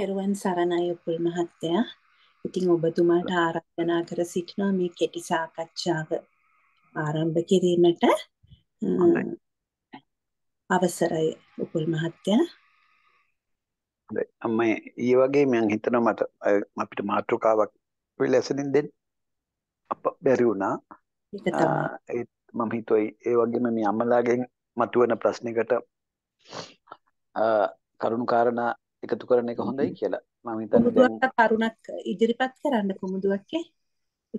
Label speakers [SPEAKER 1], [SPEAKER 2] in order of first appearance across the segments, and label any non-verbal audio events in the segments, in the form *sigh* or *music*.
[SPEAKER 1] තෙරුවන් සරණයි උපුල් මහත්තයා. ඉතින් ඔබතුමාට ආරාධනා කර සිටිනවා මේ කෙටි සාකච්ඡාව ආරම්භ කිරීමට. අවසරයි උපුල් මහත්තයා.
[SPEAKER 2] අම්ම ඒ වගේ මම හිතනවා මට අපිට මාතෘකාවක් පිළිසෙනින් දෙන්න අප බැරි වුණා. ඒක තමයි. මම හිතුවයි ඒ වගේම මේ අම්මලාගෙන් මතුවෙන ප්‍රශ්නයකට කරුණු කාරණා එකතු කරන එක හොඳයි කියලා මම හිතන්නේ දැන්
[SPEAKER 1] කරුණක් ඉදිරිපත් කරන්න කුමුදුවක්කේ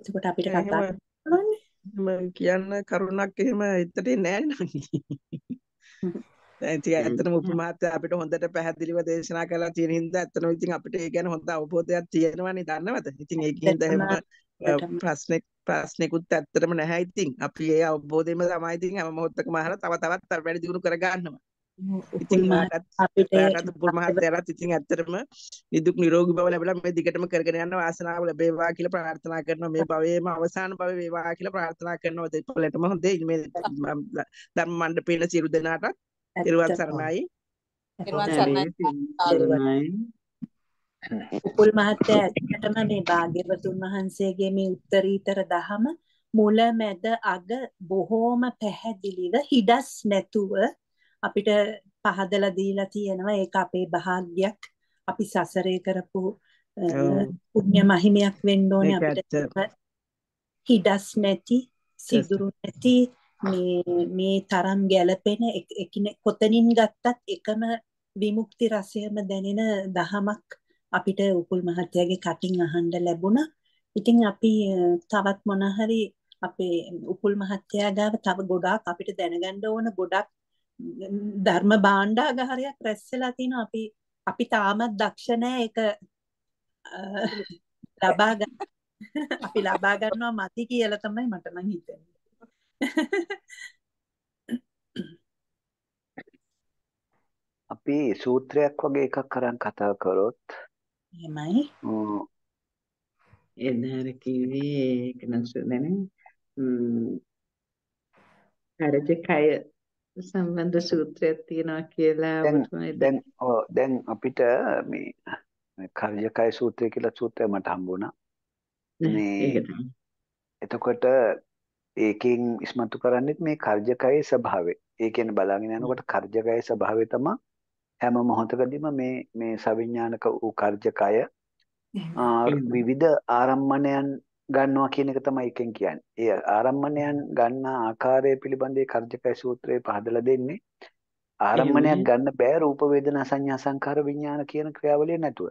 [SPEAKER 1] එතකොට අපිට කතා
[SPEAKER 3] කරන්න කියන්න කරුණක් එහෙම හිතට නෑ
[SPEAKER 2] ඉතින් ඇත්තටම උපමාත් අපිට හොඳට පැහැදිලිව දේශනා කරලා තියෙන හින්දා ඇත්තටම ඉතින් අපිට ඒ ගැන හොඳ අවබෝධයක් තියෙනවනේ දන්නවද? ඉතින් ඒකින්ද එහෙම ප්‍රශ්නෙක් ප්‍රශ්නෙකුත් ඇත්තටම නැහැ ඉතින්. අපි ඒ අවබෝධයෙන්ම තමයි ඉතින් හැම මොහොතකම අහලා තව තවත් වැඩි දියුණු කරගන්නවා. ඉතින් අපිට රත්නපුර මහත්තයාට ඉතින් ඇත්තටම නිදුක් නිරෝගී බව ලැබලා මේ දිගටම කරගෙන යන්න
[SPEAKER 3] වාසනාව ලැබේවා කියලා ප්‍රාර්ථනා කරනවා මේ භවයේම අවසාන භව වේවා කියලා ප්‍රාර්ථනා කරනවා දෙපළටම හොඳේ මේ ධර්ම මණ්ඩපයේ සියලු දෙනාටත්
[SPEAKER 2] ඊරුවන් සරණයි
[SPEAKER 4] ඊරුවන් සරණයි
[SPEAKER 3] උපුල් මහත්තයා
[SPEAKER 4] ඇත්තටම මේ
[SPEAKER 1] භාග්‍යවතුන් වහන්සේගේ මේ උත්තරීතර දහම මුල මැද අග බොහෝම පැහැදිලිව හිඩස් නැතුව අපිට පහදලා දීලා තියෙනවා ඒක අපේ භාග්යක් අපි සසරේ කරපු පුණ්‍ය මහිමයක් වෙන්න ඕනේ අපිට හිඩස් නැති සිදුරු නැති මේ මේ තරම් ගැළපෙන එකින කොතනින් ගත්තත් එකම විමුක්ති රසයම දැනෙන දහමක් අපිට උපුල් මහත්තයාගේ කටින් අහන්න ලැබුණා. ඉතින් අපි තවත් මොන අපේ උපුල් මහත්තයා ගාව තව ගොඩාක් අපිට දැනගන්න ඕන ගොඩක් ධර්ම භාණ්ඩාගාරයක් රැස් වෙලා තිනවා අපි අපි තාමත් දක්ෂ නැහැ ඒක ලබා ගන්න අපි ලබා ගන්නවා මදි කියලා තමයි මට නම් හිතෙන්නේ.
[SPEAKER 2] අපි සූත්‍රයක් වගේ එකක් අරන් කතා කරොත් එහෙමයි. එදාර කිව්වේ ඒක නම් සුදනේ.
[SPEAKER 3] හරජ කය සම්බන්ධ සූත්‍රයක් තියෙනවා කියලා ඔබතුමා දැන්
[SPEAKER 2] ඔව් දැන් අපිට මේ කර්යකය සූත්‍රය කියලා සූත්‍රය මට හම්බුණා. මේ එතකොට ඒකෙන් ඉස්මතු කරන්නේ මේ කර්ජකයේ ස්වභාවය. ඒ කියන්නේ බලාගෙන යනකොට කර්ජකයේ ස්වභාවය තමයි හැම මොහොතකදීම මේ මේ සවිඥානික වූ කර්ජකය විවිධ ආරම්මණයන් ගන්නවා කියන එක තමයි එකෙන් කියන්නේ. ඒ ආරම්මණයන් ගන්න ආකාරය පිළිබඳව කර්ජකය සූත්‍රයේ පහදලා දෙන්නේ. ආරම්මණයක් ගන්න බෑ රූප වේදනා සංඥා සංකාර විඥාන කියන ක්‍රියාවලිය නැතුව.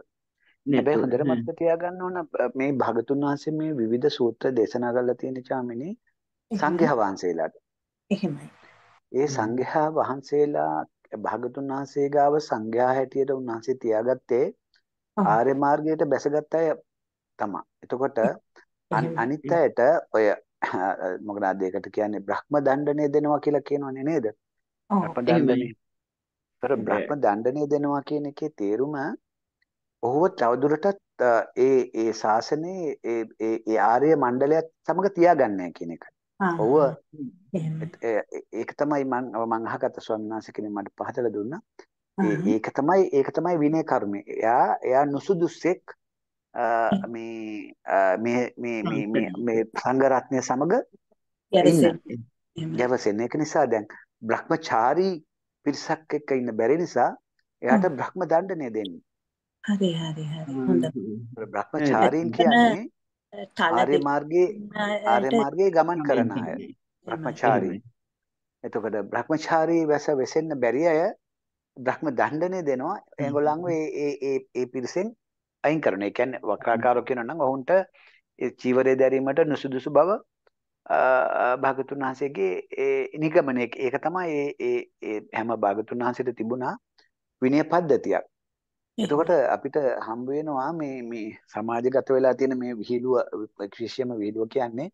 [SPEAKER 2] හැබැයි හොඳට මතක තියාගන්න ඕන මේ භාගතුන් වහන්සේ මේ විවිධ සූත්‍ර දේශනා කරලා තියෙන චාමිනේ සංඝයා වහන්සේලාට. එහෙමයි. ඒ සංඝයා වහන්සේලා භාගතුන් වහන්සේ ගාව සංඝයා හැටියට උන්වහන්සේ තියාගත්තේ ආර්ය මාර්ගයට බැසගත් අය තමයි. එතකොට අනිත් අයට ඔය *hesitation* මොකද ඒකට කියන්නේ බ්‍රහ්ම දණ්ඩනය දෙනවා කියලා කියනවනේ නේද? බ්‍රහ්ම දණ්ඩනය. ඒතර බ්‍රහ්ම දණ්ඩනය දෙනවා කියන එකේ තේරුම ඔහුව තවදුරටත් ඒ ඒ ශාසනයේ ඒ ඒ ඒ ආර්ය මණ්ඩලයත් සමග තියාගන්නේ කියන එක. ඔව්ව ඒක තමයි මම මම අහගත්ත ස්වාමීන් වහන්සේ කෙනෙක් මට පහදලා දුන්නා. ඒක තමයි ඒක තමයි විනය කර්මය. එයා එයා නුසුදුසෙක් මේ මේ මේ මේ සංඝරත්නය සමග ගැවසෙන ඒක නිසා දැන් බ්‍රහ්මචාරී පිරිසක් එක්ක ඉන්න බැරි නිසා එයාට බ්‍රහ්ම දණ්ඩනය දෙන්නේ. හරි හරි හරි හොඳයි. බ්‍රහ්මචාරීන් කියන්නේ ආර්ය මාර්ගයේ ආර්ය මාර්ගයේ ගමන් කරන අය. බ්‍රහ්මචාරී. එතකොට බ්‍රහ්මචාරී වැස වෙසෙන්න බැරි අය බ්‍රහ්ම දණ්ඩනය දෙනවා. ඒගොල්ලන්ව ඒ ඒ ඒ පිරිසෙන් අයින් කරන. ඒ කියන්නේ වක්‍රාකාරෝ කියන නම් ඔවුන්ට ඒ චීවරය දැරීමට නුසුදුසු බව භාගතුන් වහන්සේගේ ඒ නිගමනය ඒක තමයි ඒ ඒ හැම භාගතුන් වහන්සේට තිබුණා විනය පද්ධතියක්. එතකොට අපිට හම්බ වෙනවා මේ මේ සමාජගත වෙලා තියෙන මේ විහිළුව ක්‍රිෂ්‍යම විහිළුව කියන්නේ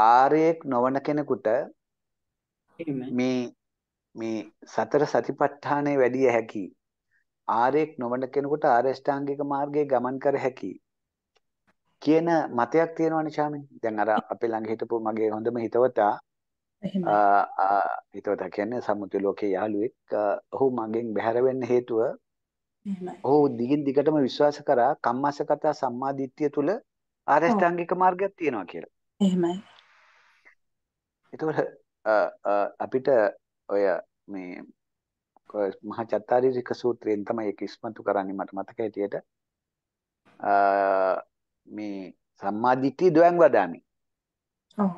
[SPEAKER 2] ආර්යෙක් නොවන කෙනෙකුට මේ මේ සතර සතිපට්ඨානය වැඩි හැකියි ආර්යෙක් නොවන කෙනෙකුට ආර්යෂ්ටාංගික මාර්ගයේ ගමන් කර හැකි කියන මතයක් තියෙනවනේ ශාමින්. දැන් අර අපේ ළඟ හිටපු මගේ හොඳම හිතවතා හිතවතා කියන්නේ සම්මුති ලෝකයේ යාළුවෙක්. ඔහු මගෙන් බැහැර වෙන්න හේතුව ඔහු දිගින් දිගටම විශ්වාස කරා කම්මස කතා සම්මාදිට්ඨිය තුල ආර්යෂ්ටාංගික මාර්ගයක් තියෙනවා කියලා. එහෙමයි. ඒතකොට අපිට ඔය මේ මහා චත්තාරීරික සූත්‍රයෙන් තමයි ඒක ඉස්මතු කරන්නේ මට මතක හිටියට මේ සම්මාදිට්ඨිය ද්වයං වදාමි. ඔව්.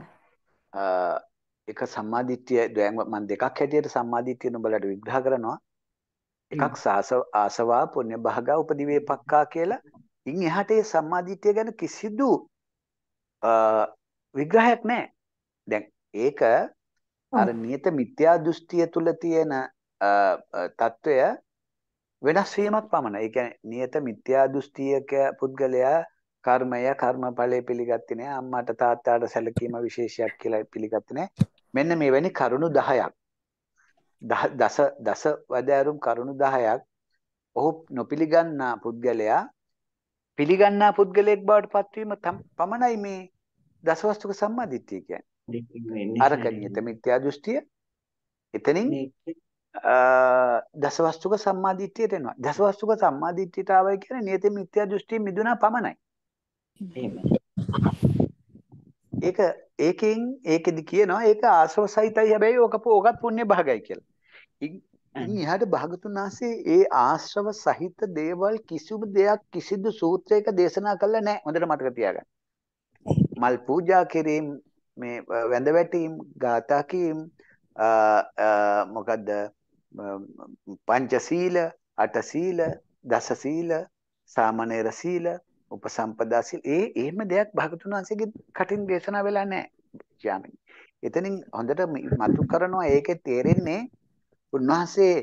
[SPEAKER 2] එක සම්මාදිට්ඨිය ද්වයං මම දෙකක් හැටියට සම්මාදිට්ඨිය නුඹලට විග්‍රහ කරනවා. එකක් සාස ආසවා පුණ්‍ය භාගා උපදිවේ පක්කා කියලා. ඉන් එහාට මේ සම්මාදිට්ඨිය ගැන කිසිදු විග්‍රහයක් නැහැ. දැන් ඒක අර නියත මිත්‍යා දෘෂ්ටිය තුල තියෙන තත්ත්වය වෙනස් වීමක් පමණ. ඒ කියන්නේ නියත මිත්‍යා දෘෂ්ටියක පුද්ගලයා කර්මය කර්මඵලය පිළිගත්තේ නැහැ. අම්මාට තාත්තාට සැලකීම විශේෂයක් කියලා පිළිගත්තේ නැහැ. මෙන්න මේ වැනි කරුණු 10ක්. දස දස වැදෑරුම් කරුණු 10ක් ඔහු නොපිළිගන්නා පුද්ගලයා පිළිගන්නා පුද්ගලයෙක් බවට පත්වීම පමණයි මේ දසවස්තුක සම්මාදිට්ඨිය කියන්නේ. අරකණියත මිත්‍යා දෘෂ්ටිය එතනින් දසවස්තුක සම්මාදිට්ඨියට එනවා. දසවස්තුක සම්මාදිට්ඨියට ආවයි කියන්නේ නියත මිත්‍යා දෘෂ්ටි මිදුණා පමණයි. ඒක ඒකෙන් ඒකෙදි කියනවා ඒක ආශ්‍රවසහිතයි හැබැයි ඕක ඕකත් පුණ්‍ය භාගයි කියලා. ඉන් එහාට භාගතුන් වහන්සේ ඒ ආශ්‍රව සහිත දේවල් කිසිම දෙයක් කිසිදු සූත්‍රයක දේශනා කළා නැහැ. හොඳට මතක තියාගන්න. මල් පූජා කිරීම මේ වැඳ වැටීම් ගාථා කීම් මොකද්ද පංචසීල අටසීල දසසීල සාමනේර සීල උපසම්පදා සීල ඒ එහෙම දෙයක් භාගතුන් වහන්සේගේ කටින් දේශනා වෙලා නැහැ යාමින්. එතනින් හොඳට මතු කරනවා ඒකේ තේරෙන්නේ උන්වහන්සේ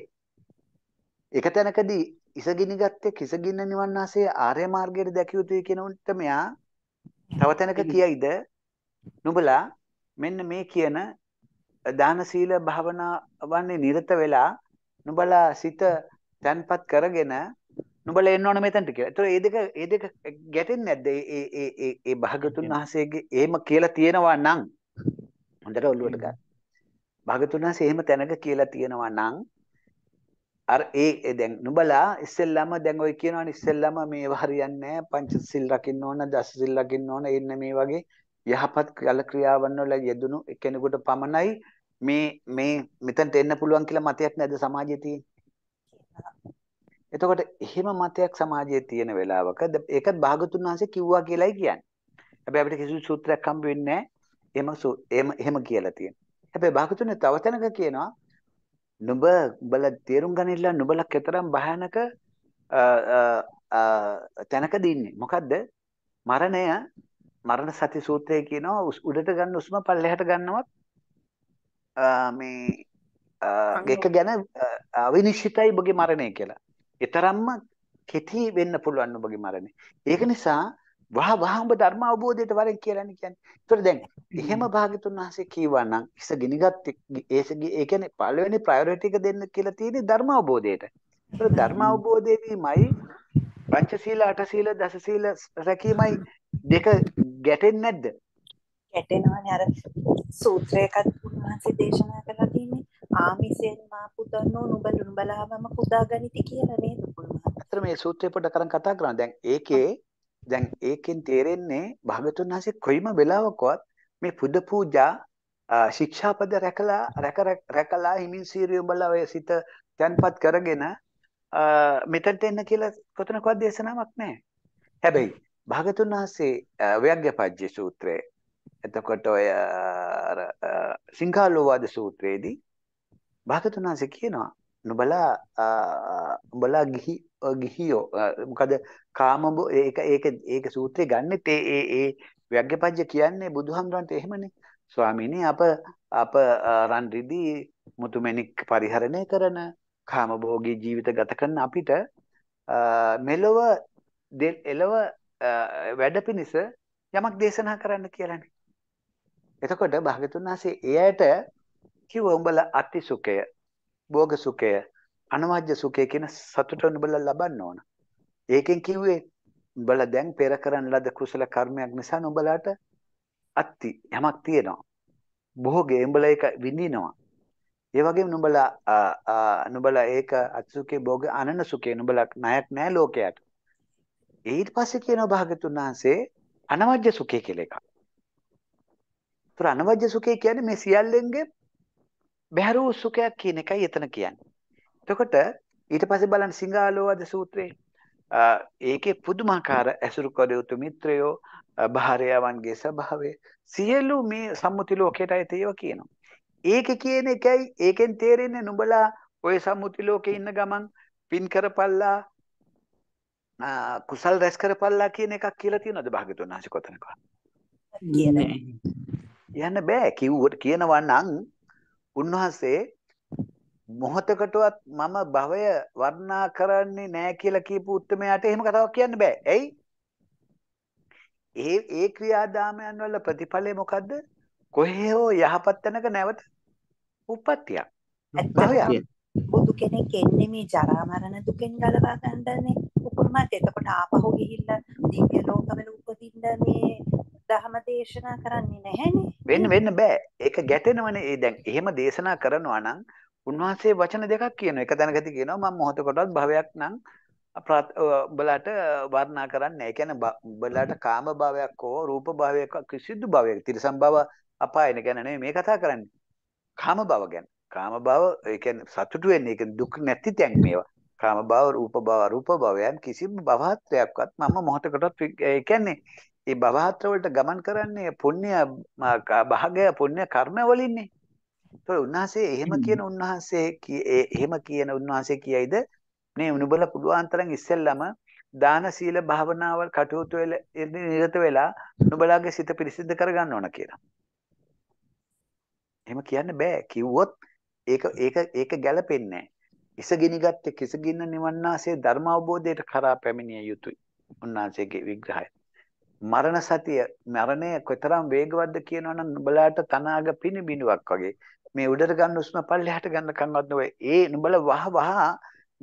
[SPEAKER 2] එක තැනකදී ඉසගිනි ගත්තේ කිසගින්න නිවන් ආසේ ආර්ය මාර්ගයට දැකිය යුතුයි කියන උන්ට මෙයා තව තැනක කියයිද නුඹලා මෙන්න මේ කියන දාන සීල භාවනා වන්නේ නිරත වෙලා නුඹලා සිත තැන්පත් කරගෙන නුඹලා එන්න ඕන මෙතනට කියලා. ඒතර මේ දෙක මේ දෙක ගැටෙන්නේ නැද්ද? ඒ ඒ ඒ ඒ භාගතුන් වහන්සේගේ එහෙම කියලා තියෙනවා නම් හොඳට ඔළුවට ගන්න. භාගතුන් වහන්සේ එහෙම තැනක කියලා තියෙනවා නම් අර ඒ දැන් නුඹලා ඉස්සෙල්ලාම දැන් ඔය කියනවනේ ඉස්සෙල්ලාම මේව හරියන්නේ නැහැ පංච සිල් රකින්න ඕන දස සිල් රකින්න ඕන එන්න මේ වගේ යහපත් කල ක්‍රියාවන් වල යෙදුණු කෙනෙකුට පමණයි මේ මේ මෙතනට එන්න පුළුවන් කියලා මතයක් නැද්ද සමාජයේ තියෙන? එතකොට එහෙම මතයක් සමාජයේ තියෙන වෙලාවක ඒකත් භාගතුන් වහන්සේ කිව්වා කියලායි කියන්නේ. හැබැයි අපිට කිසිදු සූත්‍රයක් හම්බ වෙන්නේ නැහැ. එහෙම එහෙම කියලා තියෙන. හැබැයි භාගතුන් තව තැනක කියනවා නුඹ බල තේරුම් ගන්නilla නුඹලා කතරම් භයානක තැනකදී ඉන්නේ. මොකද්ද? මරණය මරණ සති සූත්‍රය කියනවා උඩට ගන්න උස්ම පල්ලෙහාට ගන්නවත් මේ එක ගැන අවිනිශ්චිතයි ඔබගේ මරණය කියලා. ඊතරම්ම කෙටි වෙන්න පුළුවන් ඔබගේ මරණය. ඒක නිසා වහ වහ ඔබ ධර්ම අවබෝධයට වරෙන් කියලානේ කියන්නේ. ඒතර දැන් එහෙම භාග්‍යතුන් වහන්සේ කීවා නම් ඉස්ස ගිනිගත් ඒ කියන්නේ පළවෙනි ප්‍රයොරිටි එක දෙන්න කියලා තියෙන්නේ ධර්ම අවබෝධයට. ඒතර ධර්ම අවබෝධයේදීමයි පංචශීල අටශීල දසශීල රැකීමයි දෙක ගැටෙන්නේ නැද්ද? ගැටෙනවානේ අර සූත්‍රයකත්
[SPEAKER 1] උන්වහන්සේ දේශනා කරලා තියෙන්නේ ආමිසෙන් මා පුතන්නෝ නුඹල නුඹලාවම පුදාගනිති කියලා නේද
[SPEAKER 2] උන්වහන්සේ මේ සූත්‍රය පොඩ කරන් කතා කරනවා දැන් ඒකේ දැන් ඒකෙන් තේරෙන්නේ භාගතුන් වහන්සේ කොයිම වෙලාවකවත් මේ පුද පූජා ශික්ෂාපද රැකලා රැක රැකලා හිමින් සීරිය උඹලා ඔය සිත තැන්පත් කරගෙන මෙතනට එන්න කියලා කොතනකවත් දේශනාවක් නැහැ හැබැයි භාගතුන් වහන්සේ ව්‍යග්ගපජ්ජේ සූත්‍රයේ එතකොට ඔය සිංහාලෝවාද සූත්‍රයේදී භාගතුන් වහන්සේ කියනවා නුඹලා උඹලා ගිහි ගිහියෝ මොකද කාමබ ඒක ඒක ඒක සූත්‍රය ගන්නෙත් ඒ ඒ ඒ ව්‍යග්ගපජ්ජ කියන්නේ බුදුහාමුදුරන්ට එහෙමනේ ස්වාමීනි අප අප රන් රිදී මුතුමැණික් පරිහරණය කරන කාමභෝගී ජීවිත ගත කරන අපිට මෙලොව එලව වැඩ පිණිස යමක් දේශනා කරන්න කියලානේ එතකොට භාගතුන් වහන්සේ එයට කිව්ව උඹලා අති සුඛය, භෝග සුඛය, අනවජ්‍ය සුඛය කියන සතුට උඹලා ලබන්න ඕන. ඒකෙන් කිව්වේ උඹලා දැන් පෙර කරන ලද කුසල කර්මයක් නිසා උඹලාට අති යමක් තියෙනවා. භෝගේ උඹලා ඒක විඳිනවා. ඒ වගේම නුඹලා නුඹලා ඒක අත්සුකේ භෝග අනන සුකේ නුඹලා ණයක් නැහැ ලෝකයට. ඊට පස්සේ කියනවා භාගතුන් වහන්සේ අනවජ්‍ය සුඛය කියලා එකක්. ඒතර අනවජ්‍ය සුඛය කියන්නේ මේ සියල්ලෙන්ගේ බැහැර වූ සුඛයක් කියන එකයි එතන කියන්නේ. එතකොට ඊට පස්සේ බලන්න සිංහාලෝවාද සූත්‍රයේ ඒකේ පුදුමාකාර ඇසුරු කළ යුතු මිත්‍රයෝ භාර්යාවන්ගේ ස්වභාවය සියලු මේ සම්මුති ලෝකයටයි තියව කියනවා. ඒක කියන එකයි ඒකෙන් තේරෙන්නේ නුඹලා ওই සම්මුති ලෝකේ ඉන්න ගමන් පින් කරපල්ලා කුසල් රැස් කරපල්ලා කියන එකක් කියලා තියෙනවද භාග්‍යතුන් වහන්සේ කොතනකවත්? කියන්නේ කියන්න බෑ කිව්වට කියනවා නම් උන්වහන්සේ මොහතකටවත් මම භවය වර්ණා කරන්නේ නෑ කියලා කියපු උත්මයාට එහෙම කතාවක් කියන්න බෑ. ඇයි? ඒ ඒ ක්‍රියාදාමයන් වල ප්‍රතිඵලය මොකද්ද? කොහේ හෝ යහපත් තැනක නැවත උප්පත්තියක්. භවයක්. බුදු කෙනෙක් එන්නේ මේ ජරා
[SPEAKER 1] මරණ දුකෙන් ගලවා ගන්නනේ. උකුරු මත එතකොට ආපහු ගිහිල්ලා දිව්‍ය ලෝකවල උපදින්න මේ දහම දේශනා කරන්නේ නැහැනේ.
[SPEAKER 2] වෙන්න වෙන්න බෑ. ඒක ගැටෙනවනේ. ඒ දැන් එහෙම දේශනා කරනවා නම් උන්වහන්සේ වචන දෙකක් කියනවා. එක දැනගති කියනවා මම මොහොත කොටවත් භවයක් නම් ඔබලාට වර්ණා කරන්නේ නැහැ. කියන්නේ ඔබලාට කාම භවයක් හෝ රූප භවයක් කිසිදු භවයක් තිරසම් භව අපායන ගැන නෙමෙයි මේ කතා කරන්නේ. කාම භව ගැන. කාම භව ඒ කියන්නේ සතුටු වෙන්නේ. ඒ කියන්නේ දුක් නැති තැන් මේවා. කාම භව රූප භව රූප භවයන් කිසිම භවත්වයක්වත් මම මොහොතකටවත් ඒ කියන්නේ ඒ භවහතර වලට ගමන් කරන්නේ පුණ්‍ය භාගය පුණ්‍ය කර්ම වලින්නේ. ඒතකොට උන්වහන්සේ එහෙම කියන උන්වහන්සේ එහෙම කියන උන්වහන්සේ කියයිද මේ නුඹල පුළුවන් තරම් ඉස්සෙල්ලම දාන සීල භාවනාවල් කටයුතු වල නිරත වෙලා නුඹලාගේ සිත පිරිසිදු කරගන්න ඕන කියලා. එහෙම කියන්න බෑ. කිව්වොත් ඒක ඒක ඒක ගැලපෙන්නේ නැහැ. ඉසගිනිගත් කිසගින්න නිවන්නාසේ ධර්ම අවබෝධයට කරා පැමිණිය යුතුයි. උන්වහන්සේගේ විග්‍රහය. මරණ සතිය මරණය කොතරම් වේගවත්ද කියනවනම් නුඹලාට තනාග පිනිබිනුවක් වගේ මේ උඩට ගන්න උස්ම පල්ලෙහාට ගන්න කන්වත් නොවේ ඒ නුඹලා වහ වහ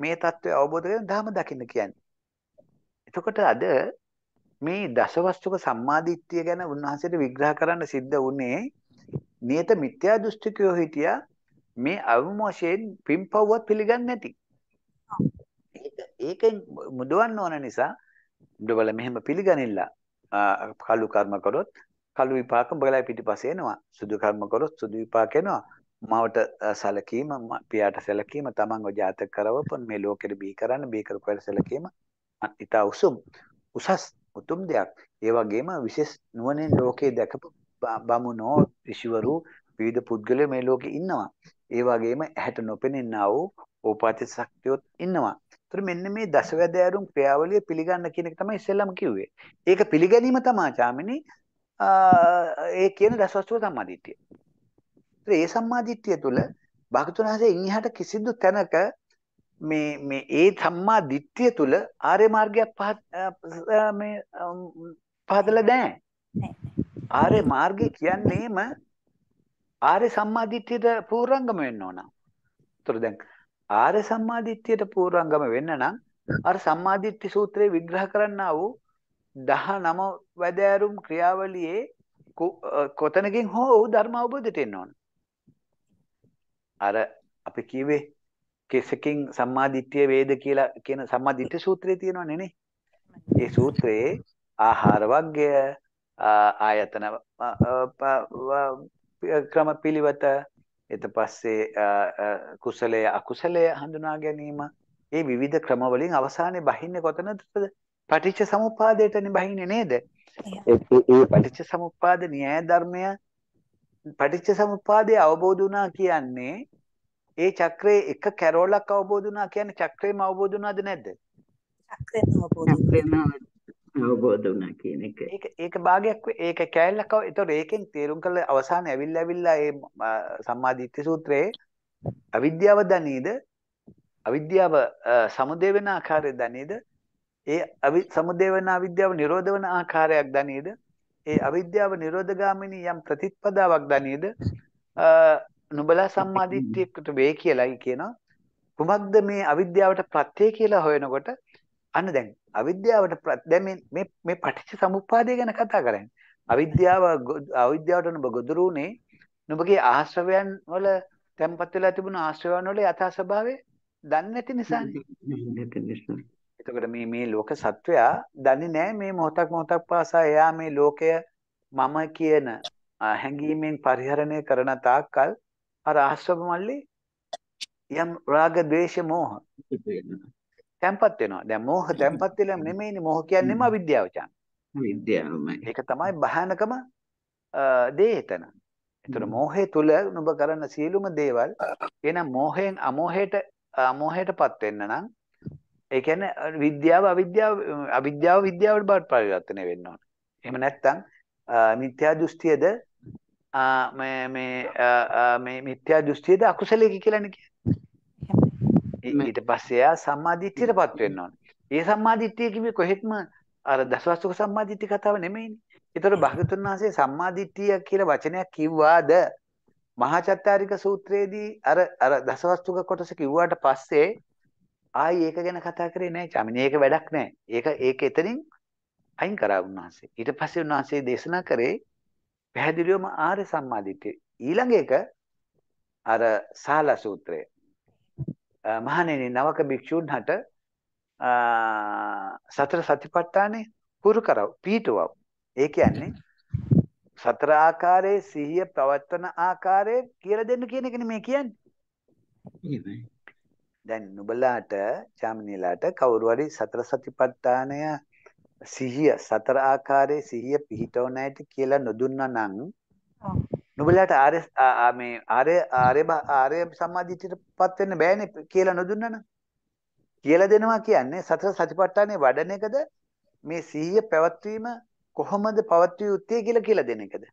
[SPEAKER 2] මේ தত্ত্বය අවබෝධ කරගෙන ධම දකින්න කියන්නේ එතකොට අද මේ දසවස්තුක සම්මාදිට්ඨිය ගැන උන්වහන්සේට විග්‍රහ කරන්න සිද්ධ වුණේ නියත මිත්‍යා දෘෂ්ටිකයෝ හිටියා මේ අවමෝෂයෙන් පිම්පවුවත් පිළිගන්නේ නැති ඒකෙන් මුදවන්න ඕන නිසා ඩොබල මෙහෙම පිළිගනිලා කළු කර්ම කරොත් කළු විපාක බලය පිටිපස්සේ එනවා. සුදු කර්ම කරොත් සුදු විපාක එනවා. මවට සැලකීම, පියාට සැලකීම, තමන්ව ජාතක කරවපොන් මේ ලෝකෙට බිහි කරන්න, බිහි කරපු සැලකීම අනිත උසුම්. උසස් උතුම් දෙයක්. ඒ වගේම විශේෂ නුවණින් ලෝකේ දැකපු බමුණෝ, ඍෂිවරු, විවිධ පුද්ගලයෝ මේ ලෝකේ ඉන්නවා. ඒ වගේම ඇහැට නොපෙනෙනා වූ ඕපාති ශක්තියොත් ඉන්නවා. ඒතර මෙන්න මේ දසවැදෑරුම් ක්‍රියාවලිය පිළිගන්න කියන එක තමයි ඉස්සෙල්ලම කිව්වේ. ඒක පිළිගැනීම තමයි චාමිනී ඒ කියන දසවස්තුව සම්මාදිට්ඨිය. ඒතර ඒ සම්මාදිට්ඨිය තුළ භාගතුන් හසේ ඉන්හිහට කිසිදු තැනක මේ මේ ඒ සම්මා දිට්ඨිය තුළ ආර්ය මාර්ගයක් පහ මේ පහදලා නැහැ. ආර්ය මාර්ගය කියන්නේම ආර්ය සම්මා දිට්ඨියට පූර්වංගම වෙන්න ඕන. ඒතර දැන් ආර්ය සම්මාදිට්ඨියට පූර්වංගම වෙන්න නම් අර සම්මාදිට්ඨි සූත්‍රයේ විග්‍රහ කරන්නා වූ 19 වැදෑරුම් ක්‍රියාවලියේ කොතනකින් හෝ ඔහු ධර්ම අවබෝධයට එන්න ඕන. අර අපි කියවේ කෙසකින් සම්මාදිට්ඨිය වේද කියලා කියන සම්මාදිට්ඨි සූත්‍රයේ තියෙනවනේ නේ. ඒ සූත්‍රයේ ආහාර වර්ගය ආයතන ක්‍රම පිළිවෙත ඊට පස්සේ කුසලය අකුසලය හඳුනා ගැනීම ඒ විවිධ ක්‍රම වලින් අවසානයේ බහින්නේ කොතනද පටිච්ච සමුප්පාදයටනේ බහින්නේ නේද ඒ පටිච්ච සමුප්පාද න්‍යාය ධර්මය පටිච්ච සමුප්පාදය අවබෝධ වුණා කියන්නේ ඒ චක්‍රයේ එක කැරෝලක් අවබෝධ වුණා කියන්නේ චක්‍රේම අවබෝධ වුණාද නැද්ද? චක්‍රේම අවබෝධ
[SPEAKER 3] අවබෝධ වුණා කියන එක.
[SPEAKER 2] ඒක ඒක භාගයක් ඒක කැලලක්. ඒතොර ඒකෙන් තේරුම් කළ අවසානයේ ඇවිල්ලා ඇවිල්ලා ඒ සම්මාදිට්ඨි සූත්‍රයේ අවිද්‍යාව දනීද අවිද්‍යාව සමුදේ වෙන ආකාරය දනීද ඒ අවි සමුදේ වෙන අවිද්‍යාව නිරෝධ වෙන ආකාරයක් දනීද ඒ අවිද්‍යාව නිරෝධගාමිනී යම් ප්‍රතිපදාවක් දනීද නුඹලා සම්මාදිට්ඨියකට වේ කියලායි කියනවා. කුමක්ද මේ අවිද්‍යාවට ප්‍රත්‍ය කියලා හොයනකොට අන්න දැන් අවිද්‍යාවට දැන් මේ මේ මේ පටිච්ච සමුප්පාදය ගැන කතා කරන්නේ. අවිද්‍යාව අවිද්‍යාවට නුඹ ගොදුරු උනේ නුඹගේ ආශ්‍රවයන් වල තැම්පත් වෙලා තිබුණු ආශ්‍රවයන් වල යථා ස්වභාවය දන්නේ නැති නිසානේ. එතකොට මේ මේ ලෝක සත්වයා දන්නේ නැහැ මේ මොහොතක් මොහොතක් පාසා එයා මේ ලෝකය මම කියන හැඟීමෙන් පරිහරණය කරන තාක්කල් අර ආශ්‍රව මල්ලේ යම් රාග ද්වේෂ මෝහ තැම්පත් වෙනවා. දැන් මෝහ තැම්පත් වෙලම *laughs* නෙමෙයිනේ මෝහ කියන්නේම අවිද්‍යාව චාන්. අවිද්‍යාවමයි. ඒක තමයි භයානකම දේ එතන. ඒතර මෝහය තුල නුඹ කරන සියලුම දේවල් එහෙනම් මෝහයෙන් අමෝහයට අමෝහයටපත් වෙන්න නම් ඒ කියන්නේ විද්‍යාව අවිද්‍යාව අවිද්‍යාව විද්‍යාවට බවට පරිවර්තනය වෙන්න ඕන. එහෙම නැත්නම් මිත්‍යා දෘෂ්ටියද මේ මේ මේ මිත්‍යා දෘෂ්ටියද අකුසලයේ කියලානේ කියන්නේ. ඊට පස්සේ එයා සම්මාදිට්ඨියටපත් වෙන්න ඕන. ඒ සම්මාදිට්ඨිය කිව්වේ කොහෙත්ම අර දසවස්තුක සම්මාදිට්ඨි කතාව නෙමෙයිනේ. ඒතර භාගතුන් වහන්සේ සම්මාදිට්ඨිය කියලා වචනයක් කිව්වාද මහාචත්තාරික සූත්‍රයේදී අර අර දසවස්තුක කොටස කිව්වාට පස්සේ ආයි ඒක ගැන කතා කරේ නැහැ. චමිනේ ඒක වැඩක් නැහැ. ඒක ඒක එතනින් අයින් කරා උන්වහන්සේ. ඊට පස්සේ උන්වහන්සේ දේශනා කරේ පැහැදිලිවම ආර්ය සම්මාදිට්ඨිය. ඊළඟ එක අර සාල සූත්‍රය. මහණෙනි නවක භික්ෂූන් හට සතර සතිපට්ඨානේ හුරු කරව පීටවව. ඒ කියන්නේ සතර ආකාරයේ සිහිය පවත්වන ආකාරය කියලා දෙන්න කියන එකනේ මේ
[SPEAKER 4] කියන්නේ.
[SPEAKER 2] දැන් නුඹලාට චාමනීලාට කවුරු හරි සතර සතිපට්ඨානය සිහිය සතර ආකාරයේ සිහිය පිහිටවන ඇති කියලා නොදුන්නා නම් නුබලාට ආර්ය මේ ආර්ය ආර්ය ආර්ය සම්මාදිටියටපත් වෙන්න බෑනේ කියලා නොදුන්නන කියලා දෙනවා කියන්නේ සතර සතිපට්ඨානේ වඩන එකද මේ සිහිය පැවැත්වීම කොහොමද පවත්විය යුත්තේ කියලා කියලා දෙන එකද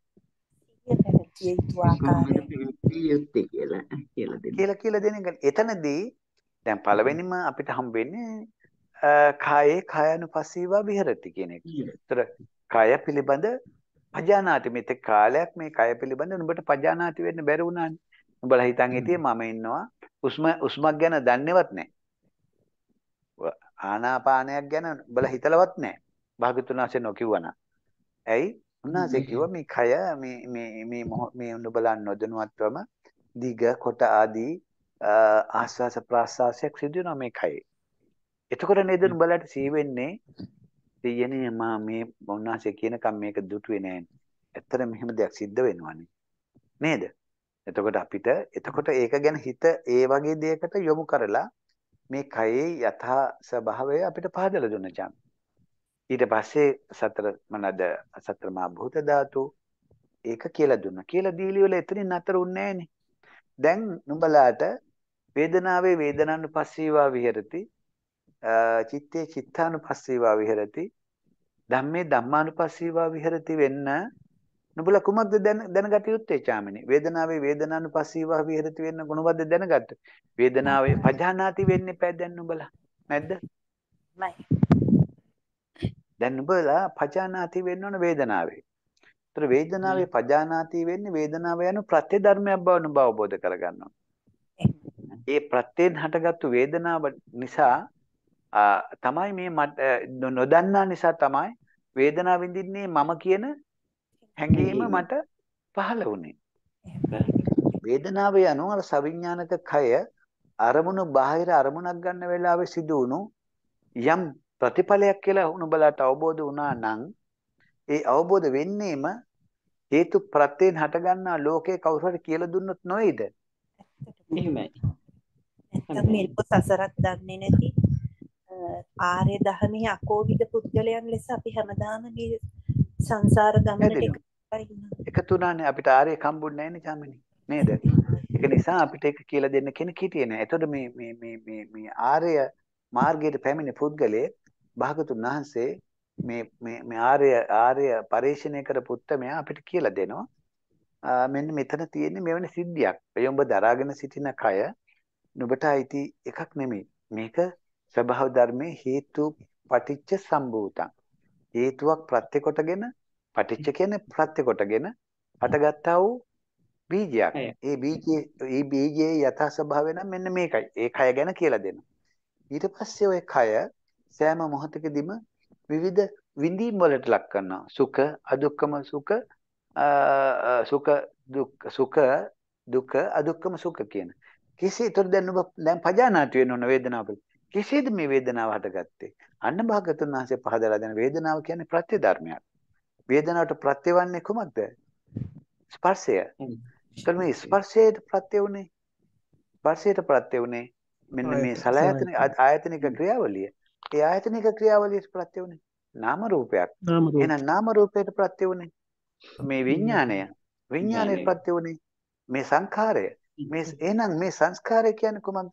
[SPEAKER 2] කියලා කියලා දෙන එක එතනදී දැන් පළවෙනිම අපිට හම්බෙන්නේ කායේ කායනුපස්සීව විහෙරති කියන එක. ඒතර කාය පිළිබඳ පජානාති මෙතෙක් කාලයක් මේ කය පිළිබඳ නුඹට පජානාති වෙන්න බැරි වුණානේ. නුඹලා හිතන් හිටියේ මම ඉන්නවා උස්ම උස්මක් ගැන දන්නේවත් නැහැ. ආනාපානයක් ගැන නුඹලා හිතලවත් නැහැ. භාග්‍යතුන් වහන්සේ නොකියවනා. ඇයි? උන්වහන්සේ කිව්වා මේ කය මේ මේ මේ මේ නුඹලා නොදනුවත්වම දිග කොට ආදී ආස්වාස ප්‍රාස්වාසයක් සිදු වෙනවා මේ කයේ. එතකොට නේද නුඹලාට සී වෙන්නේ දෙයනේ මා මේ වුණාසේ කියනකම් මේක දුටුවේ නෑනේ. ඇත්තට මෙහෙම දෙයක් සිද්ධ වෙනවනේ. නේද? එතකොට අපිට එතකොට ඒක ගැන හිත ඒ වගේ දෙයකට යොමු කරලා මේ කයේ යථා ස්වභාවය අපිට පහදලා දුන්න චන්. ඊට පස්සේ සතර මනද සතර මා භූත ධාතු ඒක කියලා දුන්නා. කියලා දීලි වල එතනින් නතරුන්නේ නෑනේ. දැන් නුඹලාට වේදනාවේ වේදනන් පස්සීවා විහෙරති චිත්තේ චිත්තානුපස්සීවා විහෙරති ධම්මේ ධම්මානුපස්සීවා විහෙරති වෙන්න නුඹල කුමක්ද දැනගත යුත්තේ චාමිනී වේදනාවේ වේදනානුපස්සීවා විහෙරති වෙන්න මොනවද දැනගත්ත වේදනාවේ පජානාති වෙන්න එපා දැන් නුඹලා නැද්ද නෑ දැන් නුඹලා පජානාති වෙන්න ඕන වේදනාවේ ඒතර වේදනාවේ පජානාති වෙන්නේ වේදනාව යන ප්‍රත්‍ය ධර්මයක් බව නුඹ අවබෝධ කරගන්නවා ඒ ප්‍රත්‍යයෙන් හටගත්තු වේදනාව නිසා තමයි මේ මට නොදන්නා නිසා තමයි වේදනාව විඳින්නේ මම කියන හැඟීම මට පහළ වුණේ. වේදනාව යනු අර සවිඥානික කය අරමුණු බාහිර අරමුණක් ගන්න වෙලාවේ සිදු වුණු යම් ප්‍රතිඵලයක් කියලා උනුඹලාට අවබෝධ වුණා නම් ඒ අවබෝධ වෙන්නේම හේතු ප්‍රත්‍යයෙන් හටගන්නා ලෝකේ කවුරු හරි කියලා දුන්නොත් නොවේද? එහෙමයි.
[SPEAKER 1] නැත්තම් මේ සසරක් දන්නේ නැති ආර්ය දහමේ අකෝවිද පුද්ගලයන් ලෙස අපි හැමදාම මේ
[SPEAKER 2] සංසාර ගමනට එකතු වුණානේ අපිට ආර්ය කම්බුන්නේ නැන්නේ නේද? ඒක නිසා අපිට ඒක කියලා දෙන්න කෙනෙක් හිටියේ නැහැ. එතකොට මේ මේ මේ මේ මේ ආර්ය මාර්ගයට පැමිණි පුද්ගලයේ භාගතුන් වහන්සේ මේ මේ මේ ආර්ය ආර්ය පරිශ්‍රණය කරපු උත්මයා අපිට කියලා දෙනවා. මෙන්න මෙතන තියෙන්නේ මෙවැනි සිද්ධියක්. ඔය උඹ දරාගෙන සිටින කය නුඹට අයිති එකක් නෙමෙයි. මේක ස්වභාව ධර්මයේ හේතු පටිච්ච සම්භූතං. හේතුවක් ප්‍රත්‍ය කොටගෙන පටිච්ච කියන්නේ ප්‍රත්‍ය කොටගෙන හටගත්තා වූ බීජයක්. ඒ බීජයේ ඒ බීජයේ යථා ස්වභාවය නම් මෙන්න මේකයි. ඒ කය ගැන කියලා දෙනවා. ඊට පස්සේ ওই කය සෑම මොහොතකදීම විවිධ විඳීම් වලට ලක් කරනවා. සුඛ, අදුක්කම සුඛ, සුඛ දුක් සුඛ දුක අදුක්කම සුඛ කියන. කෙසේ ඒතර දැන් ඔබ දැන් පජානාති වෙන්න ඕන වේදනාවල. කෙසේද මේ වේදනාව හටගත්තේ? අන්න භාගතුන් වහන්සේ පහදලා දෙන වේදනාව කියන්නේ ප්‍රත්‍ය ධර්මයක්. වේදනාවට ප්‍රත්‍ය වන්නේ කොහොමද? ස්පර්ශය. ඒතර මේ ස්පර්ශයට ප්‍රත්‍ය උනේ ස්පර්ශයට ප්‍රත්‍ය උනේ මෙන්න මේ සලආයතන ආයතනික ක්‍රියාවලිය. ඒ ආයතනික ක්‍රියාවලියට ප්‍රත්‍ය උනේ නාම රූපයක්. එහෙනම් නාම රූපයට ප්‍රත්‍ය උනේ මේ විඥාණය. විඥාණයට ප්‍රත්‍ය උනේ මේ සංඛාරය. මේ එහෙනම් මේ සංස්කාරය කියන්නේ කොහොමද?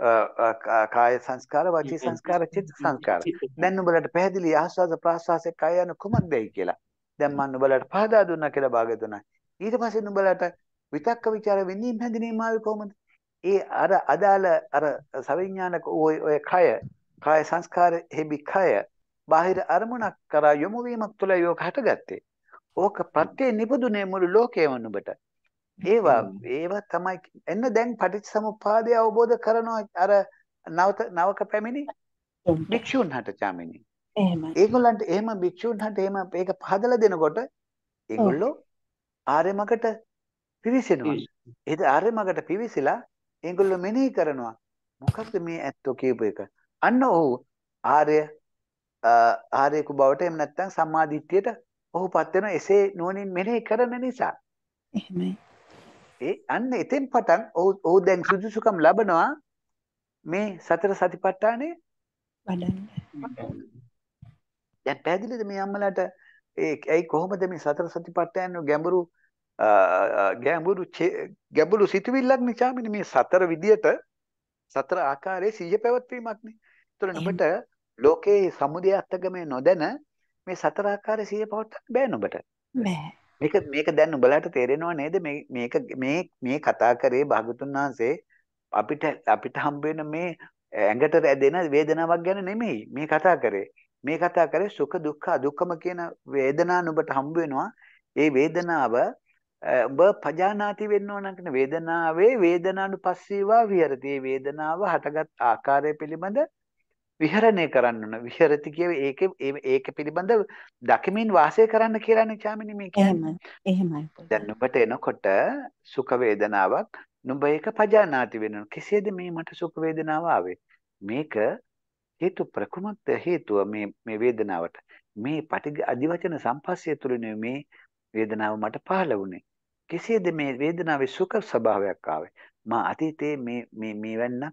[SPEAKER 2] කාය සංස්කාර වචී සංස්කාර චිත්ත සංස්කාර දැන් නුඹලට පැහැදිලි ආස්වාද ප්‍රාස්වාසයේ කය යන කුමක්දයි කියලා දැන් මම නුඹලට පහදා දුන්නා කියලා භාගතුණා ඊට පස්සේ නුඹලට විතක්ක ਵਿਚාර වෙන්නේ හැඳිනීම ආවේ කොහොමද ඒ අර අදාළ අර සවිඥානික ඔය ඔය කය කාය සංස්කාර හේබි කය බාහිර අරමුණක් කරා යොමු වීමක් තුළ යෝග හටගත්තේ ඕක ප්‍රත්‍ය නිබුදුනේ මුළු ලෝකයම නුඹට ඒවා ඒවා තමයි එන්න දැන් පටිච්චසමුප්පාදය අවබෝධ කරනවා අර නවක නවක පැමිණි භික්ෂුන්හට චාමිනි. එහෙමයි. ඒගොල්ලන්ට එහෙම භික්ෂුන්හට එහෙම ඒක පහදලා දෙනකොට ඒගොල්ලෝ ආර්යමකට පිවිසෙනවා. ඒද ආර්යමකට පිවිසිලා ඒගොල්ලෝ මෙනෙහි කරනවා. මොකක්ද මේ ඇත්තෝ කියපු එක? අන්න ඔහු ආර්ය ආර්යකු බවට එහෙම නැත්නම් සම්මාදිට්ඨියට ඔහුපත් වෙන එසේ නුවණින් මෙනෙහි කරන නිසා. එහෙමයි. පස්සේ අන්න එතෙන් පටන් ඔහු දැන් සුදුසුකම් ලබනවා මේ සතර සතිපට්ඨානය වඩන්න. දැන් පැහැදිලිද මේ අම්මලාට ඒ ඇයි කොහොමද මේ සතර සතිපට්ඨාන ගැඹුරු ගැඹුරු ගැඹුරු සිතුවිල්ලක් නිසාමනේ මේ සතර විදියට සතර ආකාරයේ සිය පැවැත්වීමක්නේ. ඒතර නුඹට ලෝකයේ සමුදය අත්ගමේ නොදැන මේ සතර ආකාරයේ සිය පවත්වන්න බෑ නුඹට. බෑ. මේක මේක දැන් උඹලාට තේරෙනව නේද මේ මේක මේ මේ කතා කරේ භාගතුන් වහන්සේ අපිට අපිට හම්බ වෙන මේ ඇඟට රැදෙන වේදනාවක් ගැන නෙමෙයි මේ කතා කරේ මේ කතා කරේ සුඛ දුක්ඛ අදුක්කම කියන වේදනාන ඔබට හම්බ වෙනවා ඒ වේදනාව ඔබ පජානාති වෙන්න ඕන කියන වේදනාවේ වේදනානුපස්සීවා විහෙරති වේදනාව හටගත් ආකාරය පිළිබඳ විහරණය කරන්න ඕන. විහරති කියවේ ඒකේ ඒක පිළිබඳ දකිමින් වාසය කරන්න කියලානේ චාමිනී මේ කියන්නේ. එහෙමයි. දැන් ඔබට එනකොට සුඛ වේදනාවක් නුඹ ඒක පජානාති වෙනවා. කෙසේද මේ මට සුඛ වේදනාව ආවේ? මේක හේතු ප්‍රකුමත්ත හේතුව මේ මේ වේදනාවට. මේ පටිග අධිවචන සම්පස්සය තුළනේ මේ වේදනාව මට පහළ වුණේ. කෙසේද මේ වේදනාවේ සුඛ ස්වභාවයක් ආවේ මා අතීතයේ මේ මේ මේ වෙන්න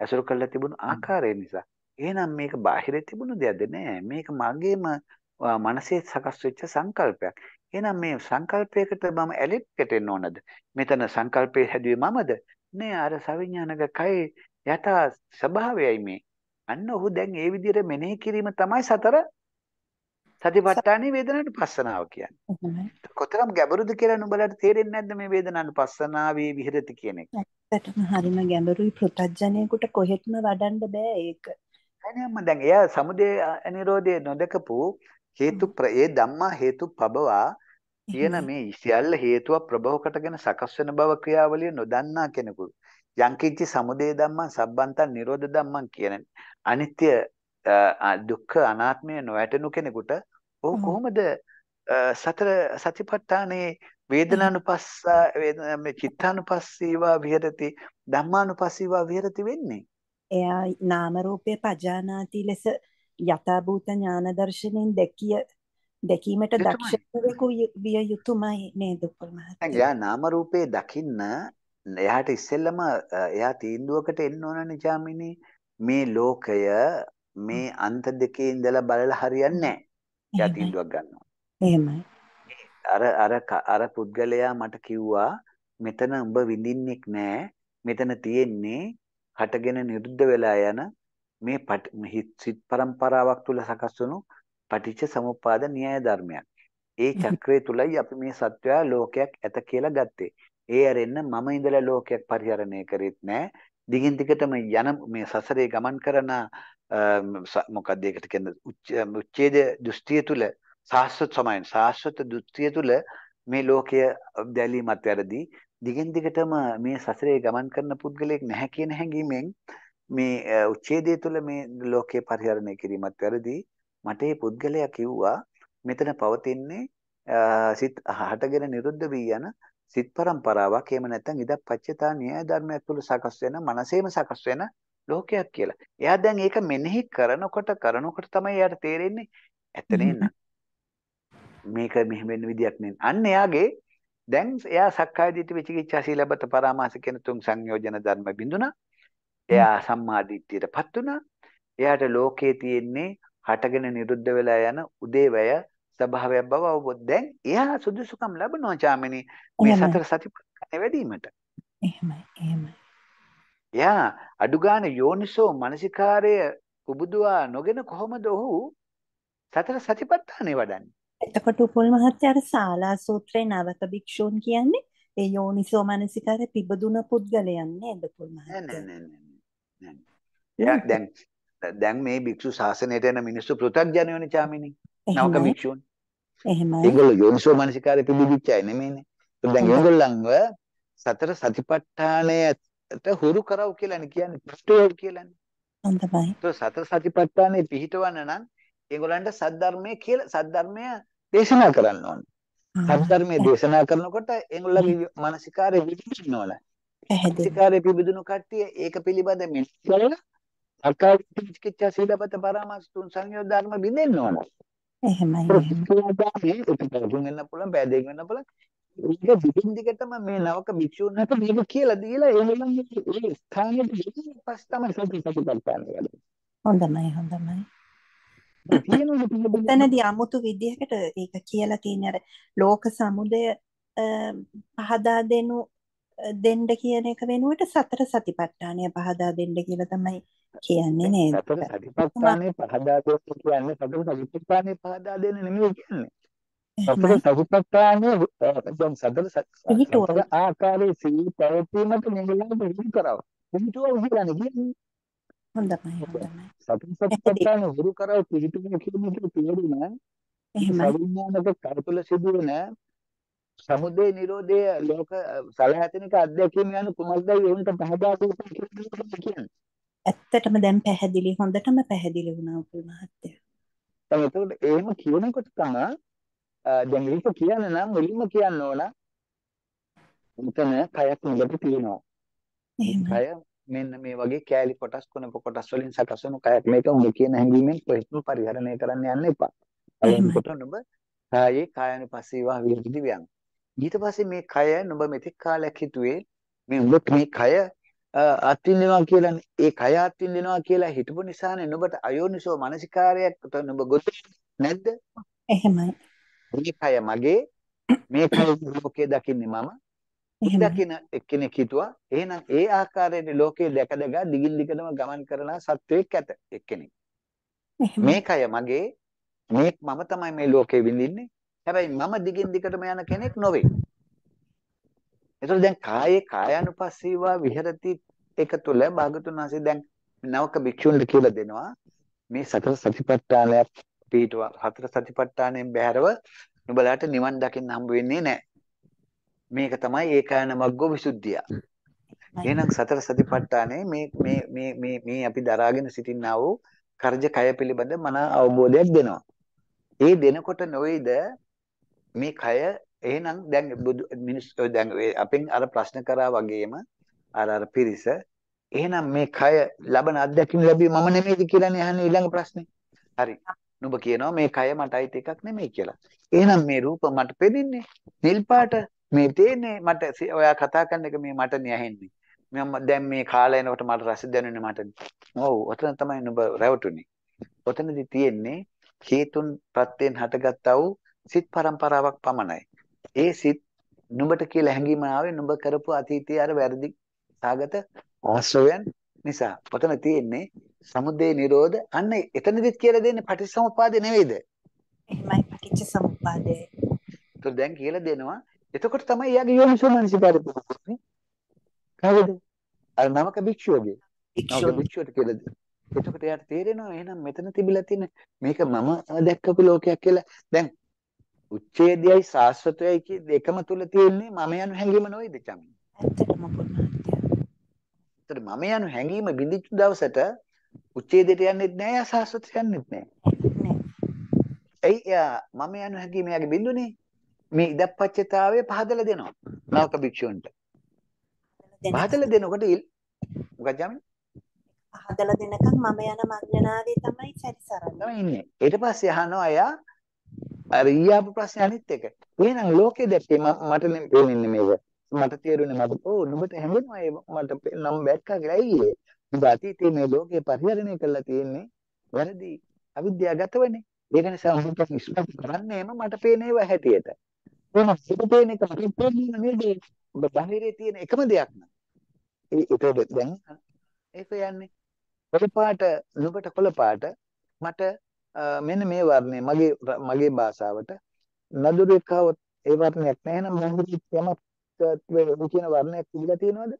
[SPEAKER 2] ඇසුරු කරලා තිබුණු ආකාරය නිසා එහෙනම් මේක බාහිර තිබුණු දෙයක්ද නෑ. මේක මගේම මනසේ සකස් වෙච්ච සංකල්පයක්. එහෙනම් මේ සංකල්පයකට මම ඇලෙට්කට එන්න ඕනද? මෙතන සංකල්පයේ හැදුවේ මමද? නෑ අර සවිඥානික කය යථා ස්වභාවයයි මේ. අන්න ඔහු දැන් ඒ විදිහට මෙනෙහි කිරීම තමයි සතර සතිපට්ඨානේ වේදනාවට පස්සනාව
[SPEAKER 4] කියන්නේ.
[SPEAKER 2] කොතරම් ගැඹුරුද කියලා නුඹලට තේරෙන්නේ නැද්ද මේ වේදනාවට පස්සනාවේ විහෙරති කියන එක?
[SPEAKER 1] ඇත්තටම හරිම ගැඹුරුයි ප්‍රත්‍යඥයෙකුට කොහෙත්ම වඩන්න බෑ ඒක.
[SPEAKER 2] එනම් දැන් එයා සමුදය නිරෝධය නොදකපු හේතු ඒ ධම්මා හේතු පබවා කියන මේ සියල්ල හේතුව ප්‍රභව කොටගෙන සකස් වෙන බව ක්‍රියාවලිය නොදන්නා කෙනෙකුට යංකිච්ච සමුදය ධම්මං සබ්බන්තං නිරෝධ ධම්මං කියන අනිත්‍ය දුක්ඛ අනාත්මය නොවැටෙනු කෙනෙකුට ඔහු කොහොමද සතර සතිපට්ඨානේ වේදනානුපස්සා වේදනා මේ චිත්තානුපස්සීවා විහෙරති ධම්මානුපස්සීවා විහෙරති වෙන්නේ එයා නාමරූපය
[SPEAKER 1] පජානාති ලෙස යථාභූත ඥාන දර්ශනයෙන් දැකිය දැකීමට දක්ෂකවෙකු විය යුතුමයි නේද උපල්
[SPEAKER 2] මහත්තයා. එයා නාම රූපේ දකින්න එයාට ඉස්සෙල්ලම එයා තීන්දුවකට එන්න ඕන නිජාමිනේ මේ ලෝකය මේ අන්ත දෙකේ ඉඳලා බලලා හරියන්නේ නැහැ. එයා තීන්දුවක් ගන්නවා. එහෙමයි. අර අර අර පුද්ගලයා මට කිව්වා මෙතන උඹ විඳින්නෙක් නෑ මෙතන තියෙන්නේ හටගෙන නිරුද්ධ වෙලා යන මේ සිත් પરම්පරාවක් තුල සකස් වුණු පටිච්ච සමුප්පාද න්‍යාය ධර්මයක්. ඒ චක්‍රය තුලයි අපි මේ සත්වයා ලෝකයක් ඇත කියලා ගත්තේ. ඒ ඇරෙන්න මම ඉඳලා ලෝකයක් පරිහරණය කරෙත් නෑ. දිගින් දිගටම යන මේ සසරේ ගමන් කරන මොකක්ද ඒකට කියන්නේ උච්ඡේද දෘෂ්ටිය තුල සාස්වත සමයන් සාස්වත දෘෂ්ටිය තුල මේ ලෝකය දැලීමත් වැරදි දිගින් දිගටම මේ සසරේ ගමන් කරන පුද්ගලයෙක් නැහැ කියන හැඟීමෙන් මේ උච්ඡේදය තුළ මේ ලෝකේ පරිහරණය කිරීමත් වැරදි. මට මේ පුද්ගලයා කිව්වා මෙතන පවතින්නේ සිත් හටගෙන නිරුද්ධ වී යන සිත් પરම්පරාවක්. එහෙම නැත්නම් ඉදපච්චතා න්‍යාය ධර්මයක් තුළ සකස් වෙන, මනසේම සකස් වෙන ලෝකයක් කියලා. එයා දැන් ඒක මෙනෙහි කරනකොට කරනකොට තමයි එයාට තේරෙන්නේ ඇත්තනේ නෑ. මේක මෙහෙම වෙන්න විදියක් නෙවෙයි. අන්න එයාගේ දැන් එයා සක්කාය දිට්ඨි විචිකිච්ඡා සීලබත පරාමාස කියන තුන් සංයෝජන ධර්ම බිඳුනා. එයා සම්මා දිට්ඨියටපත් වුණා. එයාට ලෝකේ තියෙන්නේ හටගෙන නිරුද්ධ වෙලා යන උදේවැය ස්වභාවයක් බව අවබෝධ. දැන් එයා සුදුසුකම් ලැබනවා චාමිනී මේ සතර සතිපට්ඨාන වැඩිවීමට. එහෙමයි එහෙමයි. එයා අඩුගාන යෝනිසෝ මනසිකාරය උබුදුවා නොගෙන කොහොමද ඔහු සතර සතිපට්ඨානේ වඩන්නේ?
[SPEAKER 1] එතකොට උපුල් මහත්තයා අර සාලා සූත්‍රේ නවක භික්ෂූන් කියන්නේ ඒ යෝනිසෝ මනසිකාරය පිබදුන පුද්ගලයන් නේද උපුල්
[SPEAKER 2] මහත්තයා. දැන් දැන් මේ භික්ෂු ශාසනයට එන මිනිස්සු පෘථග්ජනයෝනේ චාමිනී.
[SPEAKER 1] නවක භික්ෂූන්. එහෙමයි. ඒගොල්ලෝ යෝනිසෝ මනසිකාරය පිබිදිච්චයි
[SPEAKER 2] නෙමෙයිනේ. දැන් ඒගොල්ලන්ව සතර සතිපට්ඨානයට හුරු කරව කියලානේ කියන්නේ පිටුව කියලානේ. හොඳයි. તો සතර සතිපට්ඨානේ පිහිටවන්න නම් ඒගොල්ලන්ට සද්ධර්මයේ කියලා සද්ධර්මය දේශනා කරන්න ඕන. සත්‍යධර්මයේ දේශනා කරනකොට ඒගොල්ලගේ මානසිකාරය විදිහට නෝලා. මානසිකාරය පිබිදුණු කට්ටිය ඒක පිළිබඳ මෙන්න කරලා අකාවිත චිකිත්සා සීලපත පරාමාස තුන් සංයෝජ ධර්ම බින්දෙන්න ඕන. එහෙමයි. ප්‍රතිපදාවේ උපකාරයෙන් වෙන්න පුළුවන්, බෑදයෙන් වෙන්න පුළුවන්. ඒක දිගින් දිගටම මේ නවක භික්ෂුන් හත මේක කියලා දීලා ඒගොල්ලන්ගේ ඒ ස්ථානයේ ඉඳන් පස්සේ තමයි සත්‍ය සත්‍ය කරන්නේ.
[SPEAKER 3] හොඳයි හොඳයි.
[SPEAKER 1] *laughs* එතනදී අමුතු විදිහකට ඒක කියලා තියෙන අර ලෝක සමුදය පහදා දෙනු දෙන්න කියන එක වෙනුවට සතර සතිපට්ඨානය පහදා දෙන්න කියලා තමයි
[SPEAKER 2] කියන්නේ නේද? සතර සතිපට්ඨානය පහදා දෙන්න කියන්නේ සතර සතිපට්ඨානය පහදා දෙන්න නෙමෙයි කියන්නේ. සතර සතිපට්ඨානය දැන් සතර සතිපට්ඨාන ආකාරයේ සී පැවැත්මට නිගලන පිළිතුරව. පිළිතුර කියන්නේ හොඳමයි හොඳමයි. සති සම්පත්තාන වරු කරව පිළිතුරු කියන තේරුම සවිඥානික කරතල සිදුවන සමුදේ නිරෝධය ලෝක සලහතනික අධ්‍යක්ෂණය යන කුමක්දයි වුණත් පහදා කියන්නේ.
[SPEAKER 1] ඇත්තටම දැන් පැහැදිලි හොඳටම පැහැදිලි වුණා උපුල් මහත්තයා.
[SPEAKER 2] දැන් එතකොට එහෙම කියනකොට තමයි දැන් ඒක කියන්න නම් මුලින්ම කියන්න ඕන මෙතන කයක් මුලට තියෙනවා. එහෙමයි. මෙන්න මේ වගේ කෑලි කොටස් කුණප කොටස් වලින් සකස් වෙන කයක් මේක උඹ කියන හැඟීමෙන් කොහෙත්ම පරිහරණය කරන්න යන්න එපා. එතකොට නුඹ කායේ කායනුපස්සීවා විරති වියන්. ඊට පස්සේ මේ කය නුඹ මෙතෙක් කාලයක් හිතුවේ මේ උඹ මේ කය අත්විඳිනවා කියලා ඒ කය අත්විඳිනවා කියලා හිතපු නිසානේ නුඹට අයෝනිසෝ මානසිකාරයක් නුඹ ගොත නැද්ද? එහෙමයි. මේ කය මගේ මේ කය ලෝකේ දකින්නේ මම දකින එක්කෙනෙක් හිතුවා එහෙනම් ඒ ආකාරයට ලෝකේ දැකදග දිගින් දිගටම ගමන් කරන සත්වයක් ඇත එක්කෙනෙක්. මේකය මගේ මේක මම තමයි මේ ලෝකේ විඳින්නේ. හැබැයි මම දිගින් දිගටම යන කෙනෙක් නොවේ. ඒතර දැන් කායේ කායानुපස්සීවා විහෙරති එක තුල භාගතුන් වහන්සේ දැන් නවක භික්ෂුන්ට කියලා දෙනවා මේ සතර සතිපට්ඨානයක් පිටුව හතර සතිපට්ඨානයෙන් බැහැරව නුඹලාට නිවන් දකින්න හම්බ වෙන්නේ නැහැ. මේක තමයි ඒකායන මග්ගෝ විසුද්ධිය. එහෙනම් සතර සතිපට්ඨානේ මේ මේ මේ මේ මේ අපි දරාගෙන සිටිනා වූ කර්ජ කය පිළිබඳ මන අවබෝධයක් දෙනවා. ඒ දෙනකොට නොවේද මේ කය එහෙනම් දැන් මිනිස්සු දැන් අපෙන් අර ප්‍රශ්න කරා වගේම අර අර පිරිස එහෙනම් මේ කය ලබන අත්දැකීම් ලැබී මම නෙමෙයිද කියලානේ අහන්නේ ඊළඟ ප්‍රශ්නේ. හරි. නුඹ කියනවා මේ කය මටයිත් එකක් නෙමෙයි කියලා. එහෙනම් මේ රූප මට පෙනෙන්නේ නිල් පාට මේ තේන්නේ මට ඔයා කතා කරන එක මේ මට නෑහෙන්නේ. මම දැන් මේ කාලා එනකොට මට රස දැනෙන්නේ මට. ඔව් ඔතන තමයි නුඹ රැවටුනේ. ඔතනදි තියෙන්නේ හේතුන් ප්‍රත්‍යයෙන් හටගත්තා වූ සිත් પરම්පරාවක් පමණයි. ඒ සිත් නුඹට කියලා හැඟීම ආවේ නුඹ කරපු අතීතයේ අර වැරදි සාගත ආශ්‍රවයන් නිසා. ඔතන තියෙන්නේ සමුදේ නිරෝධ අන්න එතනදිත් කියලා දෙන්නේ පටිච්චසමුපාදේ නෙවෙයිද? එහෙමයි පටිච්චසමුපාදේ. ඒතර දැන් කියලා දෙනවා එතකොට තමයි යාගේ යෝනිසෝ මනසිකාරය පුරුදුනේ. කවුද? අර නවක භික්ෂුවගේ. නවක භික්ෂුවට කියලා එතකොට එයාට තේරෙනවා එහෙනම් මෙතන තිබිලා තියෙන මේක මම දැක්කපු ලෝකයක් කියලා. දැන් උච්ඡේදයයි සාස්වතයයි කිය දෙකම තුල තියෙන්නේ මම යන හැඟීම නොවේද චමී? ඇත්තටම පුණාත්‍ය. මම යන හැඟීම බිඳිච්ච දවසට උච්ඡේදයට යන්නෙත් නෑ සාස්වතයට යන්නෙත් නෑ. ඇයි එයා මම යන හැඟීම එයාගේ බිඳුනේ? මේ ඉදප්පච්චතාවය පහදලා දෙනවා නාවක භික්ෂුවන්ට. පහදලා දෙනකොට මොකක්ද යන්නේ?
[SPEAKER 1] පහදලා දෙනකන් මම යන මග්නනාවේ තමයි සැරිසරන්නේ.
[SPEAKER 2] තමයි ඉන්නේ. ඊට පස්සේ අහනවා එයා අර ඊයාපු ප්‍රශ්නේ අනිත් එක. එහෙනම් ලෝකේ දැක්කේ මට නම් පේන්නේ මේක. මට තේරුණේ මට ඕ නුඹට හැමෝම ඒ මට නම් බැක්කා කියලා ඇයියේ. නුඹ අතීතයේ මේ ලෝකේ පරිහරණය කළා තියෙන්නේ වැරදි අවිද්‍යාවගතවනේ. ඒක නිසා මම ඉස්මතු කරන්නේම මට පේන ඒවා හැටියට. වෙනස්. ඒක පේන එක හරි පේන්නේ නේද? උඹ බාහිරේ තියෙන එකම දෙයක් නම්. ඒකට දැන් ඒක යන්නේ. කොළ පාට නුඹට කොළ පාට මට මෙන්න මේ වර්ණය මගේ මගේ භාෂාවට නදුරෙක් આવොත් ඒ වර්ණයක් නැහැ නම් මම යමක් කියන වර්ණයක් පිළිලා තියෙනවද?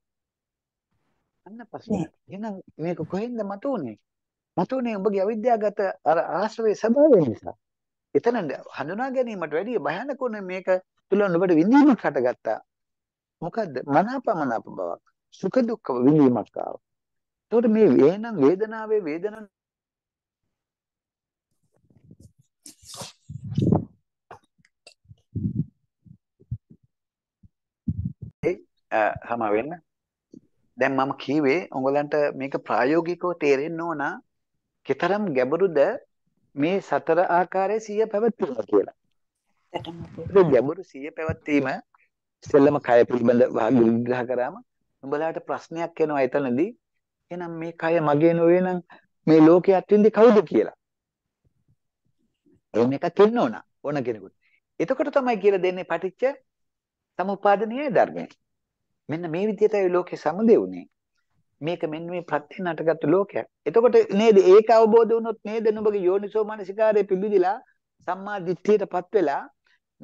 [SPEAKER 2] අන්න ප්‍රශ්නේ. එහෙනම් මේක කොහෙන්ද මතුනේ? මතුනේ උඹගේ අවිද්‍යාවගත අර ආශ්‍රවේ ස්වභාවය නිසා. එතන හඳුනා ගැනීමට වැඩිය භයානක වුණේ මේක තුල නුඹට විඳීමක් හටගත්තා. මොකද්ද? මනාපමනාප බවක්. සුඛ දුක්ඛ විඳීමක් ආවා. එතකොට මේ වේනම් වේදනාවේ වේදනන හම වෙන්න. දැන් මම කීවේ ඔයගලන්ට මේක ප්‍රායෝගිකව තේරෙන්න ඕන. කතරම් ගැඹුරුද මේ සතර ආකාරයේ සිය පැවැත්වීම කියලා. ඒ ගැඹුරු සිය පැවැත්වීම ඉස්සෙල්ලම කය පිළිබඳ විග්‍රහ කරාම උඹලාට ප්‍රශ්නයක් එනවා එතනදී. එහෙනම් මේ කය මගේ නොවේ නම් මේ ලෝකයේ අත්විඳි කවුද කියලා. එහෙනම් එකක් තියෙන්න ඕන ඕන කෙනෙකුට. එතකොට තමයි කියලා දෙන්නේ පටිච්ච සමුපාදනීය ධර්මය. මෙන්න මේ විදිහටයි ලෝකේ සමුදේ උනේ. මේක මෙන්න මේ ප්‍රත්‍ය නටගත්තු ලෝකයක්. එතකොට නේද ඒක අවබෝධ වුණොත් නේද නුඹගේ යෝනිසෝ මනසිකාරයේ පිබිදිලා සම්මා දිට්ඨියටපත් වෙලා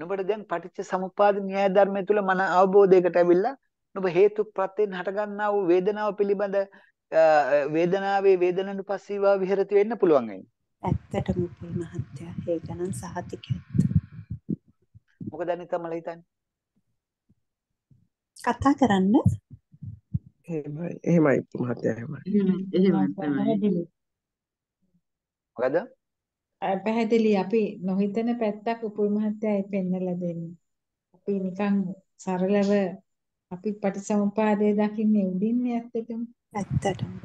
[SPEAKER 2] නුඹට දැන් පටිච්ච සමුප්පාද න්‍යාය ධර්මය තුල මන අවබෝධයකට ඇවිල්ලා නුඹ හේතු ප්‍රත්‍යයෙන් හටගන්නා වූ වේදනාව පිළිබඳ වේදනාවේ වේදනනුපස්සීවා විහෙරති වෙන්න පුළුවන් වෙන්නේ. ඇත්තටම මහත්ය ඒකනම් සහතික ඇත්ත. මොකද අනිත් තමයි හිතන්නේ.
[SPEAKER 1] කතා කරන්න
[SPEAKER 4] එහෙමයි
[SPEAKER 2] එහෙමයි මහත්තයා එහෙමයි එහෙමයි එහෙමයි මොකද
[SPEAKER 3] පැහැදිලි අපි නොහිතන පැත්තක් උපුල් මහත්තයා පෙන්නලා දෙන්නේ අපි නිකන් සරලව අපි පටිසමුපාදය දකින්නේ උඩින්නේ ඇත්තටම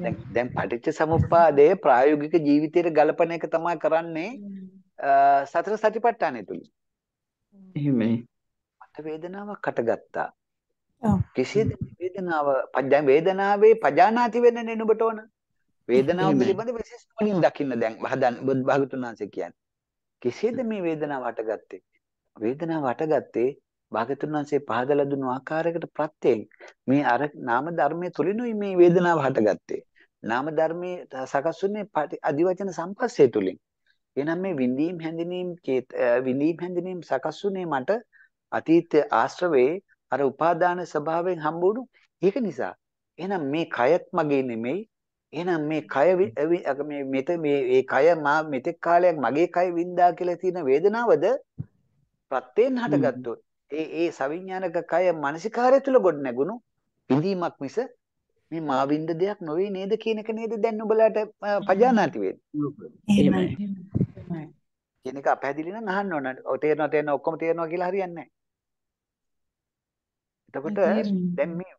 [SPEAKER 2] ඇත්තටම දැන් පටිච්ච සමුප්පාදයේ ප්‍රායෝගික ජීවිතයට ගලපන එක තමයි කරන්නේ සතර සතිපට්ඨානය තුල එහෙමයි මට වේදනාවක් හටගත්තා කෙසේද වේදනාව දැන් වේදනාවේ පජානාති වෙන්නේ නුඹට ඕන වේදනාව පිළිබඳ විශේෂ මොනින් දකින්න දැන් හදන භාගතුන් වහන්සේ කියන්නේ කෙසේද මේ වේදනාව හටගත්තේ වේදනාව හටගත්තේ භාගතුන් වහන්සේ පහදලා දුන් ආකාරයකට ප්‍රත්‍යයෙන් මේ අර නාම ධර්මයේ තුලිනුයි මේ වේදනාව හටගත්තේ නාම ධර්මයේ සකස් වුනේ අදිවචන සම්පස්සේ තුලින් එහෙනම් මේ විඳීම් හැඳිනීම් විඳීම් හැඳිනීම් සකස් වුනේ මට අතීත ආශ්‍රවේ අර උපාදාන ස්වභාවයෙන් හම්බ වුණු. ඒක නිසා එහෙනම් මේ කයත් මගේ නෙමෙයි. එහෙනම් මේ කය මේ මෙත මේ ඒ කය මා මෙතෙක් කාලයක් මගේ කය වින්දා කියලා තියෙන වේදනාවද ප්‍රත්‍යයෙන් හටගත්තොත් ඒ ඒ සවිඥානික කය මානසිකාරය තුල ගොඩ නැගුණු විඳීමක් මිස මේ මා වින්ද දෙයක් නොවේ නේද කියන එක නේද දැන් ඔබලාට පජානාති වෙන්නේ. එහෙමයි. කියන එක අපහැදිලි නම් අහන්න ඕන. ඔය තේරෙනවා තේරෙනවා ඔක්කොම තේරෙනවා කියලා හරියන්නේ නැහැ. එතකොට දැන් මේ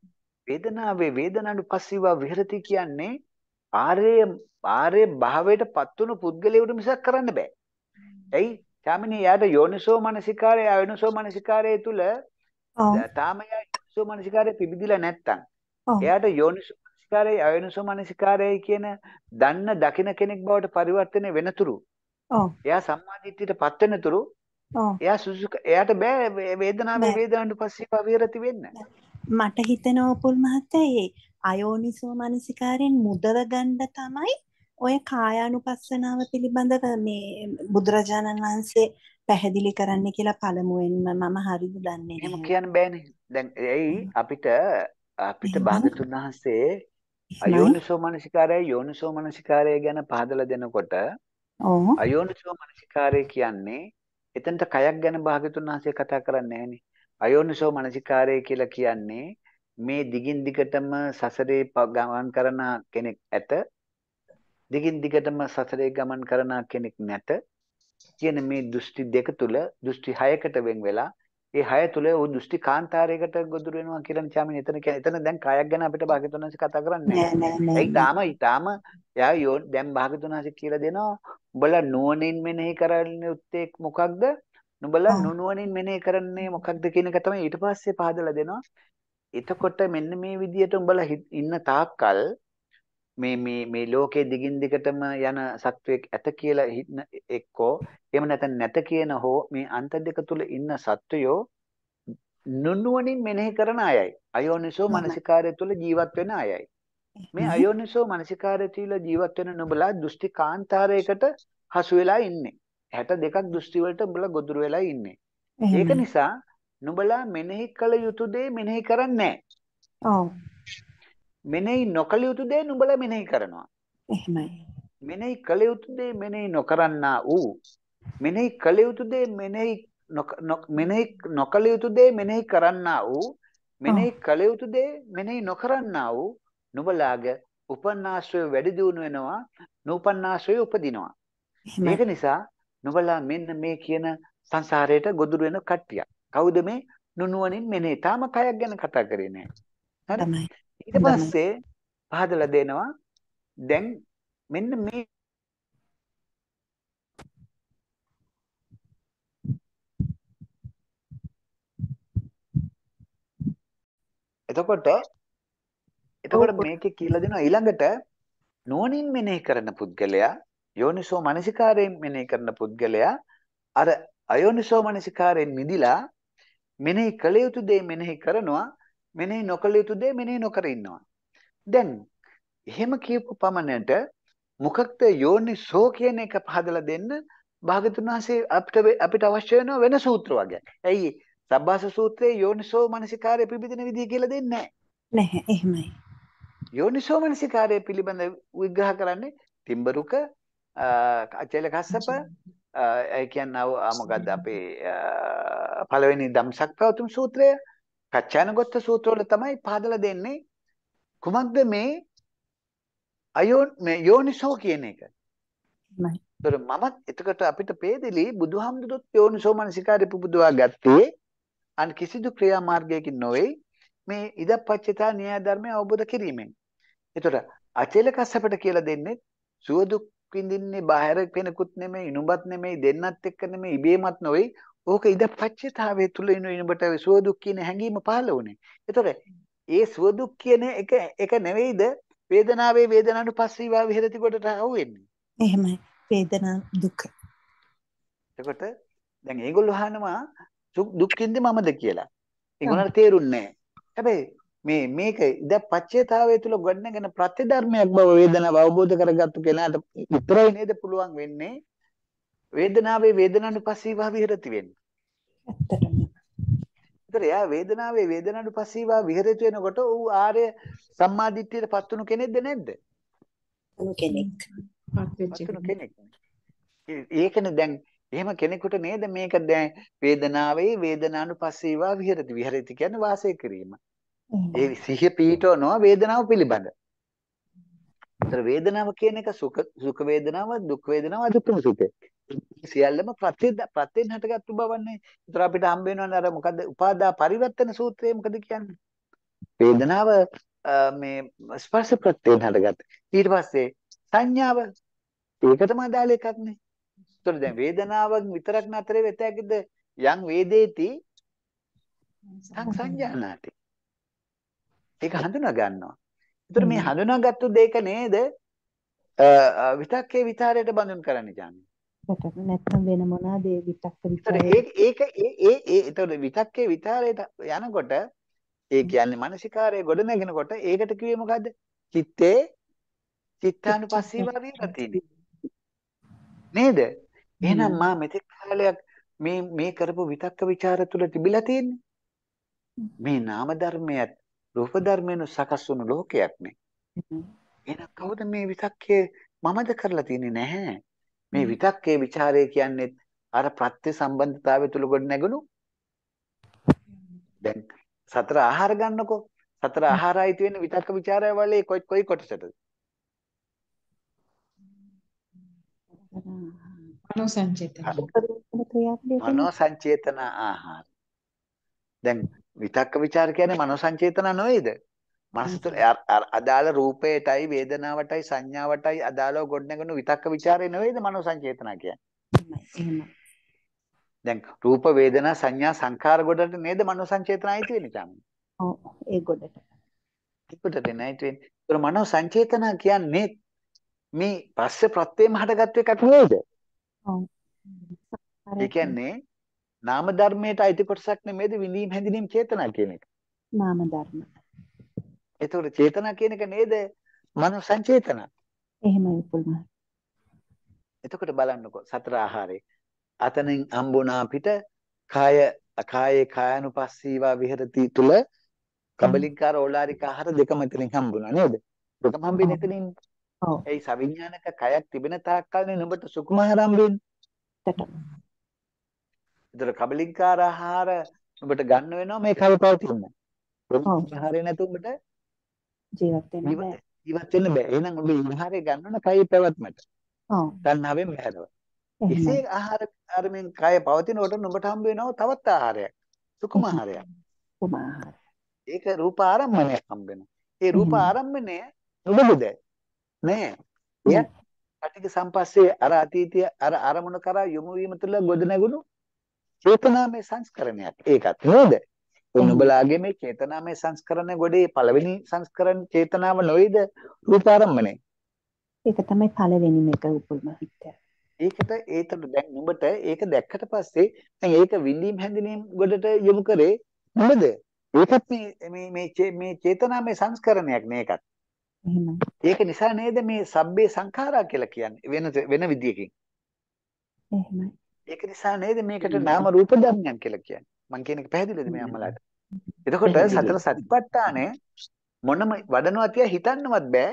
[SPEAKER 2] වේදනාවේ වේදනානු පස්සීවා විහෙරති කියන්නේ ආර්ය ආර්ය භාවයට පත්වුණු පුද්ගලයෙකුට මිසක් කරන්න බෑ. එයි තාමනේ යාට යෝනිසෝ මනසිකාරය යෝනිසෝ මනසිකාරය තුල තාම යා යෝනිසෝ මනසිකාරය පිබිදිලා නැත්තම් එයාට යෝනිසෝ මනසිකාරය අයෝනිසෝ මනසිකාරය කියන දන්න දකින කෙනෙක් බවට පරිවර්තනය වෙනතුරු එයා සම්මාදිට්ඨියට පත් වෙනතුරු එයා සුසුක එයාට බෑ වේදනාවේ වේදනාවට පස්සේ විරති වෙන්න. මට හිතෙනවා පුල් මහත්තයා
[SPEAKER 1] ඒ අයෝනිසෝ මනසිකාරයෙන් මුදව ගන්න තමයි ඔය කායානුපස්සනාව පිළිබඳව මේ බුදුරජාණන් වහන්සේ පැහැදිලි කරන්න කියලා පළමුවෙන්ම මම හරිද දන්නේ නැහැ.
[SPEAKER 2] එහෙම කියන්න බෑනේ. දැන් එයි අපිට අපිට භාගතුන් වහන්සේ අයෝනිසෝ මනසිකාරය යෝනිසෝ මනසිකාරය ගැන පහදලා දෙනකොට ඔව් අයෝනිසෝ මනසිකාරය කියන්නේ එතනට කයක් ගැන භාග්‍යතුන් වහන්සේ කතා කරන්නේ නැහනේ. අයෝනිසෝ මනසිකාරය කියලා කියන්නේ මේ දිගින් දිගටම සසරේ ගමන් කරන කෙනෙක් ඇත. දිගින් දිගටම සසරේ ගමන් කරන කෙනෙක් නැත. කියන මේ දෘෂ්ටි දෙක තුල දෘෂ්ටි හයකට වෙන් වෙලා ඒ හය තුල ඔය දෘෂ්ටි කාන්තාරයකට ගොදුරු වෙනවා කියලා නිචාමින එතන එතන දැන් කයක් ගැන අපිට භාග්‍යතුන් වහන්සේ කතා කරන්නේ නෑ. ඊටාම ඊටාම යා යෝ දැන් භාග්‍යතුන් වහන්සේ කියලා දෙනවා උඹලා නුවණින් මෙනෙහි කරන්නේ උත්තේ මොකක්ද? නුඹලා නුනුවණින් මෙනෙහි කරන්නේ මොකක්ද කියන එක තමයි ඊට පස්සේ පහදලා දෙනවා. එතකොට මෙන්න මේ විදියට උඹලා ඉන්න තාක්කල් මේ මේ මේ ලෝකයේ දිගින් දිගටම යන සත්වයක් ඇත කියලා හිතන එක්කෝ එහෙම නැත්නම් නැත කියන හෝ මේ අන්ත දෙක තුල ඉන්න සත්වයෝ නුනුවණින් මෙනෙහි කරන අයයි අයෝනිසෝ මනසිකාරය තුල ජීවත් වෙන අයයි මේ අයෝනිසෝ මනසිකාරය තුල ජීවත් වෙන නුඹලා දෘෂ්ටි කාන්තාරයකට හසු වෙලා ඉන්නේ 62ක් දෘෂ්ටි වලට උඹලා ගොදුරු වෙලා ඉන්නේ ඒක නිසා නුඹලා මෙනෙහි කළ යුතු දේ මෙනෙහි කරන්නේ නැහැ ඔව් මෙනෙහි නොකළ යුතු දේ නුඹලා මෙනෙහි කරනවා. එහෙමයි. මෙනෙහි කළ යුතු දේ මෙනෙහි නොකරන්නා වූ මෙනෙහි කළ යුතු දේ මෙනෙහි මෙනෙහි නොකළ යුතු දේ මෙනෙහි කරන්නා වූ මෙනෙහි කළ යුතු දේ මෙනෙහි නොකරන්නා වූ නුඹලාගේ උපන්නාශ්‍රය වැඩි දියුණු වෙනවා නූපන්නාශ්‍රය උපදිනවා. ඒක නිසා නුඹලා මෙන්න මේ කියන සංසාරයට ගොදුරු වෙන කට්ටිය. කවුද මේ නුනුවණින් මෙනේ තාම කයක් ගැන කතා කරේ නෑ. හරි. ඊට පස්සේ පහදලා දෙනවා දැන් මෙන්න මේ එතකොට එතකොට මේකේ කියලා දෙනවා ඊළඟට නෝනින් මෙනෙහි කරන පුද්ගලයා යෝනිසෝ මනසිකාරයෙන් මෙනෙහි කරන පුද්ගලයා අර අයෝනිසෝ මනසිකාරයෙන් මිදිලා මෙනෙහි කළ යුතු දේ මෙනෙහි කරනවා මෙනෙහි නොකළ යුතු දේ මෙනෙහි නොකර ඉන්නවා. දැන් එහෙම කියපු පමණට මොකක්ද යෝනිසෝ කියන එක පහදලා දෙන්න භාගතුන් වහන්සේ අපිට අපිට අවශ්‍ය වෙන වෙන සූත්‍ර වර්ගයක්. ඇයි සබ්බාස සූත්‍රයේ යෝනිසෝ මනසිකාරය පිළිබඳ විදිය කියලා දෙන්නේ නැහැ. එහෙමයි. යෝනිසෝ මනසිකාරය පිළිබඳ විග්‍රහ කරන්නේ තිම්බරුක අචල කස්සප ඒ කියන්නේ මොකද්ද අපේ පළවෙනි දම්සක් පැවතුම් සූත්‍රය. කච්චානගොත්ත සූත්‍රවල තමයි පහදලා දෙන්නේ කුමක්ද මේ අයෝන් මේ යෝනිසෝ කියන එක. ඒතර මමත් එතකොට අපිට පේදෙලි බුදුහම්දුත් යෝනිසෝ මනසිකාරය පුබුදවා ගත්තේ අන් කිසිදු ක්‍රියාමාර්ගයකින් නොවේ මේ ඉදපච්චිතා න්‍යාය ධර්මය අවබෝධ කිරීමෙන්. ඒතර අචේල කස්සපට කියලා දෙන්නේ සුව දුක් විඳින්නේ බාහිර කෙනෙකුත් නෙමෙයි, ඉනුඹත් නෙමෙයි, දෙන්නත් එක්ක නෙමෙයි, ඉබේමත් නොවේ ඕක ඉද පච්චිතාවේ තුල ඉනුඹට සුව දුක් කියන හැඟීම පහළ වුණේ. එතකොට ඒ සුව දුක් කියන එක එක නෙවෙයිද වේදනාවේ වේදනාවට පස්සීවා විහෙරති කොටට අහුවෙන්නේ. එහෙමයි.
[SPEAKER 1] වේදනා දුක.
[SPEAKER 2] එතකොට දැන් ඒගොල්ලෝ අහනවා දුක්ඛින්ද මමද කියලා. ඒගොල්ලන්ට තේරුන්නේ නැහැ. හැබැයි මේ මේක ඉද පච්චේතාවය තුල ගොඩනගෙන ප්‍රතිධර්මයක් බව වේදනාව අවබෝධ කරගත්තු කෙනාට විතරයි නේද පුළුවන් වෙන්නේ වේදනාවේ වේදනානුපස්සීවා විහෙරති වෙන්නේ. ඇත්තටම. ඒතර එයා වේදනාවේ වේදනානුපස්සීවා විහෙරති වෙනකොට ඌ ආර්ය සම්මාදිට්ඨියට පත්තුණු කෙනෙක්ද නැද්ද? කෙනෙක්. පත්තුණු කෙනෙක්. ඒකනේ දැන් එහෙම කෙනෙකුට නේද මේක දැන් වේදනාවේ වේදනානුපස්සීවා විහෙරති. විහෙරති කියන්නේ වාසය කිරීම. ඒ සිහිය පිහිටවනවා වේදනාව පිළිබඳ. ඒතර වේදනාව කියන එක සුඛ සුඛ වේදනාව දුක් වේදනාව අදුක්කම සුඛය. සියල්ලම ප්‍රත්‍ය ප්‍රත්‍යෙන් හටගත්තු බවන්නේ. ඒතර අපිට හම්බ වෙනවනේ අර මොකද්ද? උපාදා පරිවර්තන සූත්‍රය මොකද කියන්නේ? වේදනාව මේ ස්පර්ශ ප්‍රත්‍යයෙන් හටගත්ත. ඊට පස්සේ සංඥාව ඒකටම අදාළ එකක් නේ. ඒතර දැන් වේදනාවෙන් විතරක් නතරේ වෙතැකිද යම් වේදේති සංසඤ්ඤානාති. ඒක හඳුනා ගන්නවා. ඒතර මේ හඳුනාගත්තු දෙක නේද? විතක්කේ විතරයට බඳුන් කරන්න යන්නේ.
[SPEAKER 1] හටක් නැත්නම් වෙන මොනවාද ඒ විතක්ක විචාරය ඒක
[SPEAKER 2] ඒ ඒ ඒ එතකොට විතක්කේ විචාරයට යනකොට ඒ කියන්නේ මානසිකාරයේ ගොඩ නැගෙනකොට ඒකට කිව්වේ මොකද්ද චිත්තේ චිත්තානුපස්සීව විරතිදී නේද
[SPEAKER 3] එහෙනම්
[SPEAKER 2] මා මෙතෙක් කාලයක් මේ මේ කරපු විතක්ක ਵਿਚාර තුල තිබිලා තියෙන්නේ මේ නාම ධර්මයත් රූප ධර්මයෙන් සකස් වුණු ලෝකයක් නේ එහෙනම් කවුද මේ විතක්කේ මමද කරලා තියෙන්නේ නැහැ මේ විතක්කේ ਵਿਚාරය කියන්නේ අර ප්‍රත්‍ය සම්බන්ධතාවය තුල ගොඩ නැගුණු දැන් සතර ආහාර ගන්නකො සතර ආහාරයි තියෙන විතක්ක ਵਿਚාරය වලේ කොයි කොයි කොටසද
[SPEAKER 1] මනෝ සංචේතන මනෝ
[SPEAKER 2] සංචේතන ආහාර දැන් විතක්ක ਵਿਚාර කියන්නේ මනෝ සංචේතන නෙවෙයිද මනස තුළ අදාළ රූපයටයි වේදනාවටයි සංඥාවටයි අදාළව ගොඩනගන විතක්ක ਵਿਚාරය නෙවෙයිද මනෝ සංචේතනා කියන්නේ. දැන් රූප වේදනා සංඥා සංකාර ගොඩට නේද මනෝ සංචේතනා ඇති වෙන්නේ තමයි. ඔව් ඒ ගොඩට. ඒකට නෑයිට වෙන්නේ. ඒතර මනෝ සංචේතනා කියන්නේ මේ පස්සේ ප්‍රත්‍යයෙන්ම හටගත් එකක් නේද? ඔව්. ඒ කියන්නේ නාම ධර්මයට අයිති කොටසක් නෙමෙයිද විඳීම් හැඳිනීම් චේතනා කියන එක. නාම ධර්මයි. එතකොට චේතනා කියන එක නේද මනෝ සංචේතන. එහෙමයි විපුල් මහත්තයා. එතකොට බලන්නකෝ සතර ආහාරේ. අතනින් හම්බුණා අපිට කාය කායේ කායනුපස්සීවා විහෙරති තුල කබලින්කාර ඕලාරික ආහාර දෙකම එතනින් හම්බුණා නේද? දෙකම හම්බෙන්නේ එතනින්. ඔව්. ඒ සවිඥානික කයක් තිබෙන තාක් කාලනේ නුඹට සුකුමාරම් වෙන්නේ. ඒතර කබලින්කාර ආහාර නුඹට ගන්න වෙනවා මේ කල්පවතින්න. ආහාරේ නැතුඹට ජීවත් වෙන්න බෑ. ජීවත් වෙන්න බෑ. එහෙනම් ඔබ ආහාරය ගන්න ඕන කයි පැවැත්මට. ඔව්. තණ්හාවෙන් බැහැරව. එසේ ආහාර ආරමෙන් කය පවතිනකොට ඔබට හම්බ වෙනවා තවත් ආහාරයක්. සුකුම ආහාරයක්. සුකුම ආහාරය. ඒක රූප ආරම්මණයක් හම්බ වෙනවා. ඒ රූප ආරම්මණය නුඹුද නෑ. එය පටික සම්පස්සේ අර අතීතය අර අරමුණ කරා යොමු වීම තුළ ගොඩ නැගුණු චේතනාමය සංස්කරණයක්. ඒකත් නේද? උනුඹලාගේ මේ චේතනාමය සංස්කරණ ගොඩේ පළවෙනි සංස්කරණ චේතනාව නොවේද රූපාරම්මනේ. ඒක
[SPEAKER 1] තමයි පළවෙනිම එක උපුල්ම හිට.
[SPEAKER 2] ඒකට ඒතර දැන් නුඹට ඒක දැක්කට පස්සේ දැන් ඒක විඳීම් හැඳිනීම් ගොඩට යොමු කරේ නුඹද? ඒකත් මේ මේ මේ චේතනාමය සංස්කරණයක් මේකත්. එහෙමයි. ඒක නිසා නේද මේ සබ්බේ සංඛාරා කියලා කියන්නේ වෙන වෙන විදියකින්. එහෙමයි. ඒක නිසා නේද මේකට නාම රූප ධර්මයන් කියලා කියන්නේ. මං කියන එක පැහැදිලිද මේ අම්මලාට?
[SPEAKER 3] එතකොට සතර
[SPEAKER 2] සතිපට්ඨානය මොනම වඩනවා කියලා හිතන්නවත් බෑ.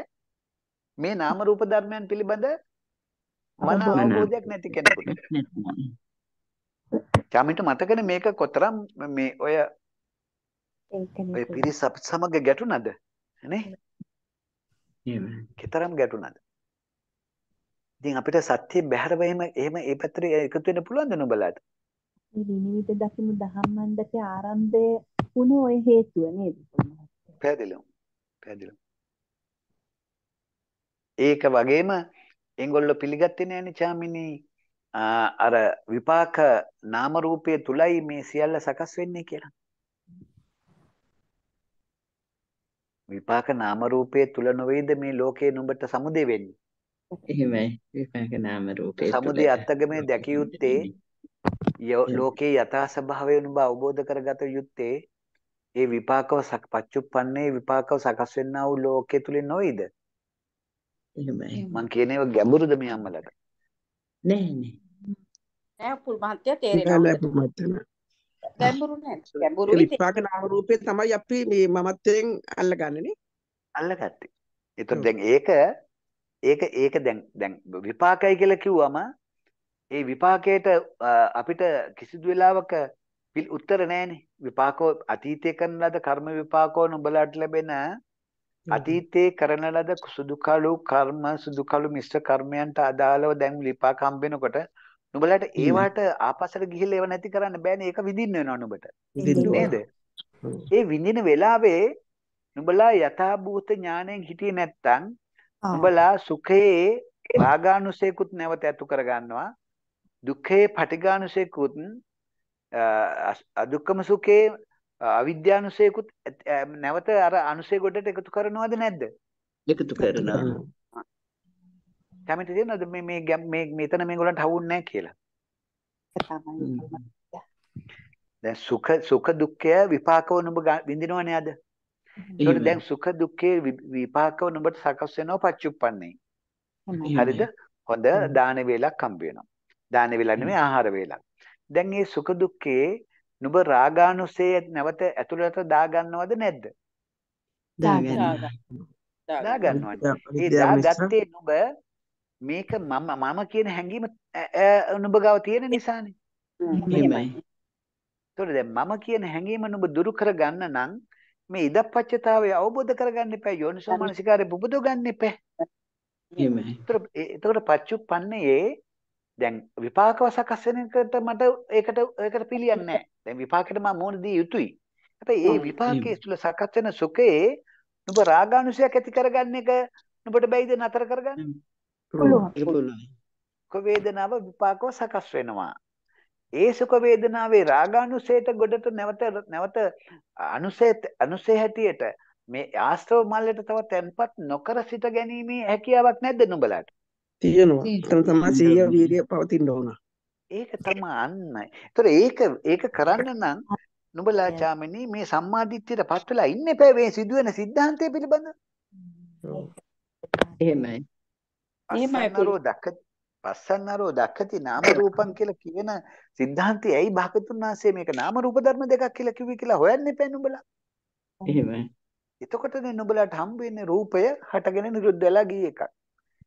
[SPEAKER 2] මේ නාම රූප ධර්මයන් පිළිබඳ මන අවබෝධයක් නැති කෙනෙකුට. චාමිට මතකනේ මේක කොතරම් මේ ඔය ඔය පිරිස සමග ගැටුණද? නේ? කතරම් ගැටුණද? ඉතින් අපිට සත්‍ය බැහැර වෙයිම එහෙම ඒ පැත්තට එකතු වෙන්න පුළුවන්ද නුඹලාට?
[SPEAKER 1] මේ විනිවිද දකිමු ධම්මන්දක ආරම්භය වුණේ ওই හේතුව නේද
[SPEAKER 2] පැහැදිලිවම පැහැදිලිවම ඒක වගේම එංගොල්ලෝ පිළිගත්තේ නෑනේ චාමිනී අර විපාක නාම රූපයේ තුලයි මේ සියල්ල සකස් වෙන්නේ කියලා විපාක නාම රූපයේ තුල නොවේද මේ ලෝකේ නුඹට සමුදේ වෙන්නේ
[SPEAKER 3] එහෙමයි විපාක නාම රූපයේ සමුදේ
[SPEAKER 2] අත්ගමේ දැකියුත්තේ ලෝකේ යථා ස්වභාවය උඹ අවබෝධ කරගත යුත්තේ ඒ විපාකව පච්චුප්පන්නේ විපාකව සකස් වෙන්නා වූ ලෝකයේ තුලින් නොවේද? එහෙමයි. මං කියන්නේ ඒක ගැඹුරුද මේ අම්මලට?
[SPEAKER 4] නෑ නෑ.
[SPEAKER 3] නෑ පුල් මහත්ය තේරෙනවා.
[SPEAKER 2] ගැඹුරු නෑ. ගැඹුරු විපාක නාම රූපේ තමයි අපි මේ මමත්වයෙන් අල්ලගන්නේ නේ. අල්ලගත්තේ. ඒතකොට දැන් ඒක ඒක ඒක දැන් දැන් විපාකයි කියලා කිව්වම ඒ විපාකයට අපිට කිසිදු වෙලාවක උත්තර නැහැනේ. විපාකෝ අතීතයේ කරන ලද කර්ම විපාකෝ නුඹලාට ලැබෙන අතීතයේ කරන ලද සුදුකලු කර්ම සුදුකලු මිශ්‍ර කර්මයන්ට අදාළව දැන් විපාක හම්බෙනකොට නුඹලාට ඒවට ආපස්සට ගිහිල්ලා ඒව නැති කරන්න බෑනේ. ඒක විඳින්න වෙනවා නුඹට. නේද? ඒ විඳින වෙලාවේ නුඹලා යථාභූත ඥාණයෙන් හිටියේ නැත්තම් නුඹලා සුඛයේ රාගානුසයකුත් නැවත ඇතු කරගන්නවා දුක්ඛේ පටිඝානුසයකුත් අදුක්කම සුඛේ අවිද්‍යානුසයකුත් නැවත අර අනුසය ගොඩට එකතු කරනවද නැද්ද? එකතු කරනවා. කැමති තියෙනවද මේ මේ මේ මෙතන මේගොල්ලන්ට හවුන්නේ නැහැ කියලා? දැන් සුඛ සුඛ දුක්ඛය විපාකව නුඹ විඳිනව නේද? ඒකට දැන් සුඛ දුක්ඛේ විපාකව නුඹට සකස් වෙනව පච්චුප්පන්නේ. හරිද? හොඳ දාන වේලක් හම්බ වෙනවා. දාන වේලා නෙමෙයි ආහාර වේලා. දැන් මේ සුඛ දුක්ඛේ නුඹ රාගානුසේ නැවත ඇතුළට දා ගන්නවද නැද්ද? දා ගන්නවා. දා ගන්නවා.
[SPEAKER 4] ඒ දාගත්තේ
[SPEAKER 2] නුඹ මේක මම මම කියන හැඟීම නුඹ ගාව තියෙන නිසානේ. එහෙමයි. ඒතකොට දැන් මම කියන හැඟීම නුඹ දුරු කරගන්න නම් මේ ඉදප්පච්චතාවය අවබෝධ කරගන්න එපා යෝනිසෝමනසිකාරය පුබුදු ගන්න එපා. එහෙමයි. ඒතකොට පච්චුප්පන්නයේ දැන් විපාකව සකස් වෙන එකට මට ඒකට ඒකට පිළියන්නේ නැහැ. දැන් විපාකෙට මම මූණ දී යුතුයි. හැබැයි ඒ විපාකයේ තුල සකස් වෙන සුඛයේ නුඹ රාගානුසයක් ඇති කරගන්න එක නුඹට බැයිද නතර කරගන්න?
[SPEAKER 4] පුළුවන්.
[SPEAKER 2] වේදනාව විපාකව සකස් වෙනවා. ඒ සුඛ වේදනාවේ රාගානුසයට ගොඩට නැවත නැවත අනුසය අනුසය හැටියට මේ ආස්තව මල්ලට තව තැන්පත් නොකර සිට ගැනීමේ හැකියාවක් නැද්ද නුඹලාට?
[SPEAKER 3] තියෙනවා. එතන තමයි
[SPEAKER 2] සිහිය වීර්ය පවතින්න ඕන. ඒක තමයි අන්නයි. ඒතර ඒක ඒක කරන්න නම් නුඹලා චාමිනී මේ සම්මාදිට්ඨියට පත් වෙලා ඉන්න එපා මේ සිදුවෙන સિદ્ધාන්තය පිළිබඳව. එහෙමයි. එහෙමයි නරෝ දක්ක පස්සන්නරෝ දක්කති නාම රූපං කියලා කියන સિદ્ધාන්තය ඇයි භාගතුන් වහන්සේ මේක නාම රූප ධර්ම දෙකක් කියලා කිව්වේ කියලා හොයන්න එපා නුඹලා. එහෙමයි. එතකොටනේ නුඹලාට හම්බ වෙන්නේ රූපය හටගෙන නිරුද්ධ වෙලා ගිය එකක්.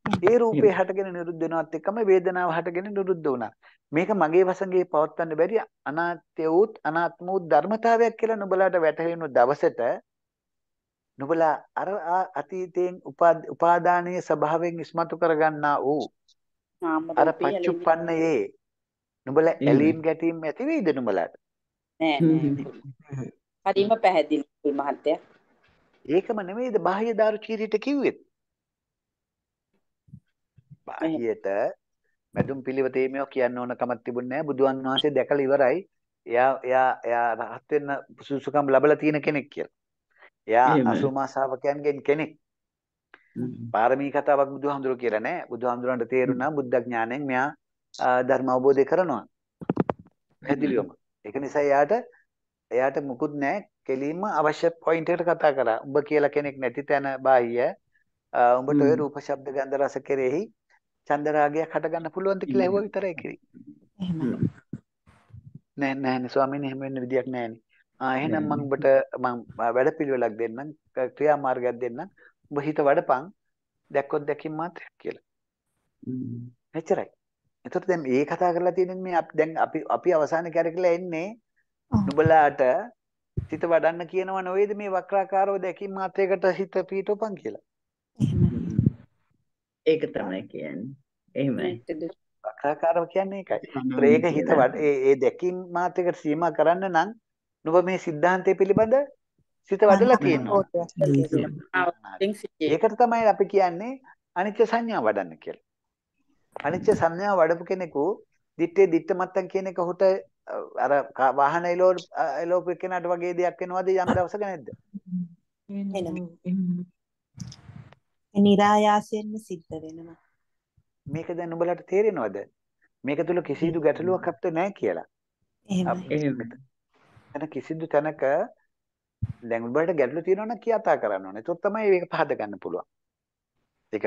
[SPEAKER 2] *laughs* ඒ රූපේ හටගෙන නිරුද්ධ වෙනවත් එක්කම වේදනාව හටගෙන නිරුද්ධ වුණා. මේක මගේ වසඟේ පවත්වන්න බැරි අනාත්‍ය වූත් අනාත්ම වූත් ධර්මතාවයක් කියලා නුඹලාට වැටහෙන දවසට නුඹලා අර අතීතයෙන් උපාදානීය ස්වභාවයෙන් ඉස්මතු කරගන්නා වූ
[SPEAKER 1] අර පච්චුප්පන්නයේ
[SPEAKER 2] නුඹලා ඇලීම් ගැටීම් ඇති වෙයිද නුඹලාට? නෑ නෑ. හරිම පැහැදිලි මහත්තයා. ඒකම නෙමෙයිද බාහ්‍ය දාරු චීරිට කිව්වෙත්. බාහියට මැදුම් පිළිවෙතේ මේවා කියන්න ඕන කමක් තිබුණේ නැහැ. බුදුන් වහන්සේ දැකලා ඉවරයි. එයා එයා එයා රහත් වෙන්න සුසුකම් ලැබලා තියෙන කෙනෙක් කියලා. එයා අසුමා ශාවකයන්ගෙන් කෙනෙක්. පාරමී කතාවක් බුදුහාමුදුරුවෝ කියලා නෑ. බුදුහාමුදුරන්ට තේරුණා බුද්ධ ඥාණයෙන් මෙයා ධර්ම අවබෝධය කරනවා. පැහැදිලිවම. ඒක නිසා එයාට එයාට මුකුත් නෑ. කෙලින්ම අවශ්‍ය පොයින්ට් එකට කතා කරා. උඹ කියලා කෙනෙක් නැති තැන බාහිය. උඹට ඔය රූප ශබ්ද ගන්ධ රස කෙරෙහි චන්ද රාගයක් හටගන්න පුළුවන්ද කියලා ඇහුවා විතරයි කිරි. එහෙමයි. නෑ නෑ නේ ස්වාමීන් එහෙම වෙන්න විදියක් නෑනේ. ආ එහෙනම් මම ඔබට මම වැඩපිළිවෙලක් දෙන්නම් ක්‍රියාමාර්ගයක් දෙන්නම්. ඔබ හිත වඩපන් දැක්කොත් දැකින් මාත් කියලා. එච්චරයි. එතකොට දැන් මේ කතා කරලා තියෙන මේ අපි දැන් අපි අපි අවසාන කරකලා එන්නේ නුඹලාට සිත වඩන්න කියනව නෙවෙයිද මේ වක්‍රාකාරව දැකීම මාත්‍රයකට හිත පීටෝපන් කියලා. ඒක තමයි කියන්නේ. එහෙමයි. වක්‍රාකාරව කියන්නේ ඒකයි. ඒක හිත ඒ ඒ දැකින් මාත්‍රයකට සීමා කරන්න නම් නුඹ මේ સિદ્ધාන්තය පිළිබඳ සිත වදලා තියෙනවා. ඒකට තමයි අපි කියන්නේ අනිත්‍ය සංඥා වඩන්න කියලා. අනිත්‍ය සංඥා වඩපු කෙනෙකු දිත්තේ දිත්ත මත්තන් කියන එක හොට අර වාහන එලෝ එලෝ කෙනාට වගේ දෙයක් වෙනවද යම් දවසක නැද්ද?
[SPEAKER 4] එනවා.
[SPEAKER 2] નિરાයාසයෙන්ම සිද්ධ වෙනවා. මේක දැන් ඔබලාට තේරෙනවද? මේක තුල කිසිදු ගැටලුවක් අපිට නැහැ කියලා. එහෙමයි. එතන කිසිදු තැනක දැන් ඔබලාට ගැටලු තියෙනවා නම් කියතා කරන්න ඕනේ. ඒතොත් තමයි මේක පහද ගන්න පුළුවන්. ඒක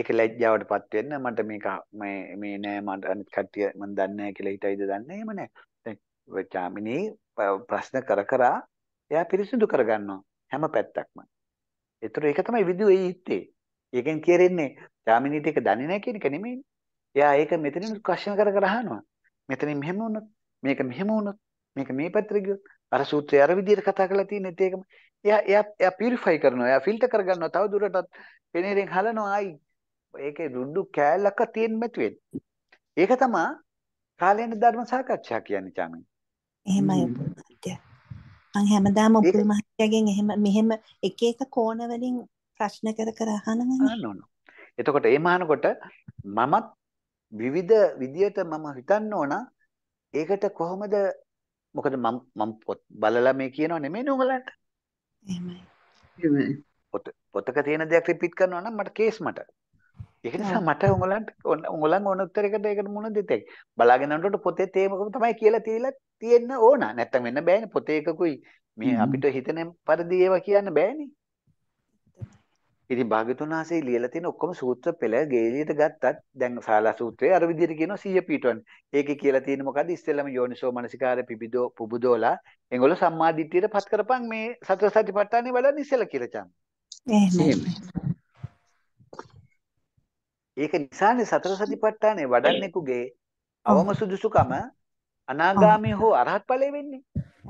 [SPEAKER 2] ඒක ලැජ්ජාවටපත් වෙන්න මට මේක මේ මේ නෑ මට අනිත් කට්ටිය මම දන්නේ නැහැ කියලා හිතයිද දන්නේ එහෙම නෑ. දැන් චාමිනී ප්‍රශ්න කර කරා එයා පිරිසිදු කරගන්නවා හැම පැත්තක්ම. ඒතර ඒක තමයි විදු ඒ හිතේ. ඒකෙන් කියරෙන්නේ යාමිනීට ඒක දන්නේ නැහැ කියන එක නෙමෙයි. එයා ඒක මෙතනින් ක්වස්චන් කර කර අහනවා. මෙතනින් මෙහෙම වුණොත් මේක මෙහෙම වුණොත් මේක මේ පැත්තට ගියොත් අර සූත්‍රය අර විදිහට කතා කරලා තියෙනෙත් ඒකම. එයා එයා එයා පියුරිෆයි කරනවා. එයා ෆිල්ටර් කර ගන්නවා. තව දුරටත් පෙනේරෙන් හලනවා ආයි. ඒකේ රුඩු කෑල්ලක් තියෙන්න මැතුවෙන්. ඒක තමයි කාලේන ධර්ම සාකච්ඡා කියන්නේ චාමිනී. එහෙමයි
[SPEAKER 1] උපමාත්‍ය. මම හැමදාම උපමාත්‍යගෙන් එහෙම මෙහෙම එක එක කෝණ වලින්
[SPEAKER 2] ප්‍රශ්න කර කර අහනවනේ. එතකොට එහෙම අහනකොට මමත් විවිධ විදියට මම හිතන්න ඕන ඒකට කොහොමද මොකද මම මම බලලා මේ කියනව නෙමෙයි උගලන්ට. එහෙමයි. එහෙමයි. පොත පොතක තියෙන දෙයක් රිපීට් කරනවා නම් මට කේස් මට. ඒක නිසා මට උගලන්ට උගලන් ඕන උත්තරයකට ඒකට මුණ දෙතේ. බලාගෙන යනකොට පොතේ තේමකම තමයි කියලා තියලා තියෙන්න ඕන. නැත්තම් වෙන්න බෑනේ පොතේ එකකුයි මේ අපිට හිතෙන පරිදි ඒවා කියන්න බෑනේ. ඉතින් භාග්‍යතුන් වහන්සේ ලියලා තියෙන ඔක්කොම සූත්‍ර පෙළ ගේලියට ගත්තත් දැන් ශාලා සූත්‍රය අර විදිහට කියනවා 100 පීටවන්. ඒකේ කියලා තියෙන මොකද්ද? ඉස්සෙල්ලම යෝනිසෝ මනසිකාර පිබිදෝ පුබුදෝලා එංගොල්ල සම්මාදිට්ඨියට පත් කරපන් මේ සතර සතිපට්ඨානේ වඩන්න ඉස්සෙල්ලා කියලා චාම්. ඒක නිසානේ සතර සතිපට්ඨානේ වඩන්නේ කුගේ අවම සුදුසුකම අනාගාමී හෝ අරහත් ඵලෙ වෙන්නේ.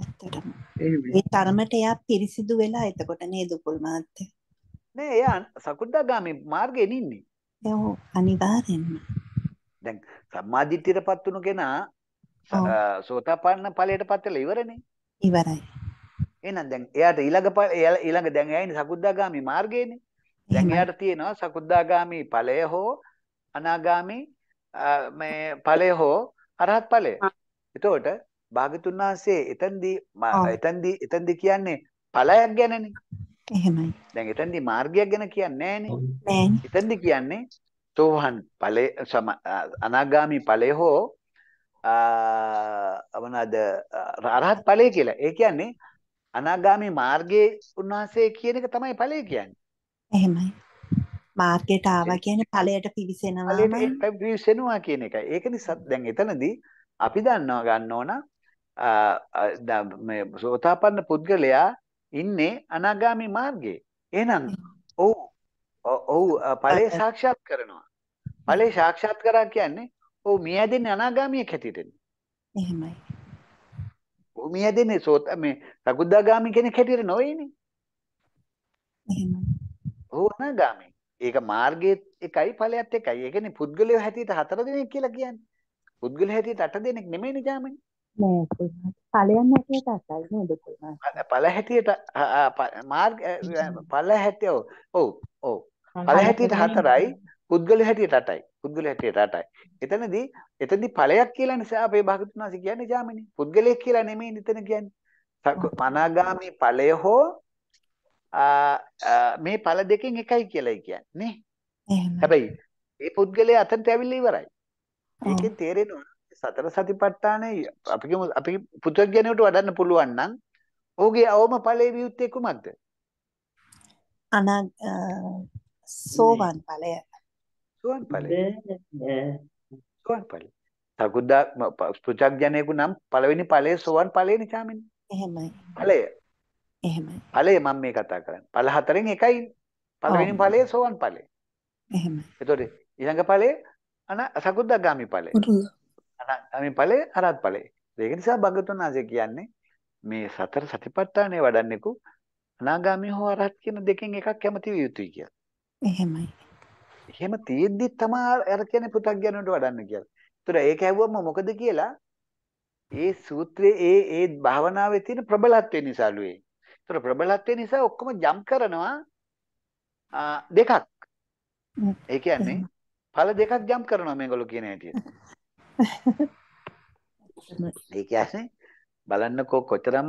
[SPEAKER 1] ඇත්තටම. ඒ තරමට එයා පිරිසිදු වෙලා එතකොට නේද උපුල් මහත්තයා. නෑ
[SPEAKER 2] එයා සකුද්දාගාමි මාර්ගයෙන් ඉන්නේ.
[SPEAKER 1] ඔව් අනිවාර්යෙන්ම.
[SPEAKER 2] දැන් සම්මාදිට්ඨියටපත් වුණු කෙනා සෝතාපන්න ඵලයටපත් වෙලා ඉවරනේ. ඉවරයි. එහෙනම් දැන් එයාට ඊළඟ ඊළඟ දැන් එයා ඉන්නේ සකුද්දාගාමි මාර්ගයේනේ. දැන් එයාට තියෙනවා සකුද්දාගාමි ඵලය හෝ අනාගාමි මේ ඵලය හෝ අරහත් ඵලය. එතකොට භාගතුන් වහන්සේ එතෙන්දී එතෙන්දී එතෙන්දී කියන්නේ ඵලයක් ගැනනේ. එහෙමයි. දැන් එතෙන්දී මාර්ගයක් ගැන කියන්නේ නෑනේ. එතෙන්දී කියන්නේ සෝහන් ඵලේ අනාගාමි ඵලේ හෝ අවනද අරහත් ඵලේ කියලා. ඒ කියන්නේ අනාගාමි මාර්ගයේ උන්වහන්සේ කියන එක තමයි ඵලේ කියන්නේ.
[SPEAKER 1] එහෙමයි. මාර්ගයට ආවා කියන්නේ ඵලයට පිවිසෙනවා. ඵලයට
[SPEAKER 2] පිවිසෙනවා කියන එක. ඒක නිසා දැන් එතනදී අපි දන්නවා ගන්න ඕන මේ සෝතාපන්න පුද්ගලයා ඉන්නේ අනාගාමි මාර්ගයේ. එහෙනම් ඔව් ඔව් ඵලේ සාක්ෂාත් කරනවා. ඵලේ සාක්ෂාත් කරා කියන්නේ ඔව් මිය හැදෙන්නේ අනාගාමියෙක් හැටියටනේ. එහෙමයි. ඔව් මිය හැදෙන්නේ සෝත මේ සකුද්දාගාමි කෙනෙක් හැටියට නෙවෙයිනේ. එහෙමයි. ඔව් අනාගාමි. ඒක මාර්ගයේ එකයි ඵලයත් එකයි. ඒ කියන්නේ පුද්ගලයා හැටියට හතර දෙනෙක් කියලා කියන්නේ. පුද්ගලයා හැටියට අට දෙනෙක් නෙමෙයිනේ ජාමනේ.
[SPEAKER 1] නෑ කොහොමද ඵලයන් හැටියට
[SPEAKER 2] අතයි නේද කොහොමද ඵල හැටියට මාර්ග ඵල හැටිය ඔව් ඔව්
[SPEAKER 4] ඵල හැටියට හතරයි
[SPEAKER 2] පුද්ගල හැටියට අටයි පුද්ගල හැටියට අටයි එතනදී එතනදී ඵලයක් කියලා නිසා අපේ භාගතුන් වහන්සේ කියන්නේ ජාමිනේ පුද්ගලයෙක් කියලා නෙමෙයි එතන කියන්නේ පනාගාමී ඵලය හෝ මේ ඵල දෙකෙන් එකයි කියලායි කියන්නේ නේ හැබැයි මේ පුද්ගලයා අතනට ඇවිල්ලා ඉවරයි ඒකෙන් තේරෙනවා සතර සතිපට්ඨානය අපිකම අපි පුදුජඥයට වඩන්න පුළුවන් නම් ඔහුගේ අවම ඵලයේ විුත්තේ කුමක්ද?
[SPEAKER 1] අනා සෝවන්
[SPEAKER 2] ඵලය. සෝවන් ඵලය. සෝවන් ඵලය. තකුදා පුදුජඥයෙකු නම් පළවෙනි ඵලයේ සෝවන් ඵලයේ නිචාමින්. එහෙමයි. ඵලය. එහෙමයි. ඵලය මම මේ කතා කරන්නේ. ඵල හතරෙන් එකයි. පළවෙනි ඵලයේ සෝවන් ඵලය. එහෙමයි. එතකොට ඊළඟ ඵලයේ අනා සකුද්දාගාමි ඵලය. අනාගාමී ඵලය අරහත් ඵලය. ඒක නිසා භගතුන් ආසේ කියන්නේ මේ සතර සතිපට්ඨානය වඩන්නෙකු අනාගාමී හෝ අරහත් කියන දෙකෙන් එකක් කැමති විය යුතුයි කියලා. එහෙමයි. එහෙම තියෙද්දි තමයි අර කියන්නේ පු탁ඥයන්ට වඩන්න කියලා. ඒතර ඒක ඇහුවම මොකද කියලා ඒ සූත්‍රයේ ඒ ඒ භාවනාවේ තියෙන ප්‍රබලත්වය නිසාලු ඒ. ඒතර ප්‍රබලත්වය නිසා ඔක්කොම ජම් කරනවා දෙකක්. ඒ කියන්නේ ඵල දෙකක් ජම් කරනවා මේගොල්ලෝ කියන හැටියට. *laughs* ඒ කියන්නේ බලන්නකෝ කොතරම්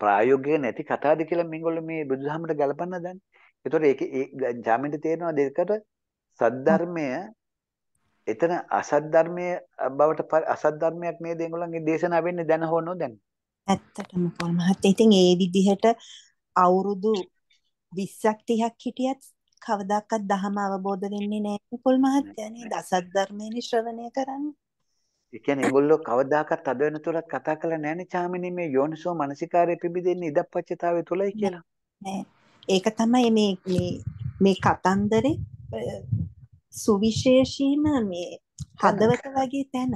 [SPEAKER 2] ප්‍රායෝගික නැති කතාවද කියලා මේගොල්ලෝ මේ බුදුදහමට ගලපන්න දන්නේ. ඒතකොට ඒක ඒ ජාමින්ට තේරෙනවා දෙකට සද්ධර්මය එතන අසත් ධර්මයේ බවට අසත් ධර්මයක් නේද ඒගොල්ලන්ගේ දේශනා වෙන්නේ දැන හෝ නොදැන.
[SPEAKER 1] ඇත්තටම කොහොමහත් ඉතින් ඒ විදිහට අවුරුදු 20ක් 30ක් හිටියත් කවදක්කත් දහම අවබෝධ වෙන්නේ නෑ පුල් මහත්යනේ දසත් ධර්මයනි ශ්‍රවණය කරන්න.
[SPEAKER 2] එකන ගොල්ලො කවදාකත් අද වෙන තුළත් කතා කළ නෑන චාමිනි මේ යෝනිසෝ මනසිකාරය පිබිදෙන්නේ ඉදක් පච්චතාව තුළයි කියලා. ඒක තමයි
[SPEAKER 1] මේ මේ කතන්දරේ
[SPEAKER 2] සුවිශේෂීම මේ හදවත වගේ තැන.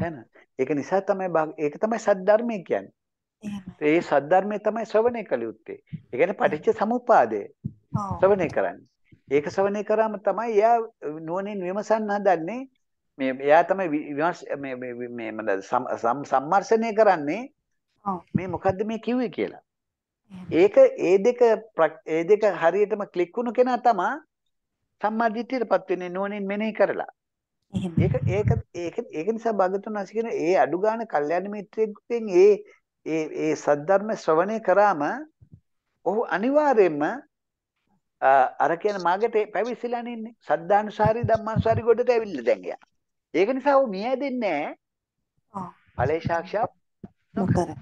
[SPEAKER 2] තැන. ඒක නිසා තමයි ඒක තමයි සද්ධර්මය කියන්නේ. ඒ සද්ධර්මය තමයි ශ්‍රවණය කළ යුත්තේ. ඒ කියන්නේ පටිච්ච සමුප්පාදය. ශ්‍රවණය කරන්නේ. ඒක ශ්‍රවණය කරාම තමයි එයා නුවණින් විමසන්න හදන්නේ. මේ එයා තමයි විමර්ශ මේ මේ මේ සම්මර්ෂණය කරන්නේ. මේ මොකද්ද මේ කිව්වේ කියලා. ඒක ඒ දෙක ඒ දෙක හරියටම ක්ලික් වුණු කෙනා තමයි සම්මාදිටියටපත් වෙන්නේ නුවණින් මෙනෙහි කරලා. ඒක ඒක ඒක ඒක නිසා භාගතුන් වහන්සේ කියන ඒ අඩු ගන්න කල්යාණ මිත්‍රයෙක්ගෙන් ඒ ඒ ඒ සද්ධර්ම ශ්‍රවණය කරාම ඔහු අනිවාර්යයෙන්ම අර කියන මාර්ගයට පැවිසිලානේ ඉන්නේ. සද්ධානුසාරී ධම්මානුසාරී ගොඩට ඇවිල්ලා දැන් යා. ඒක නිසා ਉਹ මිය දෙන්නේ නැහැ. ආ. ඵලේ සාක්ෂාත් නොකර.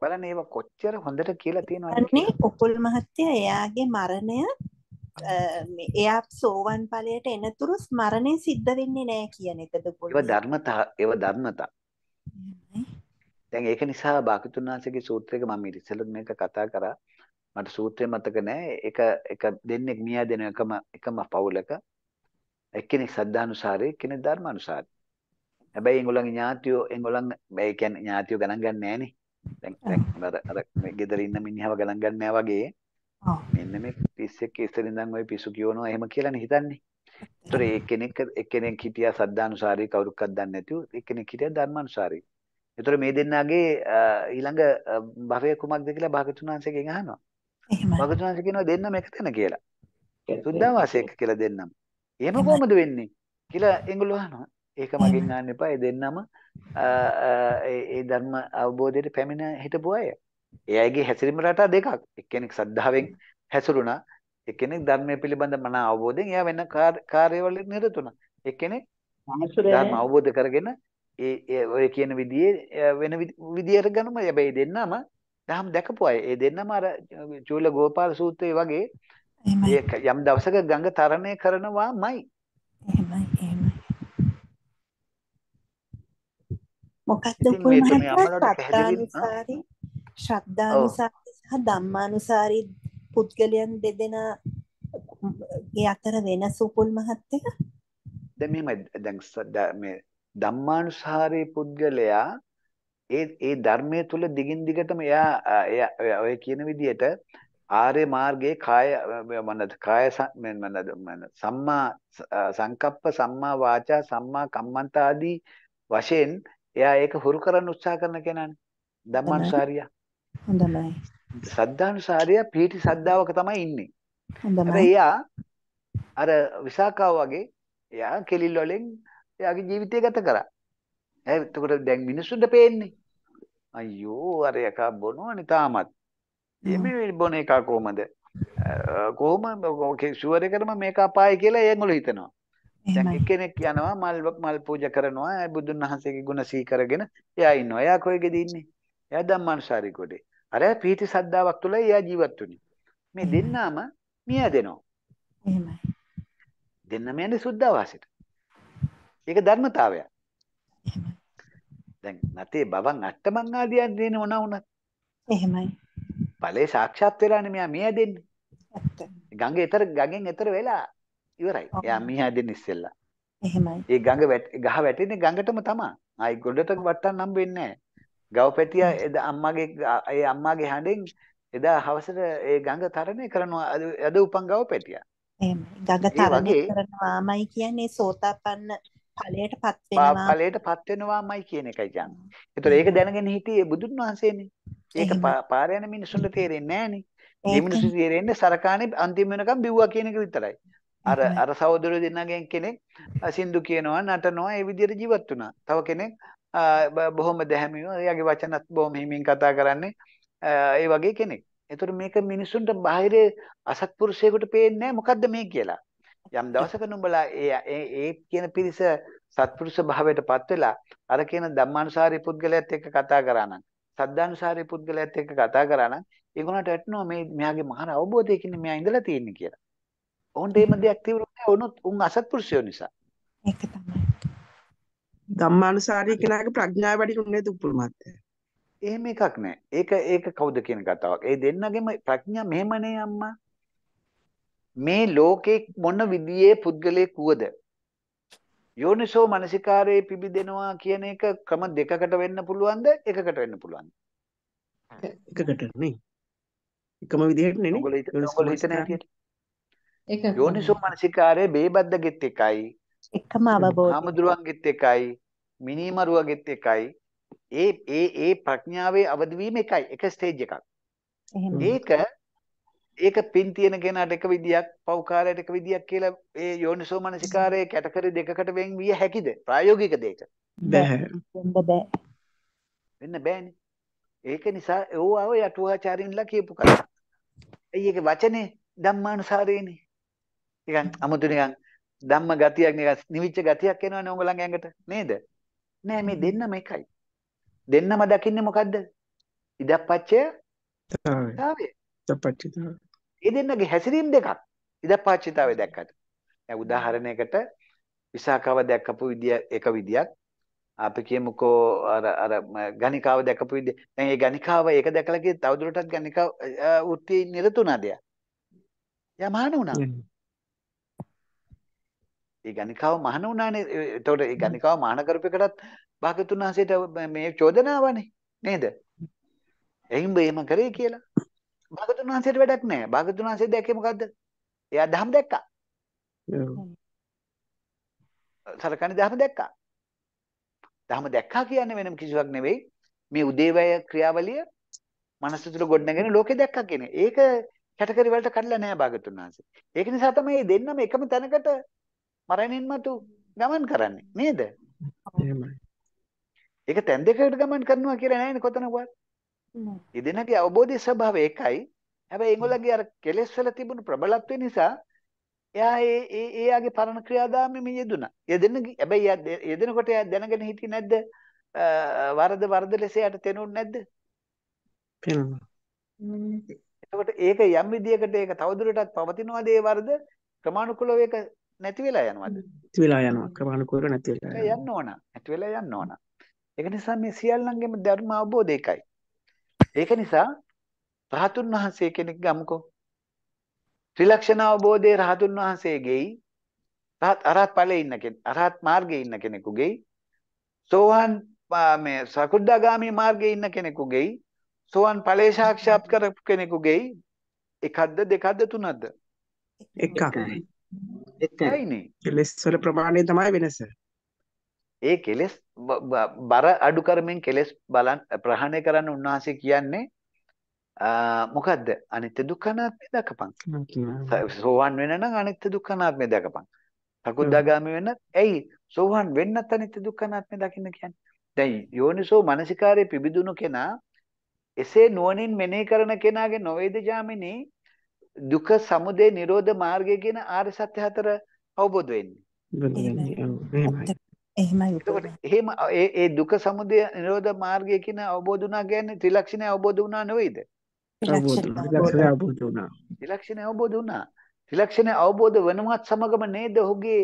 [SPEAKER 2] බලන්න ඒව කොච්චර හොඳට කියලා තියෙනවද කියන්නේ උපුල් මහත්තයා
[SPEAKER 1] එයාගේ මරණය එයා සෝවන් ඵලයට එනතුරු ස්මරණය සිද්ධ වෙන්නේ නැහැ කියන එකද උපුල් ඒව
[SPEAKER 2] ධර්මතා ඒව ධර්මතා දැන් ඒක නිසා බාකතුන් වහන්සේගේ සූත්‍රයක මම ඉතිසලත් මේක කතා කරා මට සූත්‍රය මතක නෑ එක එක දෙන්නෙක් මියා දෙන එකම එකම පවුලක එක්කෙනෙක් සද්ධානුසාරී එක්කෙනෙක් ධර්මානුසාරී හැබැයි ඒගොල්ලන්ගේ ඥාතියෝ ඒගොල්ලන් ඒ කියන්නේ ඥාතියෝ ගණන් ගන්න නෑනේ දැන් දැන් අර අර මේ ගෙදර ඉන්න මිනිහව ගණන් ගන්න නෑ වගේ මෙන්න මේ 31 ඉස්සරින්දන් ওই පිසු කියනවා එහෙම කියලානේ හිතන්නේ ඒතර එක්කෙනෙක් එක්කෙනෙක් හිටියා සද්ධානුසාරී කවුරුක්වත් දන්නේ නැතිව එක්කෙනෙක් හිටියා ධර්මානුසාරී ඒතර මේ දෙන්නාගේ ඊළඟ භවය කුමක්ද කියලා භාගතුන් වහන්සේගෙන් අහනවා භාගතුනාංශ කියනවා දෙන්නම එක තැන කියලා. සුද්ධවාසයක කියලා දෙන්නම. එහෙම කොහොමද වෙන්නේ කියලා එංගලෝ අහනවා. ඒක මගෙන් අහන්න එපා. ඒ දෙන්නම ඒ ධර්ම අවබෝධයට පැමිණ හිටපු අය. ඒ අයගේ හැසිරීම රටා දෙකක්. එක්කෙනෙක් සද්ධාවෙන් හැසිරුණා. එක්කෙනෙක් ධර්මය පිළිබඳ මන අවබෝධයෙන් එයා වෙන කාර්යවල නිරත වුණා. එක්කෙනෙක් ධර්ම අවබෝධ කරගෙන ඒ ඔය කියන විදිහේ වෙන විදියට ගනුම හැබැයි දෙන්නම දහම් දැකපු අය ඒ දෙන්නම අර චූල ගෝපාල සූත්‍රයේ වගේ යම් දවසක ගඟ තරණය කරනවාමයි එහෙමයි එහෙමයි
[SPEAKER 1] මොකක්ද පුරුමහත්සාරි ශ්‍රද්ධානුසාරි සහ ධම්මානුසාරි පුද්ගලයන් දෙදෙනා ගේ අතර වෙනස උපුල් මහත්තයා
[SPEAKER 2] දැන් මෙහෙමයි දැන් මේ ධම්මානුසාරී පුද්ගලයා ඒ ඒ ධර්මයේ තුල දිගින් දිගටම එයා එයා ඔය කියන විදිහට ආර්ය මාර්ගයේ කාය මනද කාය මනද සම්මා සංකප්ප සම්මා වාචා සම්මා කම්මන්ත ආදී වශයෙන් එයා ඒක හුරු කරන්න උත්සාහ කරන කෙනානේ ධම්මානුසාරියා හොඳයි සද්ධානුසාරියා පීටි සද්ධාවක තමයි ඉන්නේ
[SPEAKER 1] හොඳයි එයා
[SPEAKER 2] අර විසාකාව වගේ එයා කෙලිල් වලින් එයාගේ ජීවිතය ගත කරා එතකොට දැන් මිනිස්සුන්ට පේන්නේ අයියෝ අර එකක් බොනවනේ තාමත්. එමේ බොන එක කොහමද? කොහොම ඔකේ ෂුවර් එකටම මේක අපායි කියලා ඒගොල්ලෝ හිතනවා. දැන් එක්කෙනෙක් යනවා මල් මල් පූජා කරනවා බුදුන් වහන්සේගේ ගුණ සිහි කරගෙන එයා ඉන්නවා. එයා කොහෙද ඉන්නේ? එයා ධම්මානුසාරී කොටේ. අර පීති සද්දාවක් තුළ එයා ජීවත් වුණේ. මේ දෙන්නාම මිය දෙනවා. එහෙමයි. දෙන්නම යන්නේ සුද්ධවාසයට. ඒක ධර්මතාවයක්. දැන් නැතේ බවන් අට්ටමං ආදියක් දෙන මොන වුණත්. එහෙමයි. ඵලේ සාක්ෂාත් වෙලානේ මෙයා මේ හැදෙන්නේ. ඇත්ත. ගඟේතර ගඟෙන් එතර වෙලා ඉවරයි. එයා මේ හැදෙන්නේ ඉස්සෙල්ලා. එහෙමයි. ඒ ගඟ ගහ වැටෙන්නේ ගඟටම තමයි. ආයි ගොඩට වට්ටන්න හම්බ වෙන්නේ නැහැ. ගවපැටියා එදා අම්මගේ ඒ අම්මගේ හැඬෙන් එදා හවසට ඒ ගඟ තරණය කරනවා අද උපන් ගවපැටියා.
[SPEAKER 1] එහෙමයි. ගඟ තරණය කරනවාමයි කියන්නේ සෝතාපන්න
[SPEAKER 2] ඵලයටපත් වෙනවා ඵලයටපත් වෙනවාමයි කියන එකයි කියන්නේ. ඒතර ඒක දැනගෙන හිටියේ බුදුන් වහන්සේනේ. ඒක පාර යන මිනිසුන්ට තේරෙන්නේ නැහනේ. මේ මිනිස්සු තේරෙන්නේ සරකාණේ අන්තිම වෙනකම් බිව්වා කියන එක විතරයි. අර අර සහෝදර දෙන්නගෙන් කෙනෙක් සින්දු කියනවා නටනවා ඒ විදිහට ජීවත් වුණා. තව කෙනෙක් බොහොම දැහැමිව එයාගේ වචනත් බොහොම හිමින් කතා කරන්නේ ඒ වගේ කෙනෙක්. ඒතර මේක මිනිසුන්ට බාහිර අසත්පුරුෂයෙකුට පේන්නේ නැහැ මොකද්ද මේ කියලා. යම් දවසක නුඹලා ඒ ඒ කියන පිරිස සත්පුරුෂ භාවයටපත් වෙලා අර කියන ධම්මානුසාරී පුද්ගලයාත් එක්ක කතා කරා නම් සද්ධානුසාරී පුද්ගලයාත් එක්ක කතා කරා නම් ඒගොල්ලන්ට ඇටනවා මේ මෙයාගේ මහා අවබෝධයකින් මෙයා ඉඳලා තියෙන්නේ කියලා. ඔවුන්ට එහෙම දෙයක් තිබුණේ ඔවුනුත් උන් අසත්පුරුෂයෝ නිසා. ඒක තමයි. ධම්මානුසාරී කෙනාගේ ප්‍රඥාව වැඩි කුනේ දුප්පුල් මාත්‍ය. එහෙම එකක් නෑ. ඒක ඒක කවුද කියන කතාවක්. ඒ දෙන්නගෙම ප්‍රඥා මෙහෙමනේ අම්මා. මේ ලෝකේ මොන විදියේ පුද්ගලයෙක් වුවද යෝනිසෝ මනසිකාරයේ පිබිදෙනවා කියන එක ක්‍රම දෙකකට වෙන්න පුළුවන්ද එකකට වෙන්න පුළුවන්ද එකකට නේ එකම විදිහට නේ ඔයගොල්ලෝ හිතන හැටියට ඒක යෝනිසෝ මනසිකාරයේ බේබද්දගෙත් එකයි එකම අවබෝධය ආමුදුරුවන්ගෙත් එකයි මිනිමරුවගෙත් එකයි ඒ ඒ ඒ ප්‍රඥාවේ අවදි වීම එකයි එක ස්ටේජ් එකක් ඒක ඒක පින් තියෙන කෙනාට එක විදියක් පෞකාරයට එක විදියක් කියලා ඒ යෝනිසෝ මනසිකාරයේ කැටකරි දෙකකට වෙන් විය හැකිද ප්‍රායෝගික දෙයක බෑ වෙන්න බෑනේ ඒක නිසා ඕවාව යටුවාචාරින්ලා කියපු කතා ඇයි ඒක වචනේ ධම්මානුසාරේනේ නිකන් අමුතු නිකන් ධම්ම ගතියක් නිකන් නිවිච්ච ගතියක් එනවනේ උඹ ළඟ ඇඟට නේද නෑ මේ දෙන්නම එකයි දෙන්නම දකින්නේ මොකද්ද ඉදප්පච්චය තාවේ ඉදප්පච්චිතාව. ඒ දෙන්නගේ හැසිරීම දෙකක් ඉදප්පච්චිතාවේ දැක්කට. දැන් උදාහරණයකට විසාකාව දැක්කපු විදිය එක විදියක් අපි කියමුකෝ අර අර ගණිකාව දැකපු විදිය. දැන් මේ ගණිකාව ඒක දැකලා ගියේ තවදුරටත් ගණිකාව වෘත්තියේ නිරතුණාද යා. යා මහාන වුණා. ඒ ගණිකාව මහාන වුණානේ. එතකොට ඒ ගණිකාව මහාන කරපෙකටත් භාගතුන් වහන්සේට මේ චෝදනාවනේ නේද? එයින් බේම කරේ කියලා. භාගතුන් වහන්සේට වැඩක් නැහැ. භාගතුන් වහන්සේ දැක්කේ මොකද්ද? එයා ධම් දැක්කා. සලකන්නේ ධම් දැක්කා. ධම් දැක්කා කියන්නේ වෙනම කිසිවක් නෙවෙයි. මේ උදේවැය ක්‍රියාවලිය මනස තුල ගොඩනගෙන ලෝකේ දැක්කා කියන්නේ. ඒක කැටගරි වලට කඩලා නැහැ භාගතුන් වහන්සේ. ඒක නිසා තමයි මේ දෙන්නම එකම තැනකට මරණින් මතු ගමන් කරන්නේ. නේද? එහෙමයි. ඒක තැන් දෙකකට ගමන් කරනවා කියලා නැහැ නේ කොතනකවත්. ඒ දෙනාගේ අවබෝධයේ ස්වභාවය එකයි. හැබැයි ඒගොල්ලන්ගේ අර කෙලෙස් වල තිබුණු ප්‍රබලත්වය නිසා එයා ඒ ඒ එයාගේ පරණ ක්‍රියාදාමයේ මේ යෙදුණා. ඒ දෙන්න හැබැයි ඒ දෙනකොට එයා දැනගෙන හිටියේ නැද්ද? වරද වරද ලෙස එයාට තේරුණේ නැද්ද? පේනවා. එතකොට ඒක යම් විදියකට ඒක තවදුරටත් පවතිනවාද ඒ වරද? ක්‍රමානුකූලව ඒක නැති වෙලා යනවාද?
[SPEAKER 3] නැති වෙලා යනවා.
[SPEAKER 2] ක්‍රමානුකූලව නැති වෙලා යනවා. යන්න ඕන. නැති වෙලා යන්න ඕන. ඒක නිසා මේ සියල්ලංගෙම ධර්ම අවබෝධය එකයි. ඒක නිසා රහතුන් වහන්සේ කෙනෙක් ගමුකෝ. ත්‍රිලක්ෂණ අවබෝධයේ රහතුන් වහන්සේගෙයි රහත් අරහත් ඵලයේ ඉන්න කෙනෙක් අරහත් මාර්ගයේ ඉන්න කෙනෙකුගෙයි සෝවාන් මේ සකුද්දාගාමී මාර්ගයේ ඉන්න කෙනෙකුගෙයි සෝවාන් ඵලයේ සාක්ෂාත් කරපු කෙනෙකුගෙයි එකක්ද දෙකක්ද තුනක්ද එකක් එකයිනේ කෙලෙස් වල ප්‍රමාණය තමයි වෙනස ඒ කෙලෙස් බර අඩු කරමින් කෙලෙස් බලන් ප්‍රහාණය කරන්න උන්වහන්සේ කියන්නේ මොකද්ද අනිත්‍ය දුක්ඛනාත්මය දකපන් සෝවන් වෙන නම් අනිත්‍ය දුක්ඛනාත්මය දකපන් සකුද්දාගාමි වෙන්න ඇයි සෝවන් වෙන්නත් අනිත්‍ය දුක්ඛනාත්මය දකින්න කියන්නේ දැන් යෝනිසෝ මනසිකාරයේ පිබිදුණු කෙනා එසේ නුවණින් මෙනෙහි කරන කෙනාගේ නොවේද ජාමිනී දුක සමුදය නිරෝධ මාර්ගය කියන ආර්ය සත්‍ය හතර අවබෝධ
[SPEAKER 4] වෙන්නේ
[SPEAKER 2] එහෙමයි එතකොට එහෙම ඒ ඒ දුක සමුදය නිරෝධ මාර්ගය කියන අවබෝධ වුණා කියන්නේ ත්‍රිලක්ෂණය අවබෝධ වුණා නෙවෙයිද ත්‍රිලක්ෂණය අවබෝධ වුණා ත්‍රිලක්ෂණය අවබෝධ වුණා ත්‍රිලක්ෂණය අවබෝධ වෙනවත් සමගම නේද ඔහුගේ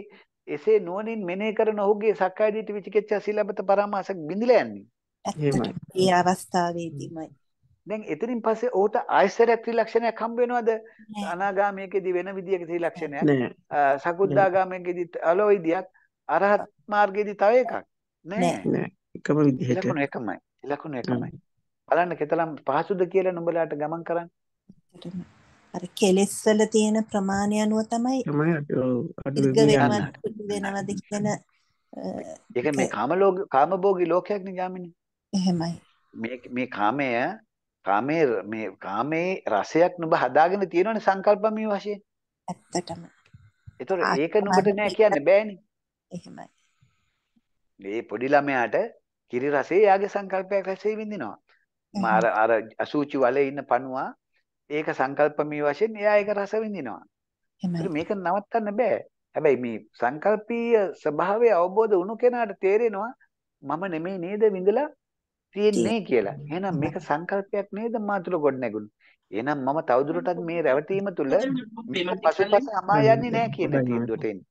[SPEAKER 2] එසේ නුවණින් මෙනෙහි කරන ඔහුගේ සක්කාය දිට්ඨි විචිකිච්ඡා සීලබත පරාමාස බිඳිලා යන්නේ එහෙමයි ඒ අවස්ථාවේදීමයි දැන් එතනින් පස්සේ ඔහුට ආයසරයක් ත්‍රිලක්ෂණයක් හම්බ වෙනවද අනාගාමීකේදී වෙන විදියක ත්‍රිලක්ෂණයක් සකුද්දාගාමීකේදී අලෝයිදියක් අරහත් මාර්ගයේදී තව එකක් නෑ
[SPEAKER 4] නෑ එකම විදිහට ලකුණු
[SPEAKER 2] එකමයි ලකුණු එකමයි බලන්න කෙතලම් පහසුද කියලා නුඹලාට ගමන් කරන්න
[SPEAKER 1] අර කෙලෙස් වල තියෙන ප්‍රමාණය අනුව තමයි
[SPEAKER 2] තමයි අඩු වෙනවද කියන *laughs* ඒක මේ කාම ලෝක කාමභෝගී ලෝකයක් නේ යාමිනේ එහෙමයි මේ මේ කාමය කාමයේ මේ කාමයේ රසයක් නුඹ හදාගෙන තියෙනවනේ සංකල්පමී වශයෙන් ඇත්තටම ඒතර ඒක නුඹට නෑ කියන්න බෑනේ එහෙමයි. මේ පොඩි ළමයාට කිරි රසේ යාගේ සංකල්පයක් රසේ විඳිනවා. මාර අර අසූචි වලේ ඉන්න පණුවා ඒක සංකල්පමී වශයෙන් එයා ඒක රස විඳිනවා. මේක නවත්තන්න බෑ. හැබැයි මේ සංකල්පීය ස්වභාවය අවබෝධ වුණු කෙනාට තේරෙනවා මම නෙමෙයි නේද විඳලා තියෙන්නේ කියලා. එහෙනම් මේක සංකල්පයක් නේද මා තුල ගොඩනැගුණු. එහෙනම් මම තවදුරටත් මේ රැවටීම තුල මේක පසුපස අමා යන්නේ නැහැ කියන තීන්දුවට එන්නේ.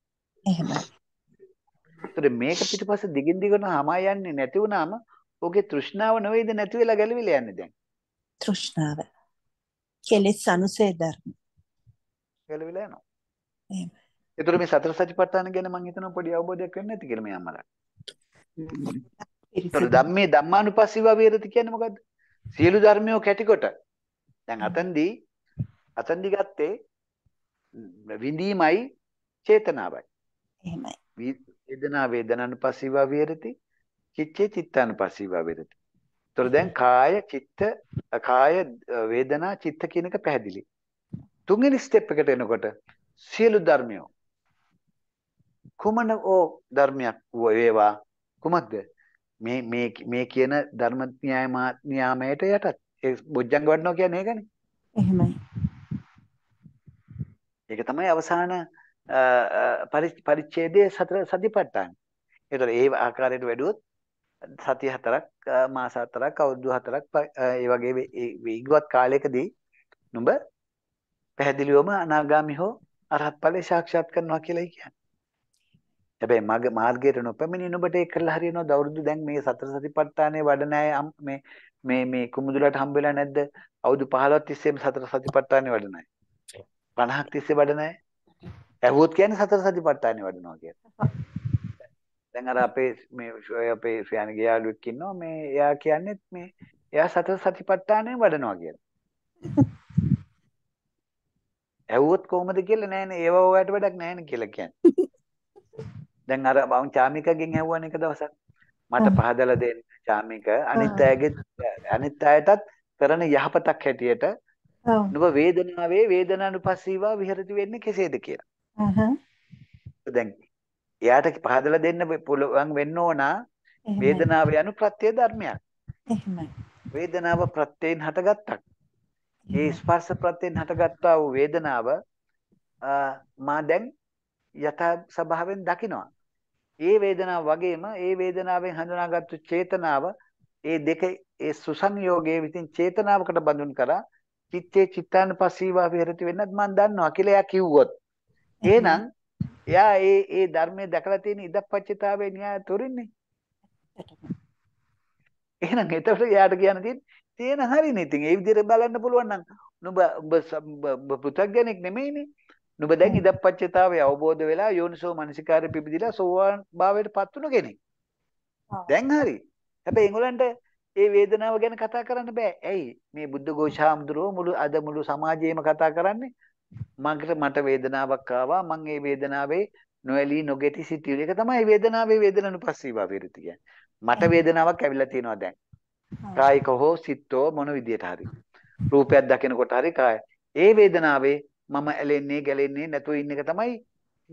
[SPEAKER 2] එහෙමයි. ඒතර මේක පිටිපස්සේ දිගින් දිගටම hama යන්නේ නැති වුනහම ඔගේ තෘෂ්ණාව නෙවෙයිද නැති වෙලා ගැලවිලා යන්නේ දැන්.
[SPEAKER 1] තෘෂ්ණාව. කෙලෙස් අනුසේ ධර්ම.
[SPEAKER 2] ගැලවිලා යනවා. එහෙම. ඒතර මේ සතර සතිපට්ඨාන ගැන මම හිතනවා පොඩි අවබෝධයක් වෙන්නේ නැති කියලා මේ අම්මලා. ඒතර ධම්මේ ධම්මානුපස්සීව වේරති කියන්නේ මොකද්ද? සියලු ධර්මයෝ කැටිකොට. දැන් අතෙන්දී අතෙන්දී ගත්තේ විඳීමයි චේතනාවයි. එහෙමයි. වේදනා වේදනානුපස්සීවා විහෙරති. චිත්තේ චිත්තානුපස්සීවා විහෙරති. ඒතොර දැන් කාය චිත්ත කාය වේදනා චිත්ත කියන එක පැහැදිලි. තුන්වෙනි ස්ටෙප් එකට එනකොට සියලු ධර්මයෝ කුමන ඕ ධර්මයක් වේවා කුමක්ද මේ මේ මේ කියන ධර්ම න්‍යාය න්‍යාමයට යටත් ඒ බොජ්ජංග වඩනවා කියන්නේ ඒකනේ එහෙමයි ඒක තමයි අවසාන පරිච්ඡේදයේ සතර සතිපට්ඨාන. ඒතර ඒ ආකාරයට වැඩුවොත් සති හතරක් මාස හතරක් අවුරුදු හතරක් ඒ වගේ විගවත් කාලයකදී නුඹ පැහැදිලිවම අනාගාමි හෝ අරහත් ඵලය සාක්ෂාත් කරනවා කියලායි කියන්නේ. හැබැයි මග මාර්ගයට නොපැමිණි නුඹට ඒක කරලා හරියනවද අවුරුදු දැන් මේ සතර සතිපට්ඨානේ වඩන අය මේ මේ මේ කුමුදුලට හම්බ වෙලා නැද්ද? අවුරුදු 15ක් තිස්සේම සතර සතිපට්ඨානේ වඩන අය. 50ක් තිස්සේ වඩන අය. ඇහුවොත් කියන්නේ සතර සතිපට්ඨානෙ වඩනවා කියලා. දැන් අර අපේ මේ අපේ සයන්ගේ යාළුවෙක් ඉන්නවා මේ එයා කියන්නේත් මේ එයා සතර සතිපට්ඨානෙ වඩනවා කියලා. ඇහුවොත් කොහොමද කියලා නෑනේ ඒව ඔයාට වැඩක් නෑනේ කියලා කියන්නේ. දැන් අර මම චාමිකගෙන් ඇහුවානේ එක දවසක්. මට පහදලා දෙන්න චාමික අනිත් අයගේ අනිත් අයටත් කරන යහපතක් හැටියට නුඹ වේදනාවේ වේදනානුපස්සීවා විහෙරති වෙන්නේ කෙසේද කියලා. දැන් එයාට පහදලා දෙන්න පුළුවන් වෙන්න ඕන වේදනාව යනු ප්‍රත්‍ය ධර්මයක්. එහෙමයි. වේදනාව ප්‍රත්‍යයෙන් හටගත්තක්. ඒ ස්පර්ශ ප්‍රත්‍යයෙන් හටගත්තා වූ වේදනාව මා දැන් යථා ස්වභාවයෙන් දකිනවා. ඒ වේදනාව වගේම ඒ වේදනාවෙන් හඳුනාගත්තු චේතනාව ඒ දෙක ඒ සුසංයෝගයේ විතින් චේතනාවකට බඳුන් කරා චිත්තේ චිත්තානපසීවා විහෙරති වෙන්නත් මම දන්නවා කියලා එයා කිව්වොත්. එහෙනම් එයා ඒ ඒ ධර්මයේ දැකලා තියෙන ඉදප්පච්චතාවේ න්‍යාය තොරින්නේ. එහෙනම් එතකොට එයාට කියන්න තියෙන්නේ තියෙන හරිනේ. ඉතින් ඒ විදිහට බලන්න පුළුවන් නම් නුඹ ඔබ පෘථග්ජනෙක් නෙමෙයිනේ. නුඹ දැන් ඉදප්පච්චතාවේ අවබෝධ වෙලා යෝනිසෝ මනසිකාරය පිබිදිලා සෝවාන් භාවයට පත් වුණ කෙනෙක්. දැන් හරි. හැබැයි ඒගොල්ලන්ට ඒ වේදනාව ගැන කතා කරන්න බෑ. ඇයි? මේ බුද්ධ ഘോഷාම්දුරෝ මුළු අද මුළු සමාජයේම කතා කරන්නේ මගට මට වේදනාවක් ආවා මම ඒ වේදනාවේ නොඇලී නොගැටි සිටියු එක තමයි වේදනාවේ වේදනනුපස්සීව විරති කියන්නේ මට වේදනාවක් ඇවිල්ලා තියෙනවා දැන් කායික හෝ සිතෝ මොන විදියට හරි රූපයක් දකිනකොට හරි කාය ඒ වේදනාවේ මම ඇලෙන්නේ ගැලෙන්නේ නැතුව ඉන්න එක තමයි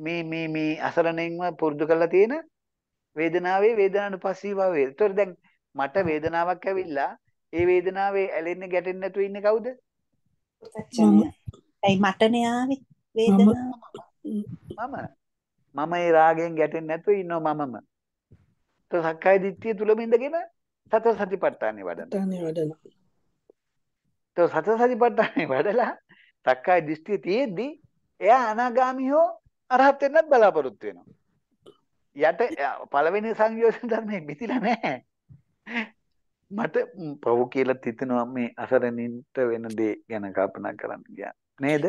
[SPEAKER 2] මේ මේ මේ අසරණෙන්ම පුරුදු කරලා තියෙන වේදනාවේ වේදනානුපස්සීව වේ. ඒතකොට දැන් මට වේදනාවක් ඇවිල්ලා ඒ වේදනාවේ ඇලෙන්නේ ගැටෙන්නේ නැතුව ඉන්නේ කවුද? ඇයි මටනේ ආවේ වේදනාව මම මම ඒ රාගයෙන් ගැටෙන්නේ නැතුව ඉන්නවා මමම તો සක්කාය දිට්ඨිය තුලම ඉඳගෙන සතර සතිපට්ඨානේ වඩන තානේ වඩන તો සතර සතිපට්ඨානේ වඩලා සක්කාය දිට්ඨිය තියෙද්දි එයා අනාගාමී හෝ අරහත් වෙන්නත් බලාපොරොත්තු වෙනවා යට පළවෙනි සංයෝජන ධර්මයේ බිතිලා නැහැ මට පව් කියලා හිතෙනවා මේ අසරණින්ට වෙන දේ ගැන කල්පනා කරන්න ගියා නේද?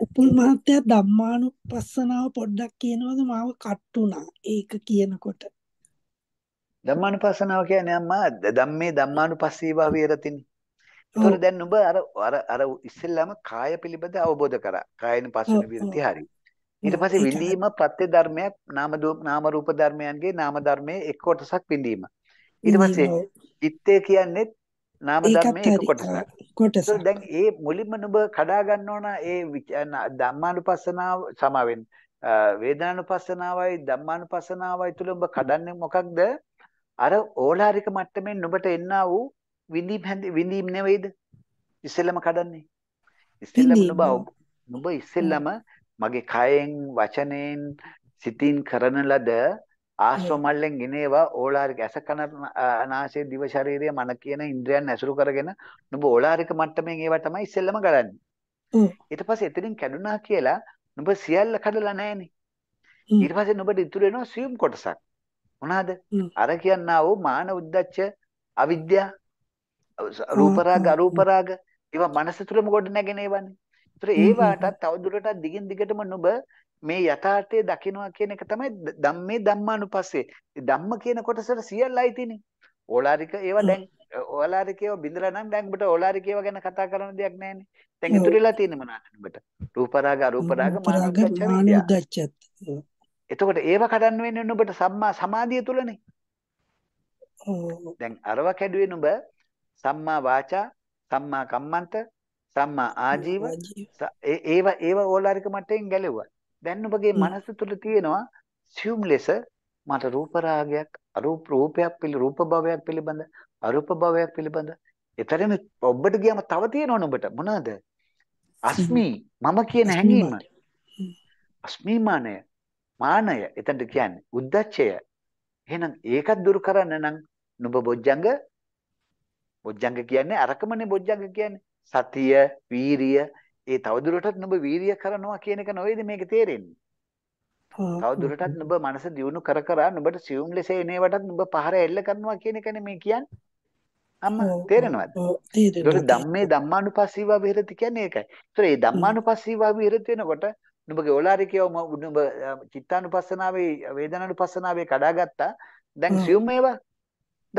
[SPEAKER 3] උපුල් මහත්තයා ධම්මානුපස්සනාව පොඩ්ඩක් කියනවද මාව කට්ටුනා
[SPEAKER 2] ඒක කියනකොට. ධම්මානුපස්සනාව කියන්නේ අම්මා ධම්මේ ධම්මානුපස්සීවා විරතිනි. ඒතොර දැන් ඔබ අර අර අර ඉස්සෙල්ලාම කාය පිළිබඳ අවබෝධ කරා. කායන පස්සන විරති හරි. ඊට පස්සේ විඳීම පත්‍ය ධර්මයක් නාම නාම රූප ධර්මයන්ගේ නාම ධර්මයේ එක් කොටසක් විඳීම. ඊට පස්සේ චිත්තය කියන්නේ නාම ධර්මයේ එක කොටසක්. කොටස. දැන් ඒ මුලින්ම නුඹ කඩා ගන්න ඕන ඒ ධම්මානුපස්සනාව සමාවෙන් වේදනානුපස්සනාවයි ධම්මානුපස්සනාවයි තුල ඔබ කඩන්නේ මොකක්ද? අර ඕලාරික මට්ටමින් නුඹට එන්නා වූ විඳීම් විඳීම් නෙවෙයිද? ඉස්සෙල්ලම කඩන්නේ. ඉස්සෙල්ලම නුඹ නුඹ ඉස්සෙල්ලම මගේ කයෙන් වචනයෙන් සිතින් කරන ලද ආශ්‍රව මල්ලෙන් ගෙන ඒවා ඕලාරික ඇස කන නාසය දිව ශරීරය මන කියන ඉන්ද්‍රයන් ඇසුරු කරගෙන නුඹ ඕලාරික මට්ටමින් ඒවා තමයි ඉස්සෙල්ලම කරන්නේ. ඊට පස්සේ එතනින් කැඩුනා කියලා නුඹ සියල්ල කඩලා නැහනේ. ඊට පස්සේ නුඹට ඉතුරු වෙනවා සියුම් කොටසක්. මොනවාද? අර කියන්නා වූ මාන උද්දච්ච අවිද්‍යාව රූප රාග අරූප රාග ඒවා මනස තුලම ගොඩ නැගෙන ඒවානේ. ඒතර ඒවාටත් තවදුරටත් දිගින් දිගටම නුඹ මේ යථාර්ථය දකිනවා කියන එක තමයි ධම්මේ ධම්මානුපස්සේ. ධම්ම කියන කොටසට සියල්ලයි තියෙන්නේ. ඕලාරික ඒවා දැන් ඕලාරික ඒවා බිඳලා නම් දැන් ඔබට ඕලාරික ඒවා ගැන කතා කරන දෙයක් නැහැනේ. දැන් ඉතුරුලා තියෙන්නේ මොනවාද ඔබට? රූපරාග අරූපරාග මානුද්ගච්ඡ එතකොට ඒව කඩන්න වෙන්නේ ඔබට සම්මා සමාධිය තුලනේ. දැන් අරව කැඩුවේ ඔබ සම්මා වාචා සම්මා කම්මන්ත සම්මා ආජීව ඒව ඒව ඕලාරික මට්ටමින් ගැලෙවුවා. දැන් ඔබගේ මනස තුල තියෙනවා සියුම් ලෙස මට රූප රාගයක් අරූප රූපයක් පිළි රූප භවයක් පිළිබඳ අරූප භවයක් පිළිබඳ එතරම් ඔබට ගියම තව තියෙනවනේ ඔබට මොනවාද අස්මි මම කියන හැඟීම අස්මිමානය මානය එතනට කියන්නේ උද්දච්චය එහෙනම් ඒකත් දුරු කරන්න නම් නුඹ බොජ්ජංග බොජ්ජංග කියන්නේ අරකමනේ බොජ්ජංග කියන්නේ සතිය වීරිය ඒ තවදුරටත් නුඹ වීර්ය කරනවා කියන එක නෙවෙයිද මේක තේරෙන්නේ. තවදුරටත් නුඹ මනස දියුණු කර කර නුඹට සියුම් ලෙස එනේවටත් නුඹ පහර එල්ල කරනවා කියන එකනේ මේ කියන්නේ. අම්මා තේරෙනවද? ඒතකොට ධම්මේ ධම්මානුපස්සීව විහෙරති කියන්නේ ඒකයි. ඒතකොට මේ ධම්මානුපස්සීව විහෙරති වෙනකොට නුඹගේ ඕලාරිකයව නුඹ චිත්තානුපස්සනාවේ වේදනානුපස්සනාවේ කඩාගත්තා. දැන් සියුම් ඒවා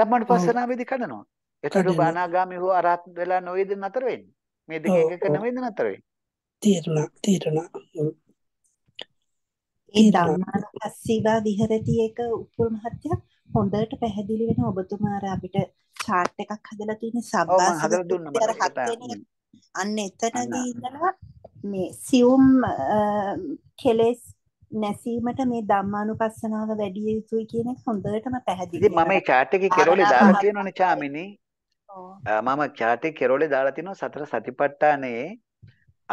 [SPEAKER 2] ධම්මානුපස්සනාවේදී කඩනවා. එතකොට ඔබ අනාගාමී හෝ අරහත් වෙලා නොවේද නතර වෙන්නේ. මේ දෙක එකක නෙමෙයිද නතර වෙන්නේ
[SPEAKER 4] තීරණ තීරණ ඒ
[SPEAKER 1] ධම්මානුපස්සීවා විහෙරති එක උපුල් මහත්තයා හොඳට පැහැදිලි වෙන ඔබතුමා අර අපිට chart එකක් හදලා තියෙන සබ්බාසන අන්න එතනදී ඉඳලා මේ සියුම් කෙලෙස් නැසීමට මේ ධම්මානුපස්සනාව වැඩි යුතුයි කියන එක හොඳටම පැහැදිලි. ඉතින් මම මේ chart
[SPEAKER 2] එකේ කෙරවලේ දාලා තියෙනවනේ චාමිනී මම කැටි කෙරොලේ දාලා තිනවා සතර සතිපට්ඨානයේ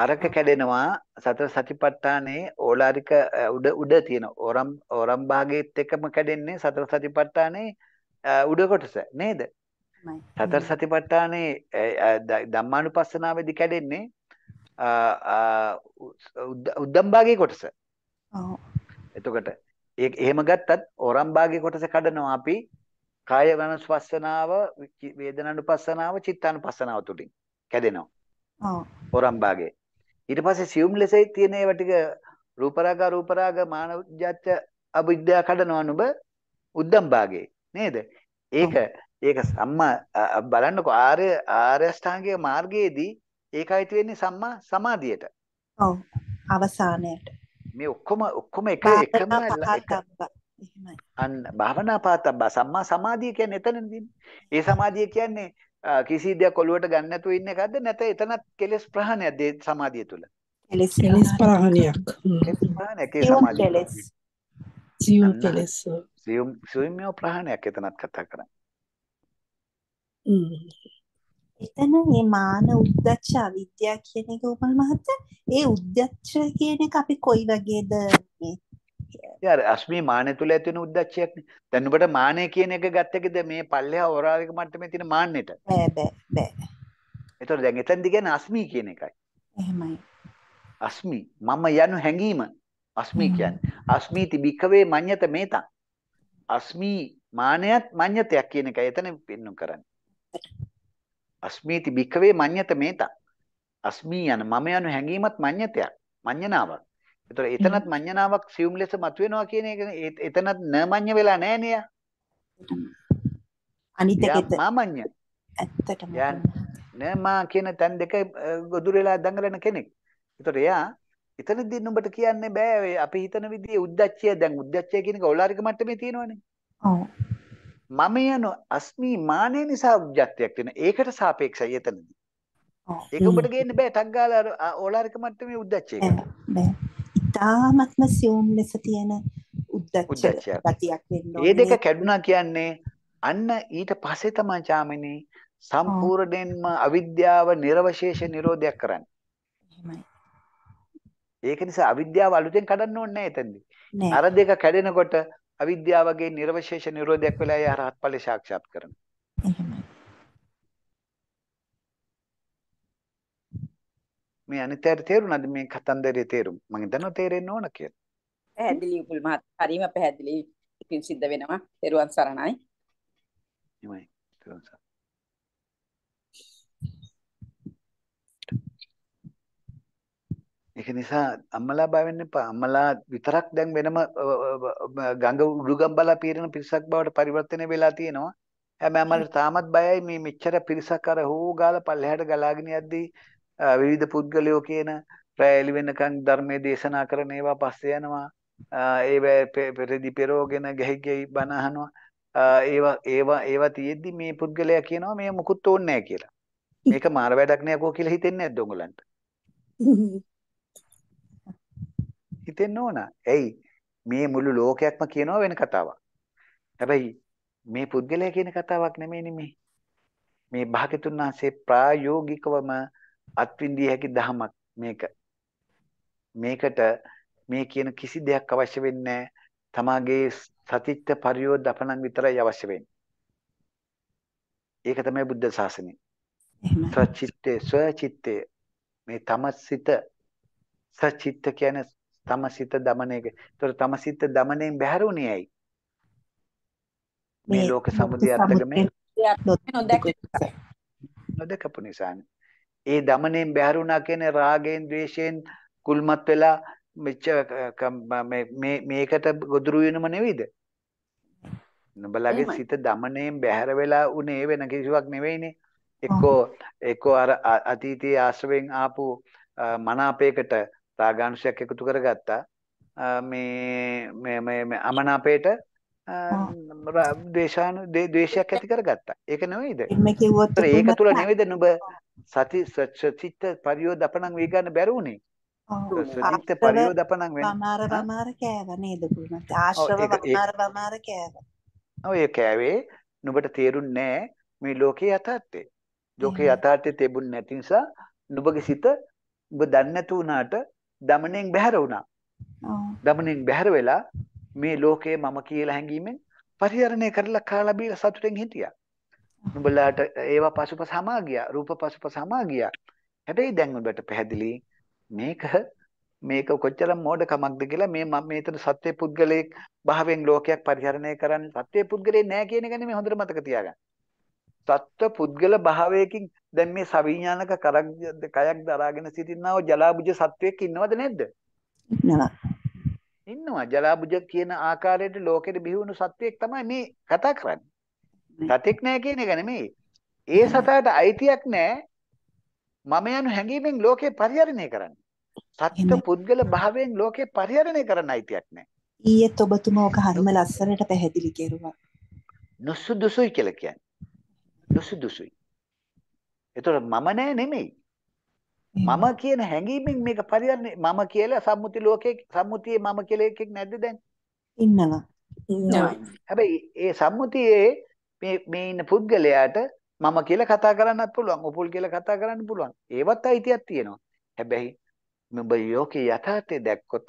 [SPEAKER 2] අරක කැඩෙනවා සතර සතිපට්ඨානයේ ඕලාරික උඩ උඩ තියෙන ඕරම් ඕරම් භාගයේත් එකම කැඩෙන්නේ සතර සතිපට්ඨානයේ උඩ කොටස නේද? සතර සතිපට්ඨානේ ධම්මානුපස්සනාවේදී කැඩෙන්නේ උද්දම් භාගයේ කොටස. ඔව්. එතකොට ඒ එහෙම ගත්තත් ඕරම් භාගයේ කොටස කඩනවා අපි කාය වනස්පස්සනාව වේදනානුපස්සනාව චිත්තානුපස්සනාව තුලින් කැදෙනවා. ඔව්. පොරම්බාගේ. ඊට පස්සේ සියුම් ලෙසයි තියෙන ඒවා ටික රූපරාග රූපරාග මානවජ්ජත් අවිද්‍යාව කඩනවා නුඹ උද්දම් භාගේ නේද? ඒක ඒක සම්මා බලන්නකො ආර්ය ආර්ය අෂ්ටාංගික මාර්ගයේදී ඒකයි තියෙන්නේ සම්මා සමාධියට. ඔව්. අවසානයට. මේ ඔක්කොම ඔක්කොම එක එකම එහෙමයි. අන්න භාවනා පාතබ්බා සම්මා සමාධිය කියන්නේ එතනනේ ඒ සමාධිය කියන්නේ කිසි දෙයක් ඔලුවට ගන්න නැතුව ඉන්න එකක්ද නැත එතනත් කෙලස් ප්‍රහාණයක්ද ඒ සමාධිය තුල කෙලස් කෙලස් ප්‍රහාණයක් කෙලස් ප්‍රහාණයක් ඒ සමාධිය කෙලස් සියුම් කෙලස් සියුම් සියුම් ප්‍රහාණයක් එතනත් කතා කරන්නේ
[SPEAKER 1] එතන මේ මාන උද්දච්ච අවිද්‍යාව කියන එක උපල් මහත්තයා ඒ උද්දච්ච කියන එක අපි කොයි වගේද මේ
[SPEAKER 2] ඒ අර අස්මී මානෙ තුල ඇති වෙන උද්දච්චයක්නේ. දැන් ඔබට මානෙ කියන එක ගත්ත එකද මේ පල්ලෙහා හොරාරික මට්ටමේ තියෙන මාන්නෙට? බෑ බෑ බෑ. ඒතකොට දැන් එතෙන්දි කියන්නේ අස්මී කියන එකයි. එහෙමයි. අස්මී මම යනු හැඟීම අස්මී කියන්නේ. අස්මීති බිකවේ මඤ්ඤත මේතං. අස්මී මානයත් මඤ්ඤතයක් කියන එකයි එතන පෙන්වන්න කරන්නේ. අස්මීති බිකවේ මඤ්ඤත මේතං. අස්මී යන මම යනු හැඟීමත් මඤ්ඤතයක්. මඤ්ඤනාවක්. ඒතර එතනත් මඤ්ඤණාවක් සියුම් ලෙස මතුවෙනවා කියන එක එතනත් නමඤ්ඤ වෙලා නැහැ නේ යා. අනිත් එකත් මාමඤ්ඤ. ඇත්තටම. යා නමා කියන තැන් දෙක ගොදුරලා දඟලන කෙනෙක්. ඒතර එයා එතනදී නුඹට කියන්නේ බෑ අපි හිතන විදිහේ උද්දච්චය දැන් උද්දච්චය කියන එක ඕලාරික මට්ටමේ තියෙනවනේ. ඔව්. මම යන අස්මි මානෙ නිසා උද්දච්චයක් තියෙන. ඒකට සාපේක්ෂයි එතනදී. ඒක උඹට ගේන්න බෑ ටක් ගාලා ඕලාරික මට්ටමේ උද්දච්චයකට.
[SPEAKER 1] බෑ. ඉතාමත්ම සියුම් ලෙස තියෙන
[SPEAKER 2] උද්දච්ච ගතියක් වෙන්න ඕනේ. මේ දෙක කැඩුනා කියන්නේ අන්න ඊට පස්සේ තමයි චාමිනී සම්පූර්ණයෙන්ම අවිද්‍යාව නිර්වශේෂ නිරෝධයක් කරන්නේ. එහෙමයි. ඒක නිසා අවිද්‍යාව අලුතෙන් කඩන්න ඕනේ නැහැ එතනදී. අර දෙක කැඩෙනකොට අවිද්‍යාවගේ නිර්වශේෂ නිරෝධයක් වෙලා ඒ අරහත් ඵලය සාක්ෂාත් කරනවා. එහෙමයි. මේ අනිතයට තේරුණාද මේ කතන්දරයේ තේරුම? මම හිතනවා තේරෙන්න ඕන කියලා.
[SPEAKER 3] පැහැදිලි උපුල් මහත් හරීම පැහැදිලි
[SPEAKER 4] ඉතින් සිද්ධ වෙනවා. පෙරුවන් සරණයි.
[SPEAKER 2] එමය. පෙරුවන් සරණයි. ඒක නිසා අම්මලා බය වෙන්න එපා. අම්මලා විතරක් දැන් වෙනම ගඟ උඩුගම් බලා පීරන පිරිසක් බවට පරිවර්තනය වෙලා තියෙනවා. හැබැයි අම්මලා තාමත් බයයි මේ මෙච්චර පිරිසක් අර හෝ ගාලා පල්ලෙහාට ගලාගෙන යද්දී විවිධ පුද්ගලයෝ කියන රැලි වෙනකන් ධර්මයේ දේශනා කරන ඒවා පස්සේ යනවා ඒ පෙරදි පෙරෝගෙන ගැහි ගැහි බණ අහනවා ඒවා ඒවා ඒවා තියෙද්දි මේ පුද්ගලයා කියනවා මේ මුකුත් ඕනේ නැහැ කියලා මේක මාර වැඩක් නෑකෝ කියලා හිතෙන්නේ නැද්ද උගලන්ට හිතෙන්න ඕන ඇයි මේ මුළු ලෝකයක්ම කියනවා වෙන කතාවක් හැබැයි මේ පුද්ගලයා කියන කතාවක් නෙමෙයිනේ මේ මේ භාග්‍යතුන් වහන්සේ ප්‍රායෝගිකවම අත්විඳිය හැකි දහමක් මේක. මේකට මේ කියන කිසි දෙයක් අවශ්‍ය වෙන්නේ නැහැ. තමාගේ සතිත්ත පරියෝධපණන් විතරයි අවශ්‍ය වෙන්නේ. ඒක තමයි බුද්ධ ශාසනය. සචිත්තේ සචිත්තේ මේ තමසිත සචිත්ත කියන්නේ තමසිත দমনයක. ඒතර තමසිත দমনයෙන් බැහැරුණේ ඇයි? මේ ලෝක සමුදය අත්දැකීම නොදැකපු නිසානේ. ඒ දමණයෙන් බැහැර වුණා කියන්නේ රාගයෙන්, ద్వේෂයෙන් කුල්මත් වෙලා මෙච්ච මේ මේකට ගොදුරු වෙනම නෙවෙයිද? නුඹලගේ සිත දමණයෙන් බැහැර වෙලා උනේ වෙන කිසිවක් නෙවෙයිනේ. එක්කෝ එක්කෝ අර අතීතයේ ආශ්‍රවෙන් ආපු මනාපයකට රාගාංශයක් එකතු කරගත්තා. මේ මේ මේ අමනාපයට ද්වේෂාන ද්වේෂයක් ඇති කරගත්තා. ඒක නෙවෙයිද? ඒක තුල නෙවෙයිද නුඹ සති සචිත පරියෝදපණං වේ ගන්න බැරි උනේ. සචිත පරියෝදපණං වෙන.
[SPEAKER 1] වමාර වමාර කෑව නේද ගුණත්. ආශ්‍රව වමාර වමාර කෑව.
[SPEAKER 2] ඔය කෑවේ නුඹට තේරුන්නේ නැහැ මේ ලෝකේ යථාර්ථය. ලෝකේ යථාර්ථය තේබුන් නැති නිසා නුඹගේ සිත ඔබ දන්නේ නැතු වුණාට දමණයෙන් බැහැර වුණා. දමණයෙන් බැහැර වෙලා මේ ලෝකේ මම කියලා හැඟීමෙන් පරිහරණය කරලා කාලා බීලා සතුටෙන් හිටියා. නුඹලාට ඒවා පසුපස හමා ගියා. රූප පසුපස හමා ගියා. හැබැයි දැන් ඔබට පැහැදිලි මේක මේක කොච්චර මෝඩකමක්ද කියලා මේ මම මේතර සත්‍ය පුද්ගලයෙක් භාවයෙන් ලෝකයක් පරිහරණය කරන්න සත්‍ය පුද්ගලේ නෑ කියන එක නෙමෙයි හොඳට මතක තියාගන්න. සත්ව පුද්ගල භාවයකින් දැන් මේ සවිඥානික කරක් කයක් දරාගෙන සිටිනව ජලාබුජ සත්වයක් ඉන්නවද නැද්ද? ඉන්නවා. ඉන්නවා ජලාබුජ කියන ආකාරයට ලෝකෙට බිහි වුණු සත්වයක් තමයි මේ කතා කරන්නේ. සතෙක් නෑ කියන එක නෙමෙයි. ඒ සතාට අයිතියක් නෑ මම යන හැඟීමෙන් ලෝකේ පරිහරණය කරන්න. සත්ත්ව පුද්ගල භාවයෙන් ලෝකේ පරිහරණය කරන්න අයිතියක් නෑ.
[SPEAKER 1] ඊයේත් ඔබතුමා ඔක හරිම
[SPEAKER 2] ලස්සනට පැහැදිලි කෙරුවා. නුසුදුසුයි කියලා කියන්නේ. නුසුදුසුයි. ඒතර මම නෑ නෙමෙයි. මම කියන හැඟීමෙන් මේක පරිහරණය මම කියලා සම්මුති ලෝකේ සම්මුතියේ මම කියලා එකෙක් නැද්ද දැන්? ඉන්නවා. හැබැයි ඒ සම්මුතියේ මේ මේ ඉන්න පුද්ගලයාට මම කියලා කතා කරන්නත් පුළුවන් උපුල් කියලා කතා කරන්න පුළුවන් ඒවත් අයිතියක් තියෙනවා හැබැයි ඔබ යෝකේ යථාර්ථය දැක්කොත්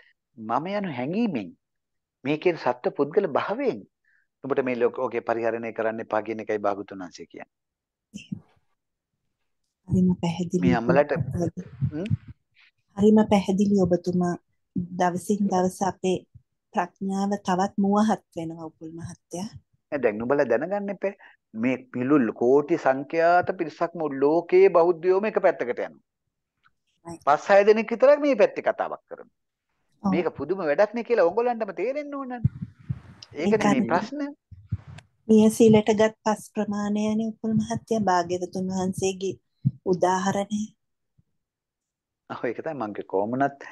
[SPEAKER 2] මම යන හැඟීමෙන් මේකේ සත්ව පුද්ගල භාවයෙන් ඔබට මේ ලෝකේ පරිහරණය කරන්න එපා කියන එකයි භාගතුන් වහන්සේ කියන්නේ.
[SPEAKER 4] හරිම පැහැදිලි.
[SPEAKER 2] මේ අම්මලට
[SPEAKER 4] හරිම
[SPEAKER 1] පැහැදිලි ඔබතුමා දවසින් දවස අපේ ප්‍රඥාව තවත් මුවහත්
[SPEAKER 2] වෙනවා උපුල් මහත්තයා. දැන් නුඹලා දැනගන්න එපා. මේ පිළුල් කෝටි සංඛ්‍යාත පිරිසක් මුළු ලෝකයේ බෞද්ධයෝම එක පැත්තකට යනවා. පස් හය දෙනෙක් විතරක් මේ පැත්තේ කතාවක් කරනවා. මේක පුදුම වැඩක් නේ කියලා ඕගොල්ලන්ටම තේරෙන්න ඕන නේද? ඒකනේ මේ ප්‍රශ්නේ. මිය
[SPEAKER 1] සීලටගත් පස් ප්‍රමාණයනේ උපුල් මහත්තයා භාග්‍යවතුන් වහන්සේගේ උදාහරණය.
[SPEAKER 2] ඔව් ඒක තමයි මම කිව්වේ කොහොමනත්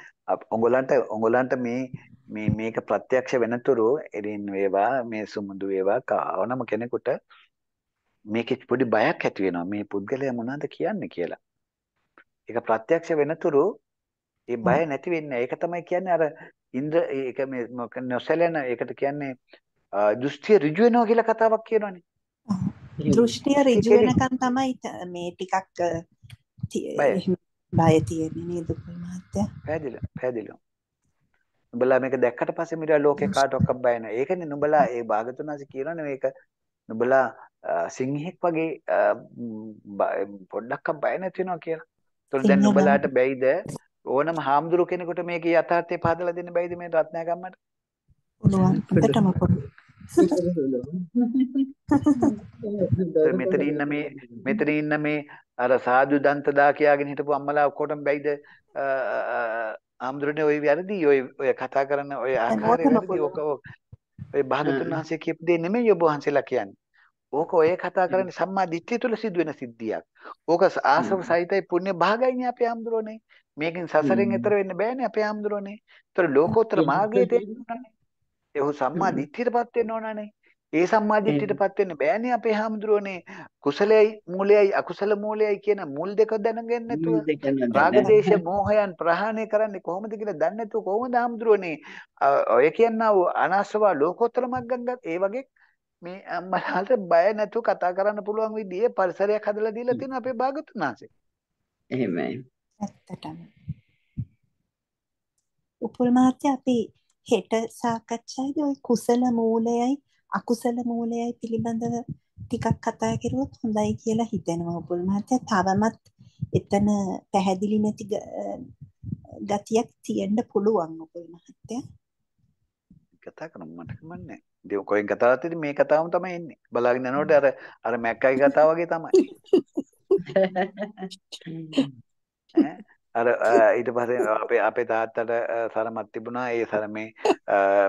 [SPEAKER 2] ඔගලන්ට ඔගලන්ට මේ මේ මේක ප්‍රත්‍යක්ෂ වෙනතුරු එරින් වේවා මේ සුමුදු වේවා කාවනම කෙනෙකුට මේකේ පොඩි බයක් ඇති වෙනවා මේ පුද්ගලයා මොනවද කියන්නේ කියලා. ඒක ප්‍රත්‍යක්ෂ වෙනතුරු ඒ බය නැති වෙන්නේ. ඒක තමයි කියන්නේ අර ඉන්ද්‍ර ඒක මේ නොසැලෙන ඒකට කියන්නේ දෘෂ්ටිය ඍජු වෙනවා කියලා කතාවක් කියනවනේ. දෘෂ්ටිය ඍජු වෙනකන්
[SPEAKER 1] තමයි මේ ටිකක් බය තියෙන්නේ නේද
[SPEAKER 2] මහත්තයා? පැහැදිලිව පැහැදිලිව. නුඹලා මේක දැක්කට පස්සේ මිට ලෝකේ කාට ඔක්ක බය නැහැ. ඒකනේ නුඹලා ඒ භාගතුනාසි කියනවනේ මේක නුඹලා සිංහෙක් වගේ පොඩ්ඩක් බය නැති වෙනවා කියලා. ඒතකොට දැන් නුඹලාට බැයිද ඕනම හාමුදුරු කෙනෙකුට මේකේ යථාර්ථය පහදලා දෙන්න බැයිද මේ රත්නා ගම්මට?
[SPEAKER 1] පුළුවන්. මෙතන ඉන්න
[SPEAKER 2] මේ මෙතන ඉන්න මේ අර සාදු දන්තදා කියාගෙන හිටපු අම්මලා ඔක්කොටම බැයිද ආම්දුරනේ ওই වැරදි ඔය ඔය කතා කරන ඔය ආකාරය වැරදි ඔක ඔය භාගතුන් වහන්සේ කියපු දේ නෙමෙයි ඔබ වහන්සේලා කියන්නේ. ඕක ඔය කතා කරන්නේ සම්මා දිට්ඨිය තුල සිදුවෙන සිද්ධියක්. ඕක ආසව සහිතයි පුණ්‍ය භාගයිනේ අපේ ආම්දුරනේ. මේකෙන් සසරෙන් එතර වෙන්න බෑනේ අපේ ආම්දුරනේ. ඒතර ලෝකෝත්තර මාර්ගයේ තේරුණානේ. ඒ හු සම්මා දිට්ඨියටපත් වෙන්න ඕනනේ. ඒ සම්මාදිට්ඨියටපත් වෙන්න බෑනේ අපේ හාමුදුරුවනේ කුසලයයි මූලයයි අකුසල මූලයයි කියන මුල් දෙක දැනගෙන නැතුව රාගදේශ මෝහයන් ප්‍රහාණය කරන්නේ කොහොමද කියලා දන්නේ නැතුව කොහොමද හාමුදුරුවනේ ඔය කියනව අනාශ්‍රවා ලෝකෝත්තර මග්ගංගත් ඒ වගේ මේ අම්මලාට බය නැතුව කතා කරන්න පුළුවන් විදිහේ පරිසරයක් හදලා දීලා තියෙන අපේ භාගතුනාසේ
[SPEAKER 4] එහෙමයි ඇත්තටම
[SPEAKER 1] උපුල් මහත්තයා අපි හෙට සාකච්ඡායේදී ওই කුසල මූලයයි අකුසල මූලයයි පිළිබඳව ටිකක් කතා කරුවොත් හොඳයි කියලා හිතෙනවා උපුල් මහත්තයා. තවමත් එතන පැහැදිලි නැති ගතියක් තියෙන්න පුළුවන් උපුල් මහත්තයා.
[SPEAKER 2] කතා කරන්න මට කමන්නේ. දෙව කොහෙන් කතා කරද්දී මේ කතාවම තමයි එන්නේ. බලාගෙන යනකොට අර අර මැක්කයි කතාව වගේ තමයි.
[SPEAKER 4] *laughs*
[SPEAKER 2] අර ඊට පස්සේ අපේ අපේ තාත්තට සරමක් තිබුණා. ඒ සරමේ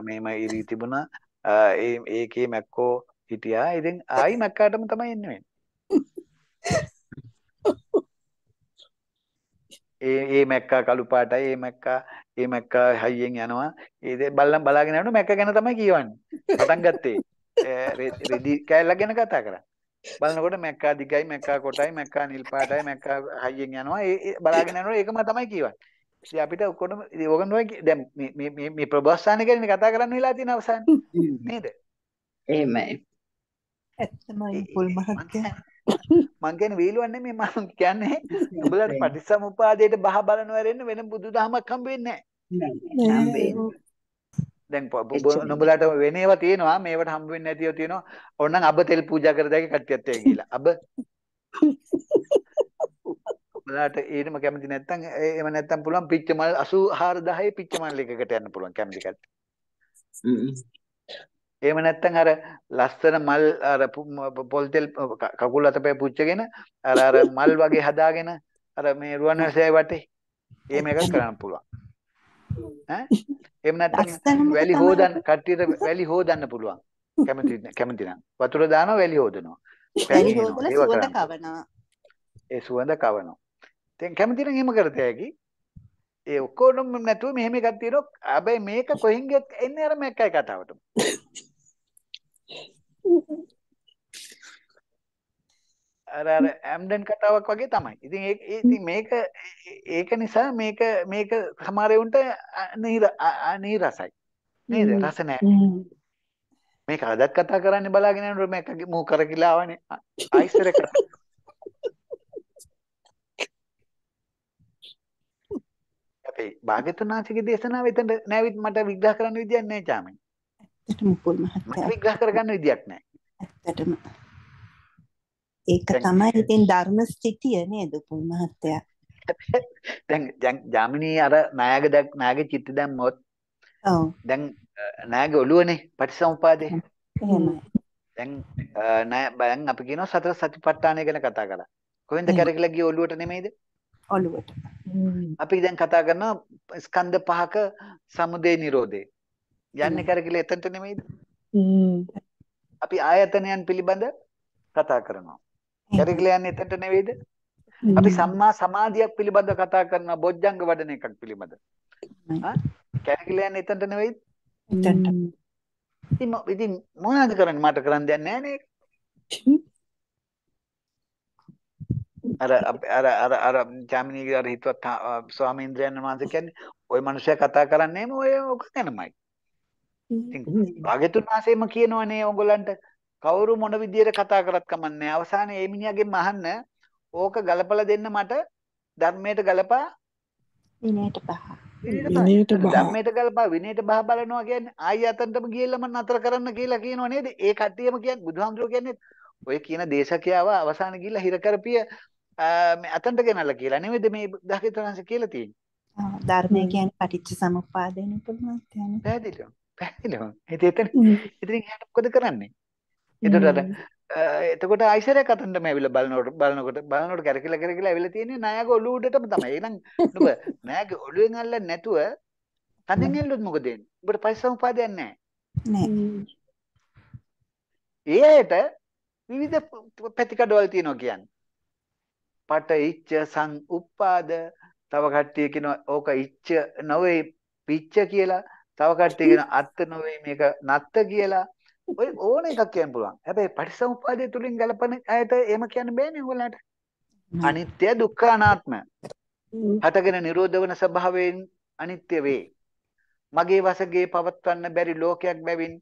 [SPEAKER 2] මේම ඉරි තිබුණා. ඒ ඒකේ මැක්කෝ හිටියා. ඉතින් ආයි මැක්කාටම තමයි එන්න ඒ ඒ මැක්කා කළු පාටයි ඒ මැක්කා ඒ මැක්කා හයියෙන් යනවා. ඒ බල්ලන් බලාගෙන යනකොට මැක්ක ගැන තමයි කියවන්නේ. පටන් ගත්තේ. රෙදි කෑල්ල ගැන කතා කරා. බලනකොට මැක්කා දිගයි මැක්කා කොටයි මැක්කා නිල් පාටයි මැක්කා හයියෙන් යනවා. ඒ බලාගෙන යනකොට ඒකම තමයි කියවන්නේ. ඉතින් අපිට ඔක්කොම ඕකම තමයි දැන් මේ මේ මේ ප්‍රබෝධාන ගැන කතා කරන්න වෙලා තියෙන අවසානයේ *laughs* නේද එහෙමයි
[SPEAKER 1] ඇත්තමයි පොල් මහත්තයා
[SPEAKER 2] මං කියන්නේ *laughs* වේලුවක් නෙමෙයි මම කියන්නේ *laughs* උඹලට පටිසමුපාදයට බහ බලනවරෙන්න වෙන බුදුදහමක් හම්බ වෙන්නේ නැහැ. දැන් නුඹලට වෙන ඒවා තියෙනවා මේවට හම්බ වෙන්නේ නැතිව තියෙනවා. ඕනනම් අබ තෙල් පූජා කර දැක කට්ටියත් එක්ක ගිහිලා. අබ ඔයාලට ඊටම කැමති නැත්නම් එහෙම නැත්නම් පුළුවන් පිච්චමල් 84000 පිච්චමල් එකකට යන්න පුළුවන් කැමති
[SPEAKER 4] කට්ට.
[SPEAKER 2] එහෙම නැත්නම් අර ලස්සන මල් අර පොල් තෙල් කකුල් අතපය පුච්චගෙන අර අර මල් වගේ හදාගෙන අර මේ රුවන්වැලිසෑය වටේ එහෙම එකක් කරන්න පුළුවන්. ඈ එහෙම නැත්නම් වැලි හොදන්න කට්ටියට වැලි හොදන්න පුළුවන්. කැමති කැමති නම් වතුර දානවා වැලි හොදනවා. වැලි හොදලා සුවඳ කවනවා. ඒ සුවඳ කවනවා. දැන් කැමතිනම් එහෙම කරත හැකි. ඒ ඔක්කොම නැතුව මෙහෙම එකක් තියෙනවා. හැබැයි මේක කොහෙන් ගියත් එන්නේ අර මේකයි කතාවට. අර අර ඇම්ඩන් කතාවක් වගේ තමයි. ඉතින් ඒක ඉතින් මේක ඒක නිසා මේක මේක සමහර උන්ට නීරසයි. නේද? රස නැහැ. මේක අදත් කතා කරන්නේ බලාගෙන යනකොට මේක මූ කර කියලා ආවනේ. ආයිස්සර කතා. ඒ භාග්‍යතුන් වහන්සේගේ දේශනාව එතන නැවිත් මට විග්‍රහ කරන්න විදියක් නැහැ චාමී. ඇත්තටම පුල් මහත්තයා. විග්‍රහ කරගන්න විදියක් නැහැ. ඇත්තටම. ඒක තමයි ඉතින්
[SPEAKER 1] ධර්ම ස්ථිතිය නේද පුල් මහත්තයා.
[SPEAKER 2] *laughs* දැන් ජාමිනී අර නායක නායක චිත්ත දැම්මොත් ඔව් දැන් නායක ඔළුවනේ පටිසමුපාදේ. එහෙමයි. දැන් නෑ බයන් අපි කියනවා සතර සතිපට්ඨානය ගැන කතා කරලා. කොහෙන්ද කරකලා ගියේ ඔළුවට නෙමෙයිද? ඔළුවට. අපි දැන් කතා කරනවා ස්කන්ධ පහක සමුදේ නිරෝධේ. යන්නේ කරකිලා එතනට නෙමෙයිද? අපි ආයතනයන් පිළිබඳ කතා කරනවා. කරකිලා යන්නේ එතනට නෙවෙයිද? අපි සම්මා සමාධියක් පිළිබඳ කතා කරනවා බොජ්ජංග වඩන එකක් පිළිබඳ. ආ කරකිලා යන්නේ එතනට නෙවෙයිද? එතනට. ඉතින් ඉතින් මොනවද කරන්නේ මට කරන්න දෙයක් නැහැ නේද? අර අර අර අර ජාමිනීගේ අර හිතවත් ස්වාමීන්ද්‍රයන් වහන්සේ කියන්නේ ওই මනුස්සයා කතා කරන්නේම ඔය ඔක ගැනමයි. ඉතින් භාග්‍යතුන් වහන්සේම කියනවනේ ඕගොල්ලන්ට කවුරු මොන විදියට කතා කරත් කමන්නේ අවසානයේ මේ මිනිහගෙන් අහන්න ඕක ගලපලා දෙන්න මට ධර්මයට ගලපා විනයට පහ. විනයට බහ ධම්මයට ගල්පා විනයට බහ බලනවා කියන්නේ ආය යතන්ටම ගිහිල්ලා මම නතර කරන්න කියලා කියනෝ නේද ඒ කට්ටියම කියන්නේ බුදුහාමුදුරුවෝ කියන්නේ ඔය කියන දේශකයාව අවසාන ගිහිල්ලා හිර කරපිය අතන්ට ගෙනල්ලා කියලා නෙමෙයිද මේ දකිතරංශ කියලා තියෙන්නේ. ධර්මය
[SPEAKER 1] කියන්නේ පටිච්ච සමුප්පාදයෙන් උපමත් යන.
[SPEAKER 2] පැහැදිලිව. පැහැදිලිව. ඒත්
[SPEAKER 1] එතන ඉතින්
[SPEAKER 2] එයාට මොකද කරන්නේ? එතකොට අර එතකොට ආයිසරයක් අතන්ටම ඇවිල්ලා බලනකොට බලනකොට බලනකොට කැරකිලා කැරකිලා ඇවිල්ලා තියෙන්නේ නායක ඔළුව උඩටම තමයි. එහෙනම් නුඹ නායක ඔළුවෙන් අල්ලන්නේ නැතුව තදින් ඇල්ලුවොත් මොකද වෙන්නේ? උඹට පරිසම්පාදයක් නැහැ. නැහැ. ඒ ඇයට විවිධ පැතිකඩවල් තියෙනවා කියන්නේ. පට ඉච්ඡ සං උප්පාද තව කට්ටිය කියනවා ඕක ඉච්ඡ නොවේ පිච්ච කියලා තව කට්ටිය කියන අත්ත නොවේ මේක නත්ත කියලා ඔය ඕන එකක් කියන්න පුළුවන් හැබැයි පටිසමුප්පාදය තුලින් ගලපන අයට එහෙම කියන්න බෑනේ ඔයාලට අනිත්‍ය දුක්ඛ අනාත්ම හටගෙන නිරෝධ වන ස්වභාවයෙන් අනිත්‍ය වේ මගේ වශයෙන් පවත්වන්න බැරි ලෝකයක් බැවින්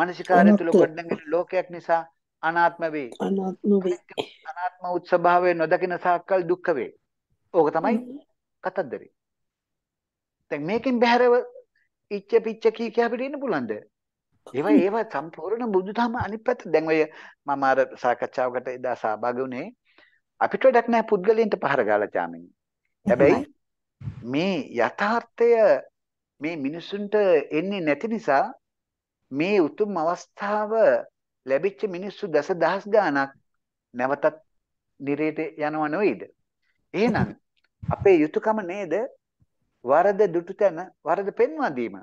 [SPEAKER 2] මානසිකාරය තුල ගොඩනගෙන ලෝකයක් නිසා අනාත්ම වේ. අනාත්ම වේ. අනාත්ම උත්සභාවය නොදකින සාක්කල් දුක්ඛ වේ. ඕක තමයි කතන්දරේ. දැන් මේකෙන් බහැරව ඉච්ඡ පිච්ඡ කී කිය අපිට ඉන්න පුළන්ද? ඒවා ඒවා සම්පූර්ණ බුදුදහම අනිත් පැත්ත. දැන් ඔය මම අර සාකච්ඡාවකට එදා සහභාගී වුණේ අපිට වැඩක් නැහැ පුද්ගලයන්ට පහර ගාලා චාමින්. හැබැයි මේ යථාර්ථය මේ මිනිසුන්ට එන්නේ නැති නිසා මේ උතුම් අවස්ථාව ලැබිච්ච මිනිස්සු දසදහස් ගාණක් නැවතත් නිරේට යනව නෙවෙයිද? එහෙනම් අපේ යුතුයකම නේද වරද දුටු තැන වරද පෙන්වා දීම.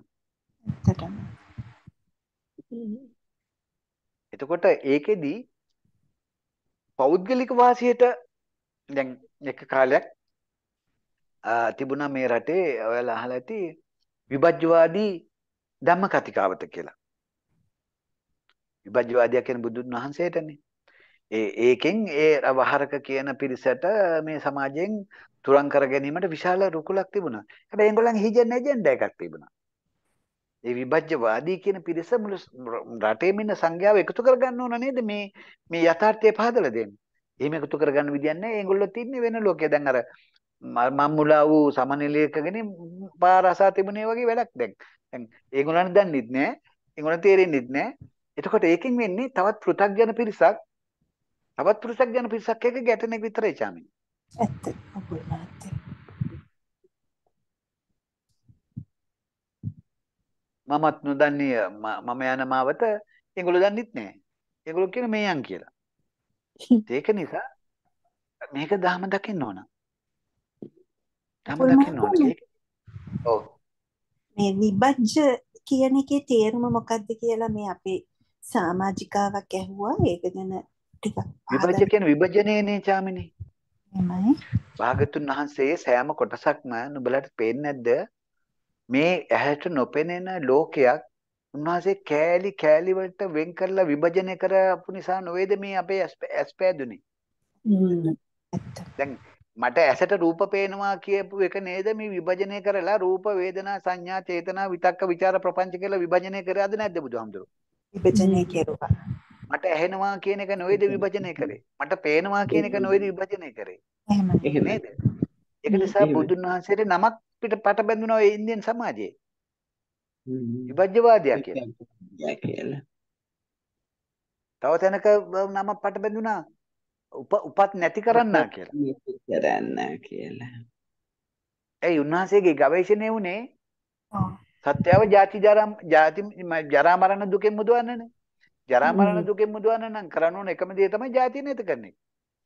[SPEAKER 2] එතකොට ඒකෙදි පෞද්ගලික වාසියට දැන් එක කාලයක් තිබුණා මේ රටේ ඔයාලා අහලා ඇති විභජ්‍යවාදී ධම්ම කතිකාවත කියලා. විභජ්‍යවාදියා කියන්නේ බුදුන් වහන්සේටනේ. ඒ ඒකෙන් ඒ වහරක කියන පිරිසට මේ සමාජයෙන් තුරන් කර ගැනීමට විශාල රුකුලක් තිබුණා. හැබැයි ඒගොල්ලන් හිජන් ඇජෙන්ඩා එකක් තිබුණා. ඒ විභජ්‍යවාදී කියන පිරිස මුළු රටේම ඉන්න සංඝයාව එකතු කරගන්න ඕන නේද මේ මේ යථාර්ථය පහදලා දෙන්න. එහෙම එකතු කරගන්න විදියක් නැහැ. ඒගොල්ලෝ තින්නේ වෙන ලෝකයේ. දැන් අර මම්මුලා වූ සමනලීයකගෙන පාර අසා තිබුණේ වගේ වැඩක් දැන්. දැන් ඒගොල්ලන් දන්නෙත් නැහැ. ඒගොල්ලන් තේරෙන්නෙත් නැහැ. එතකොට ඒකෙන් වෙන්නේ තවත් පෘථග්ජන පිරිසක් තවත් පෘථග්ජන පිරිසක් එක ගැටෙන එක විතරයි චාමිනි. ඇත්ත අපේ නාත්තේ. මමත් නොදන්නේ මම යන මාවත ඒගොල්ලෝ දන්නෙත් නෑ. ඒගොල්ලෝ කියන මේයන් කියලා. *laughs* ඒක නිසා මේක ධහම දකින්න ඕන. ධහම දකින්න ඕන.
[SPEAKER 4] ඔව්.
[SPEAKER 1] මේ විභජ්‍ය කියන එකේ තේරුම මොකක්ද කියලා මේ අපේ සමාජිකාවක් ඇහුවා ඒක ගැන ටිකක් විභජ්‍ය කියන්නේ විභජනයනේ චාමිනී.
[SPEAKER 4] එමයි.
[SPEAKER 2] භාගතුන් වහන්සේ සෑම කොටසක්ම නුඹලට පේන්නේ නැද්ද? මේ ඇහැට නොපෙනෙන ලෝකයක් උන්වහන්සේ කෑලි කෑලි වලට වෙන් කරලා විභජනය කරපු නිසා නොවේද මේ අපේ ඇස් පෑදුනේ. දැන් මට ඇසට රූප පේනවා කියපු එක නේද මේ විභජනය කරලා රූප වේදනා සංඥා චේතනා විතක්ක ਵਿਚාර ප්‍රපංච කියලා විභජනය කරාද නැද්ද බුදුහාමුදුරුවෝ? විභජනය කෙරුවා. මට ඇහෙනවා කියන එක නොවේද විභජනය කරේ. මට පේනවා කියන එක නොවේද විභජනය කරේ. එහෙම නේද? ඒක නිසා බුදුන් වහන්සේට නමක් පිට පට බැඳුනා ඒ ඉන්දියන් සමාජයේ. විභජ්‍යවාදය
[SPEAKER 4] කියලා.
[SPEAKER 2] තව තැනක නම පට බැඳුනා උපත් නැති කරන්නා කියලා. කරන්නා කියලා. ඒ උන්වහන්සේගේ ගවේෂණය වුණේ සත්‍යව ජාති ජරා ජාති ජරා මරණ දුකෙන් මුදවන්නනේ. ජරා මරණ දුකෙන් මුදවන්න නම් කරන්න ඕන එකම දේ තමයි ජාතිය නැත කරන්නේ.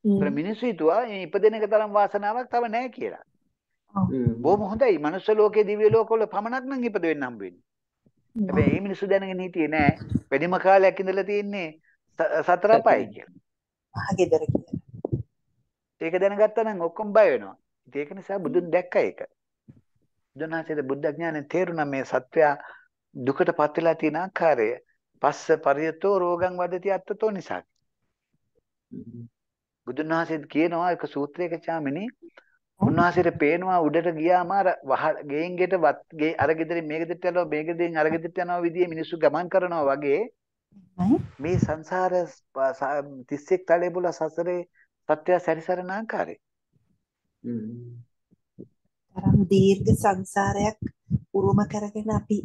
[SPEAKER 2] ඒතර මිනිස්සු හිතුවා මේ ඉපදෙන එක තරම් වාසනාවක් තව නැහැ කියලා. බොහොම හොඳයි. මනුස්ස ලෝකේ දිව්‍ය ලෝකවල පමණක් නම් ඉපද වෙන්න හම්බ වෙන්නේ. හැබැයි මේ මිනිස්සු දැනගෙන හිටියේ නෑ. වැඩිම කාලයක් ඉඳලා තියෙන්නේ සතර පයි කියලා. මහගෙදර කියලා. ඒක දැනගත්තා නම් ඔක්කොම බය වෙනවා. ඒක නිසා බුදුන් දැක්කා ඒක. බුදුන්වහන්සේට බුද්ධ ඥානෙන් තේරුණා මේ සත්වයා දුකටපත් වෙලා තියෙන ආකාරය. පස්ස පරියතෝ රෝගං වදති අත්තතෝ නිසා. බුදුන්වහන්සේත් කියනවා එක සූත්‍රයක චාමිනී උන්වහන්සේට පේනවා උඩට ගියාම අර ගෙයින් ගෙට වත් ගේ අර ගෙදරින් මේ ගෙදරට යනවා මේ ගෙදරින් අර ගෙදරට යනවා විදිහේ මිනිස්සු ගමන් කරනවා වගේ මේ සංසාර 31 තලේ බුල සසරේ සත්‍ය සැරිසරන ආකාරය තරම් දීර්ඝ සංසාරයක්
[SPEAKER 1] උරුම කරගෙන අපි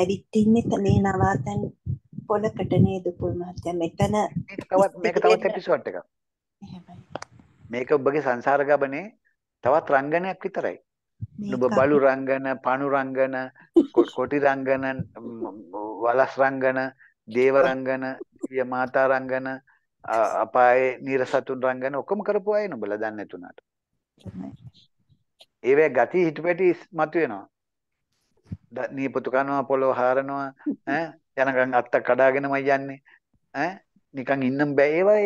[SPEAKER 1] ඇවිත් ඉන්නේ මේ නවාතැන් පොලකට නේද පුල් මහත්තයා මෙතන මේක
[SPEAKER 2] තවත් එපිසෝඩ් එකක් මේක ඔබගේ සංසාර ගමනේ තවත් රංගනයක් විතරයි ඔබ බලු රංගන පණු රංගන කොටි රංගන වලස් රංගන දේව රංගන දිව්‍ය මාතා රංගන අපායේ නිරසතුන් රංගන ඔක්කොම කරපු අය නුඹලා දන්නේ නැතුණාට ඒවැ ගති හිටපැටි මතු වෙනවා. නීපොතු කනවා පොළොව හාරනවා ඈ යනකම් අත්ත කඩාගෙනමයි යන්නේ ඈ නිකන් ඉන්නම් බෑ ඒවා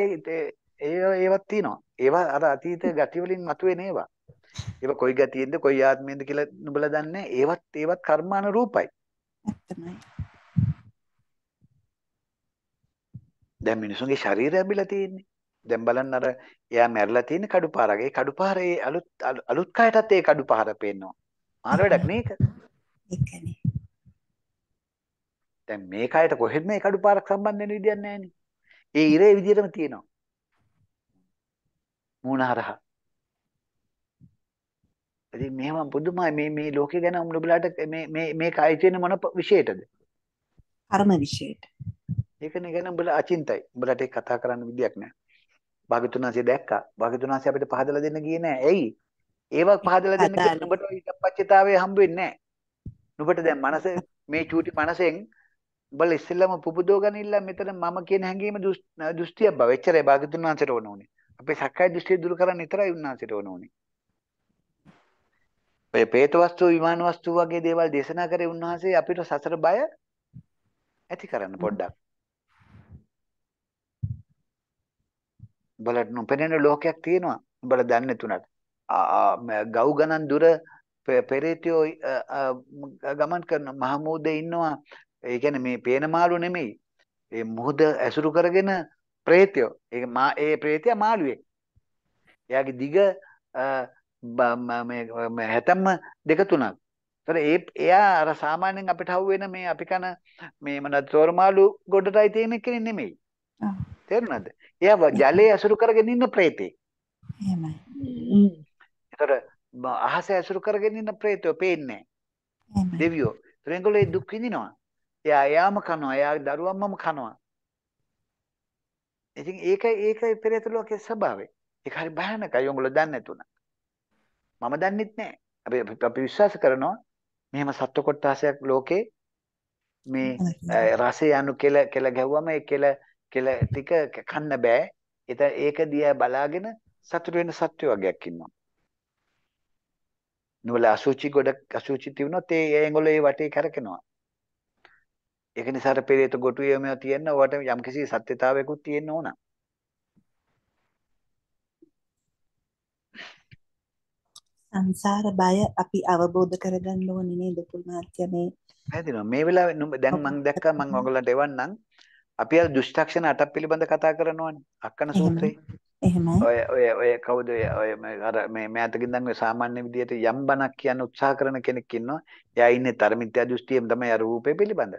[SPEAKER 2] ඒවා ඒවත් තියෙනවා. ඒවා අර අතීත ගති වලින් මතුවෙන ඒවා. ඒවා කොයි ගතියෙන්ද කොයි ආත්මයෙන්ද කියලා නුඹලා දන්නේ. ඒවත් ඒවත් කර්මාන රූපයි. ඇත්තමයි. දැන් මිනිසුන්ගේ ශරීරය බිලා තියෙන්නේ. දැන් බලන්න අර එයා මැරලා තියෙන කඩුපාරගේ කඩුපාරේ අලුත් අලුත් කයටත් ඒ කඩුපාර පේනවා. මාර වැඩක් නේක. ඒකනේ. දැන් මේ කයට කොහෙද මේ කඩුපාරක් සම්බන්ධ වෙන විදියක් නැහැනේ. ඒ ඉරේ විදියටම තියෙනවා. මූණ හරහා. ඉතින් මෙහෙම පුදුමයි මේ මේ ලෝකේ ගැන උඹලාට මේ මේ මේ කය තියෙන මොන විශේෂයටද? කර්ම විශේෂයට. ඒකනේ ගැන උඹලා අචින්තයි. උඹලාට ඒක කතා කරන්න විදියක් නැහැ. භාග්‍යතුනාසිය දැක්කා. භාග්‍යතුනාසිය අපිට පහදලා දෙන්න ගියේ නෑ. ඇයි? ඒවක් පහදලා දෙන්න කියන නුඹට ඉඩපච්චතාවය හම්බ වෙන්නේ නෑ. නුඹට දැන් මනස *laughs* මේ චූටි මනසෙන් උඹලා ඉස්සෙල්ලම පුබුදෝ ගනින්න මෙතන මම කියන හැඟීම දෘෂ්ටියක් බව. එච්චරයි භාග්‍යතුනාසියට ඕන උනේ. අපේ සක්කාය දෘෂ්ටිය දුරු කරන්න විතරයි උන්නාසියට ඕන උනේ. ඔය പ്രേත වස්තු විමාන වස්තු වගේ දේවල් දේශනා කරේ උන්වහන්සේ අපිට සසර බය ඇති කරන්න පොඩ්ඩක්. උඹලට නොපෙනෙන ලෝකයක් තියෙනවා. උඹලා දන්නේ නැතුණට. ගව් ගණන් දුර පෙරේතයෝ ගමන් කරන මහමූදේ ඉන්නවා. ඒ කියන්නේ මේ පේන මාළු නෙමෙයි. ඒ මුහුද ඇසුරු කරගෙන ප්‍රේතයෝ. ඒක මා ඒ ප්‍රේතයා මාළුවෙක්. එයාගේ දිග මේ හැතැම්ම දෙක තුනක්. ඒතර ඒ එයා අර සාමාන්‍යයෙන් අපිට හවු වෙන මේ අපි කන මේ මොන තෝරමාළු ගොඩටයි තියෙන කෙනෙක් නෙමෙයි. තේරුණාද? එයා ජලයේ ඇසුරු කරගෙන ඉන්න ප්‍රේතේ. එහෙමයි. ඒතර අහස ඇසුරු කරගෙන ඉන්න ප්‍රේතෝ පේන්නේ නැහැ. දෙවියෝ. ඒතර දුක් විඳිනවා. එයා යාම කනවා. එයා දරුවම්මම කනවා. ඉතින් ඒකයි ඒකයි පෙරේත ලෝකයේ ස්වභාවය. ඒක හරි භයානකයි. උඹලෝ දන්නේ නැතුණ. මම දන්නෙත් නැහැ. අපි අපි විශ්වාස කරනවා මෙහෙම සත්ව කොටාසයක් ලෝකේ මේ රසය anu කෙල කෙල ගැහුවම ඒ කෙල කෙල ටික කන්න බෑ. ඒත ඒක දිහා බලාගෙන සතුට වෙන සත්‍ය වර්ගයක් ඉන්නවා. නුඹල අසුචි ගොඩක් අසුචි තිබුණොත් ඒ ඇඟවල ඒ වටේ කරකිනවා. ඒක නිසා අර පෙරේත ගොටුවේ මේව තියෙන වට යම්කිසි සත්‍යතාවයකුත් තියෙන්න ඕන.
[SPEAKER 1] සංසාර බය අපි අවබෝධ කරගන්න ඕනේ නේද
[SPEAKER 2] පුණාත්‍යනේ. හැදිනවා මේ වෙලාවේ දැන් මම දැක්කා මම ඔයගලන්ට එවන්නම් අපි අර දුෂ්ටක්ෂණ අටක් පිළිබඳ කතා කරනවානේ. අක්කන සූත්‍රේ. එහෙමයි. ඔය ඔය ඔය කවුද ඔය අර මේ මෑතකින් දැන් සාමාන්‍ය විදිහට යම් බණක් කියන්න උත්සාහ කරන කෙනෙක් ඉන්නවා. එයා ඉන්නේ තරමිත්‍යා දෘෂ්ටියෙන් තමයි අර රූපේ පිළිබඳ.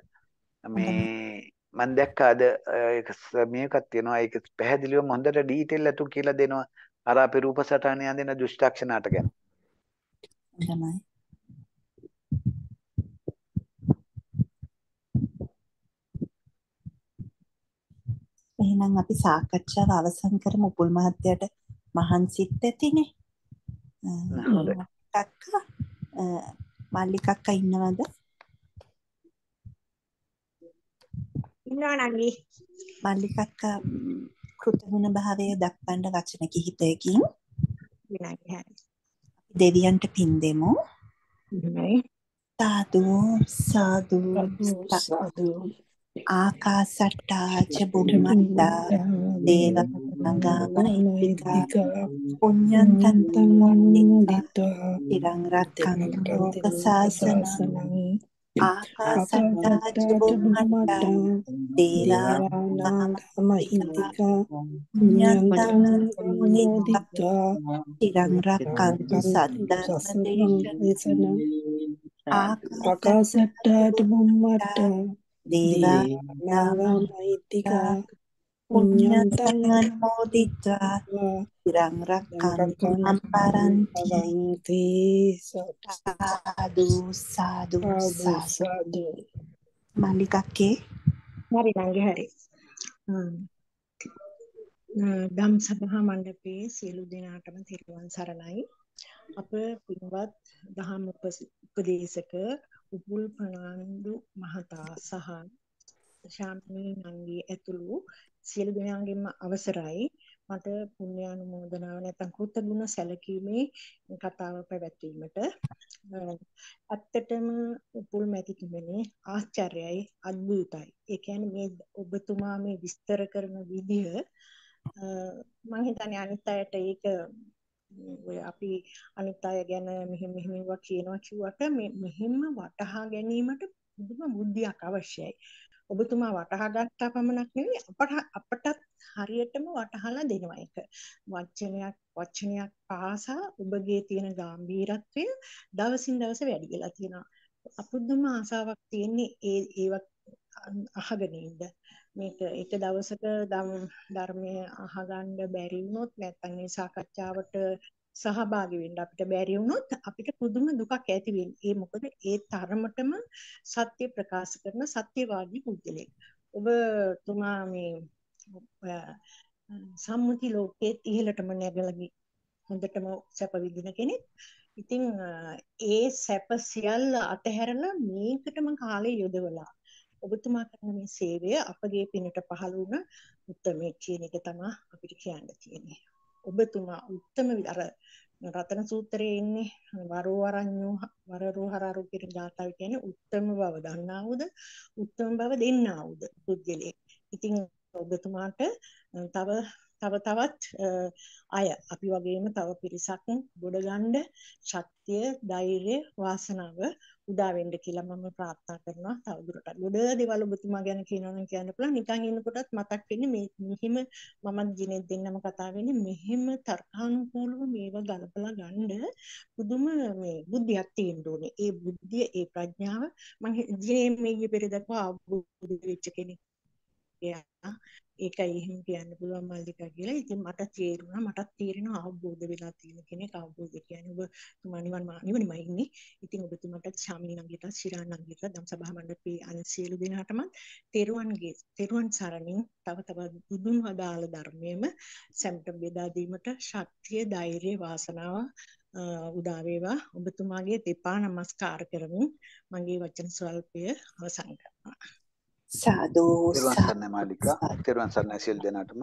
[SPEAKER 2] මේ මම දැක්කා අද ඒක මේකක් තියෙනවා. ඒක පැහැදිලිවම හොඳට ඩීටේල් අතු කියලා දෙනවා. අර අපේ රූප සටහන යඳින දුෂ්ටක්ෂණ අට ගැන.
[SPEAKER 4] එහෙමයි.
[SPEAKER 1] එහෙනම් අපි සාකච්ඡාව අවසන් කරමු උපුල් මහත්තයාට මහන්සිත් ඇතිනේ. අක්කා මල්ලික අක්කා ඉන්නවද? ඉන්නවා නංගි. මල්ලික අක්කා කෘතගුණ භාවය දක්වන්න වචන කිහිපයකින් අපි දෙවියන්ට පින් දෙමු. සාදු සාදු සාදු Aka seda cembur mata, dilara naga ma hinda, kunyanta ninda, hilang rata kanda saasana. Aka seda mata, dilara naga ma hinda, kunyanta ninda, hilang rata kanda saasana. Aka mata. දේවා නාමෛතිකා පුඤ්ඤන්තං මොදිත්වා ඉරං රක්ඛන්තං පරන්ති සාදු සාදු සාදු
[SPEAKER 3] මල්ලිකක්කේ හරි නංගි හරි දම් සභා මණ්ඩපයේ සියලු දෙනාටම තෙරුවන් සරණයි අප පින්වත් දහම් උපදේශක උපුල් ප්‍රනාන්දු මහතා සහ ශාම්මී නංගී ඇතුළු සියලු දෙනාගේම අවසරයි මට පුණ්‍යානුමෝදනාව නැත්නම් කෘතගුණ සැලකීමේ කතාව පැවැත්වීමට ඇත්තටම උපුල් මැතිතුමනේ ආශ්චර්යයි අද්භූතයි ඒ කියන්නේ මේ ඔබතුමා මේ විස්තර කරන විදිහ මම හිතන්නේ අනිත් අයට ඒක ඔය අපි අනිත් අය ගැන මෙහෙම මෙහෙම කියනවා කිව්වට මේ මෙහෙම වටහා ගැනීමට පුදුම බුද්ධියක් අවශ්‍යයි. ඔබතුමා වටහා ගත්තා පමණක් නෙවෙයි අපට අපටත් හරියටම වටහලා දෙනවා ඒක. වචනයක් වචනයක් පාසා ඔබගේ තියෙන ගැඹීරත්වය දවසින් දවස වැඩි වෙලා තියෙනවා. අපුදුම ආසාවක් තියෙන්නේ ඒ ඒවත් අහගෙන ඉන්න. මේක එක දවසක ධර්මය අහගන්න බැරි වුණොත් නැත්නම් මේ සාකච්ඡාවට සහභාගී වෙන්න අපිට බැරි වුණොත් අපිට පුදුම දුකක් ඇති වෙන්නේ. ඒ මොකද ඒ තරමටම සත්‍ය ප්‍රකාශ කරන සත්‍යවාදී පුද්ගලෙක්. ඔබ තුමා මේ සම්මුති ලෝකයේ ඉහළටම නැගලා හොඳටම සැප විඳින කෙනෙක්. ඉතින් ඒ සැප සියල්ල අතහැරලා මේකටම කාලය යොදවලා ඔබතුමා කරන මේ සේවය අපගේ පිනට පහළ වුණ උත්මේ කියන එක තමයි අපිට කියන්න තියෙන්නේ. ඔබතුමා උත්තරම අර රතන සූත්‍රයේ ඉන්නේ වරෝ වරඤ්ඤෝ වරරෝ හරරෝ කියන ධාතාව කියන්නේ උත්තරම බව දන්නා වූද උත්තරම බව දෙන්නා වූද පුද්ගලයෙක්. ඉතින් ඔබතුමාට තව තව තවත් අය අපි වගේම තව පිරිසක් ගොඩගන්න ශක්තිය, ධෛර්යය, වාසනාව උදා වෙන්න කියලා මම ප්‍රාර්ථනා කරනවා තවදුරටත්. ගොඩ දේවල් ඔබතුමා ගැන කියනවනම් කියන්න පුළුවන්. නිකන් ඉන්නකොටත් මතක් වෙන්නේ මේ මෙහිම මමත් ජිනෙත් දෙන්නම කතා වෙන්නේ මෙහිම තර්කානුකූලව මේව ගලපලා ගන්න පුදුම මේ බුද්ධියක් තියෙන්න ඕනේ. ඒ බුද්ධිය, ඒ ප්‍රඥාව මම ජිනේ මේ ඊයේ පෙරදක්වා අවබෝධ වෙච්ච කෙනෙක්. ඒකයි එහෙම කියන්න පුළුවන් මල්ලිකා කියලා. ඉතින් මට තේරුණා මටත් තේරෙනවා අවබෝධ වෙලා තියෙන කෙනෙක් අවබෝධ කියන්නේ ඔබ තුමා නිවන් නිවනම ඉන්නේ. ඉතින් ඔබතුමාට ශාමිනී නංගිට ශිරා නංගිට දම් සභා මණ්ඩපේ අනිත් සියලු දෙනාටම තෙරුවන්ගේ තෙරුවන් සරණින් තව තවත් බුදුන් වදාළ ධර්මයේම සැමට බෙදා දීමට ශක්තිය, ධෛර්යය, වාසනාව උදා වේවා. ඔබතුමාගේ දෙපා නමස්කාර කරමින් මගේ වචන ස්වල්පය අවසන් කරනවා.
[SPEAKER 2] සාදු සාදු තෙරුවන් සරණයි මාලිකා තෙරුවන් සරණයි සියලු දෙනාටම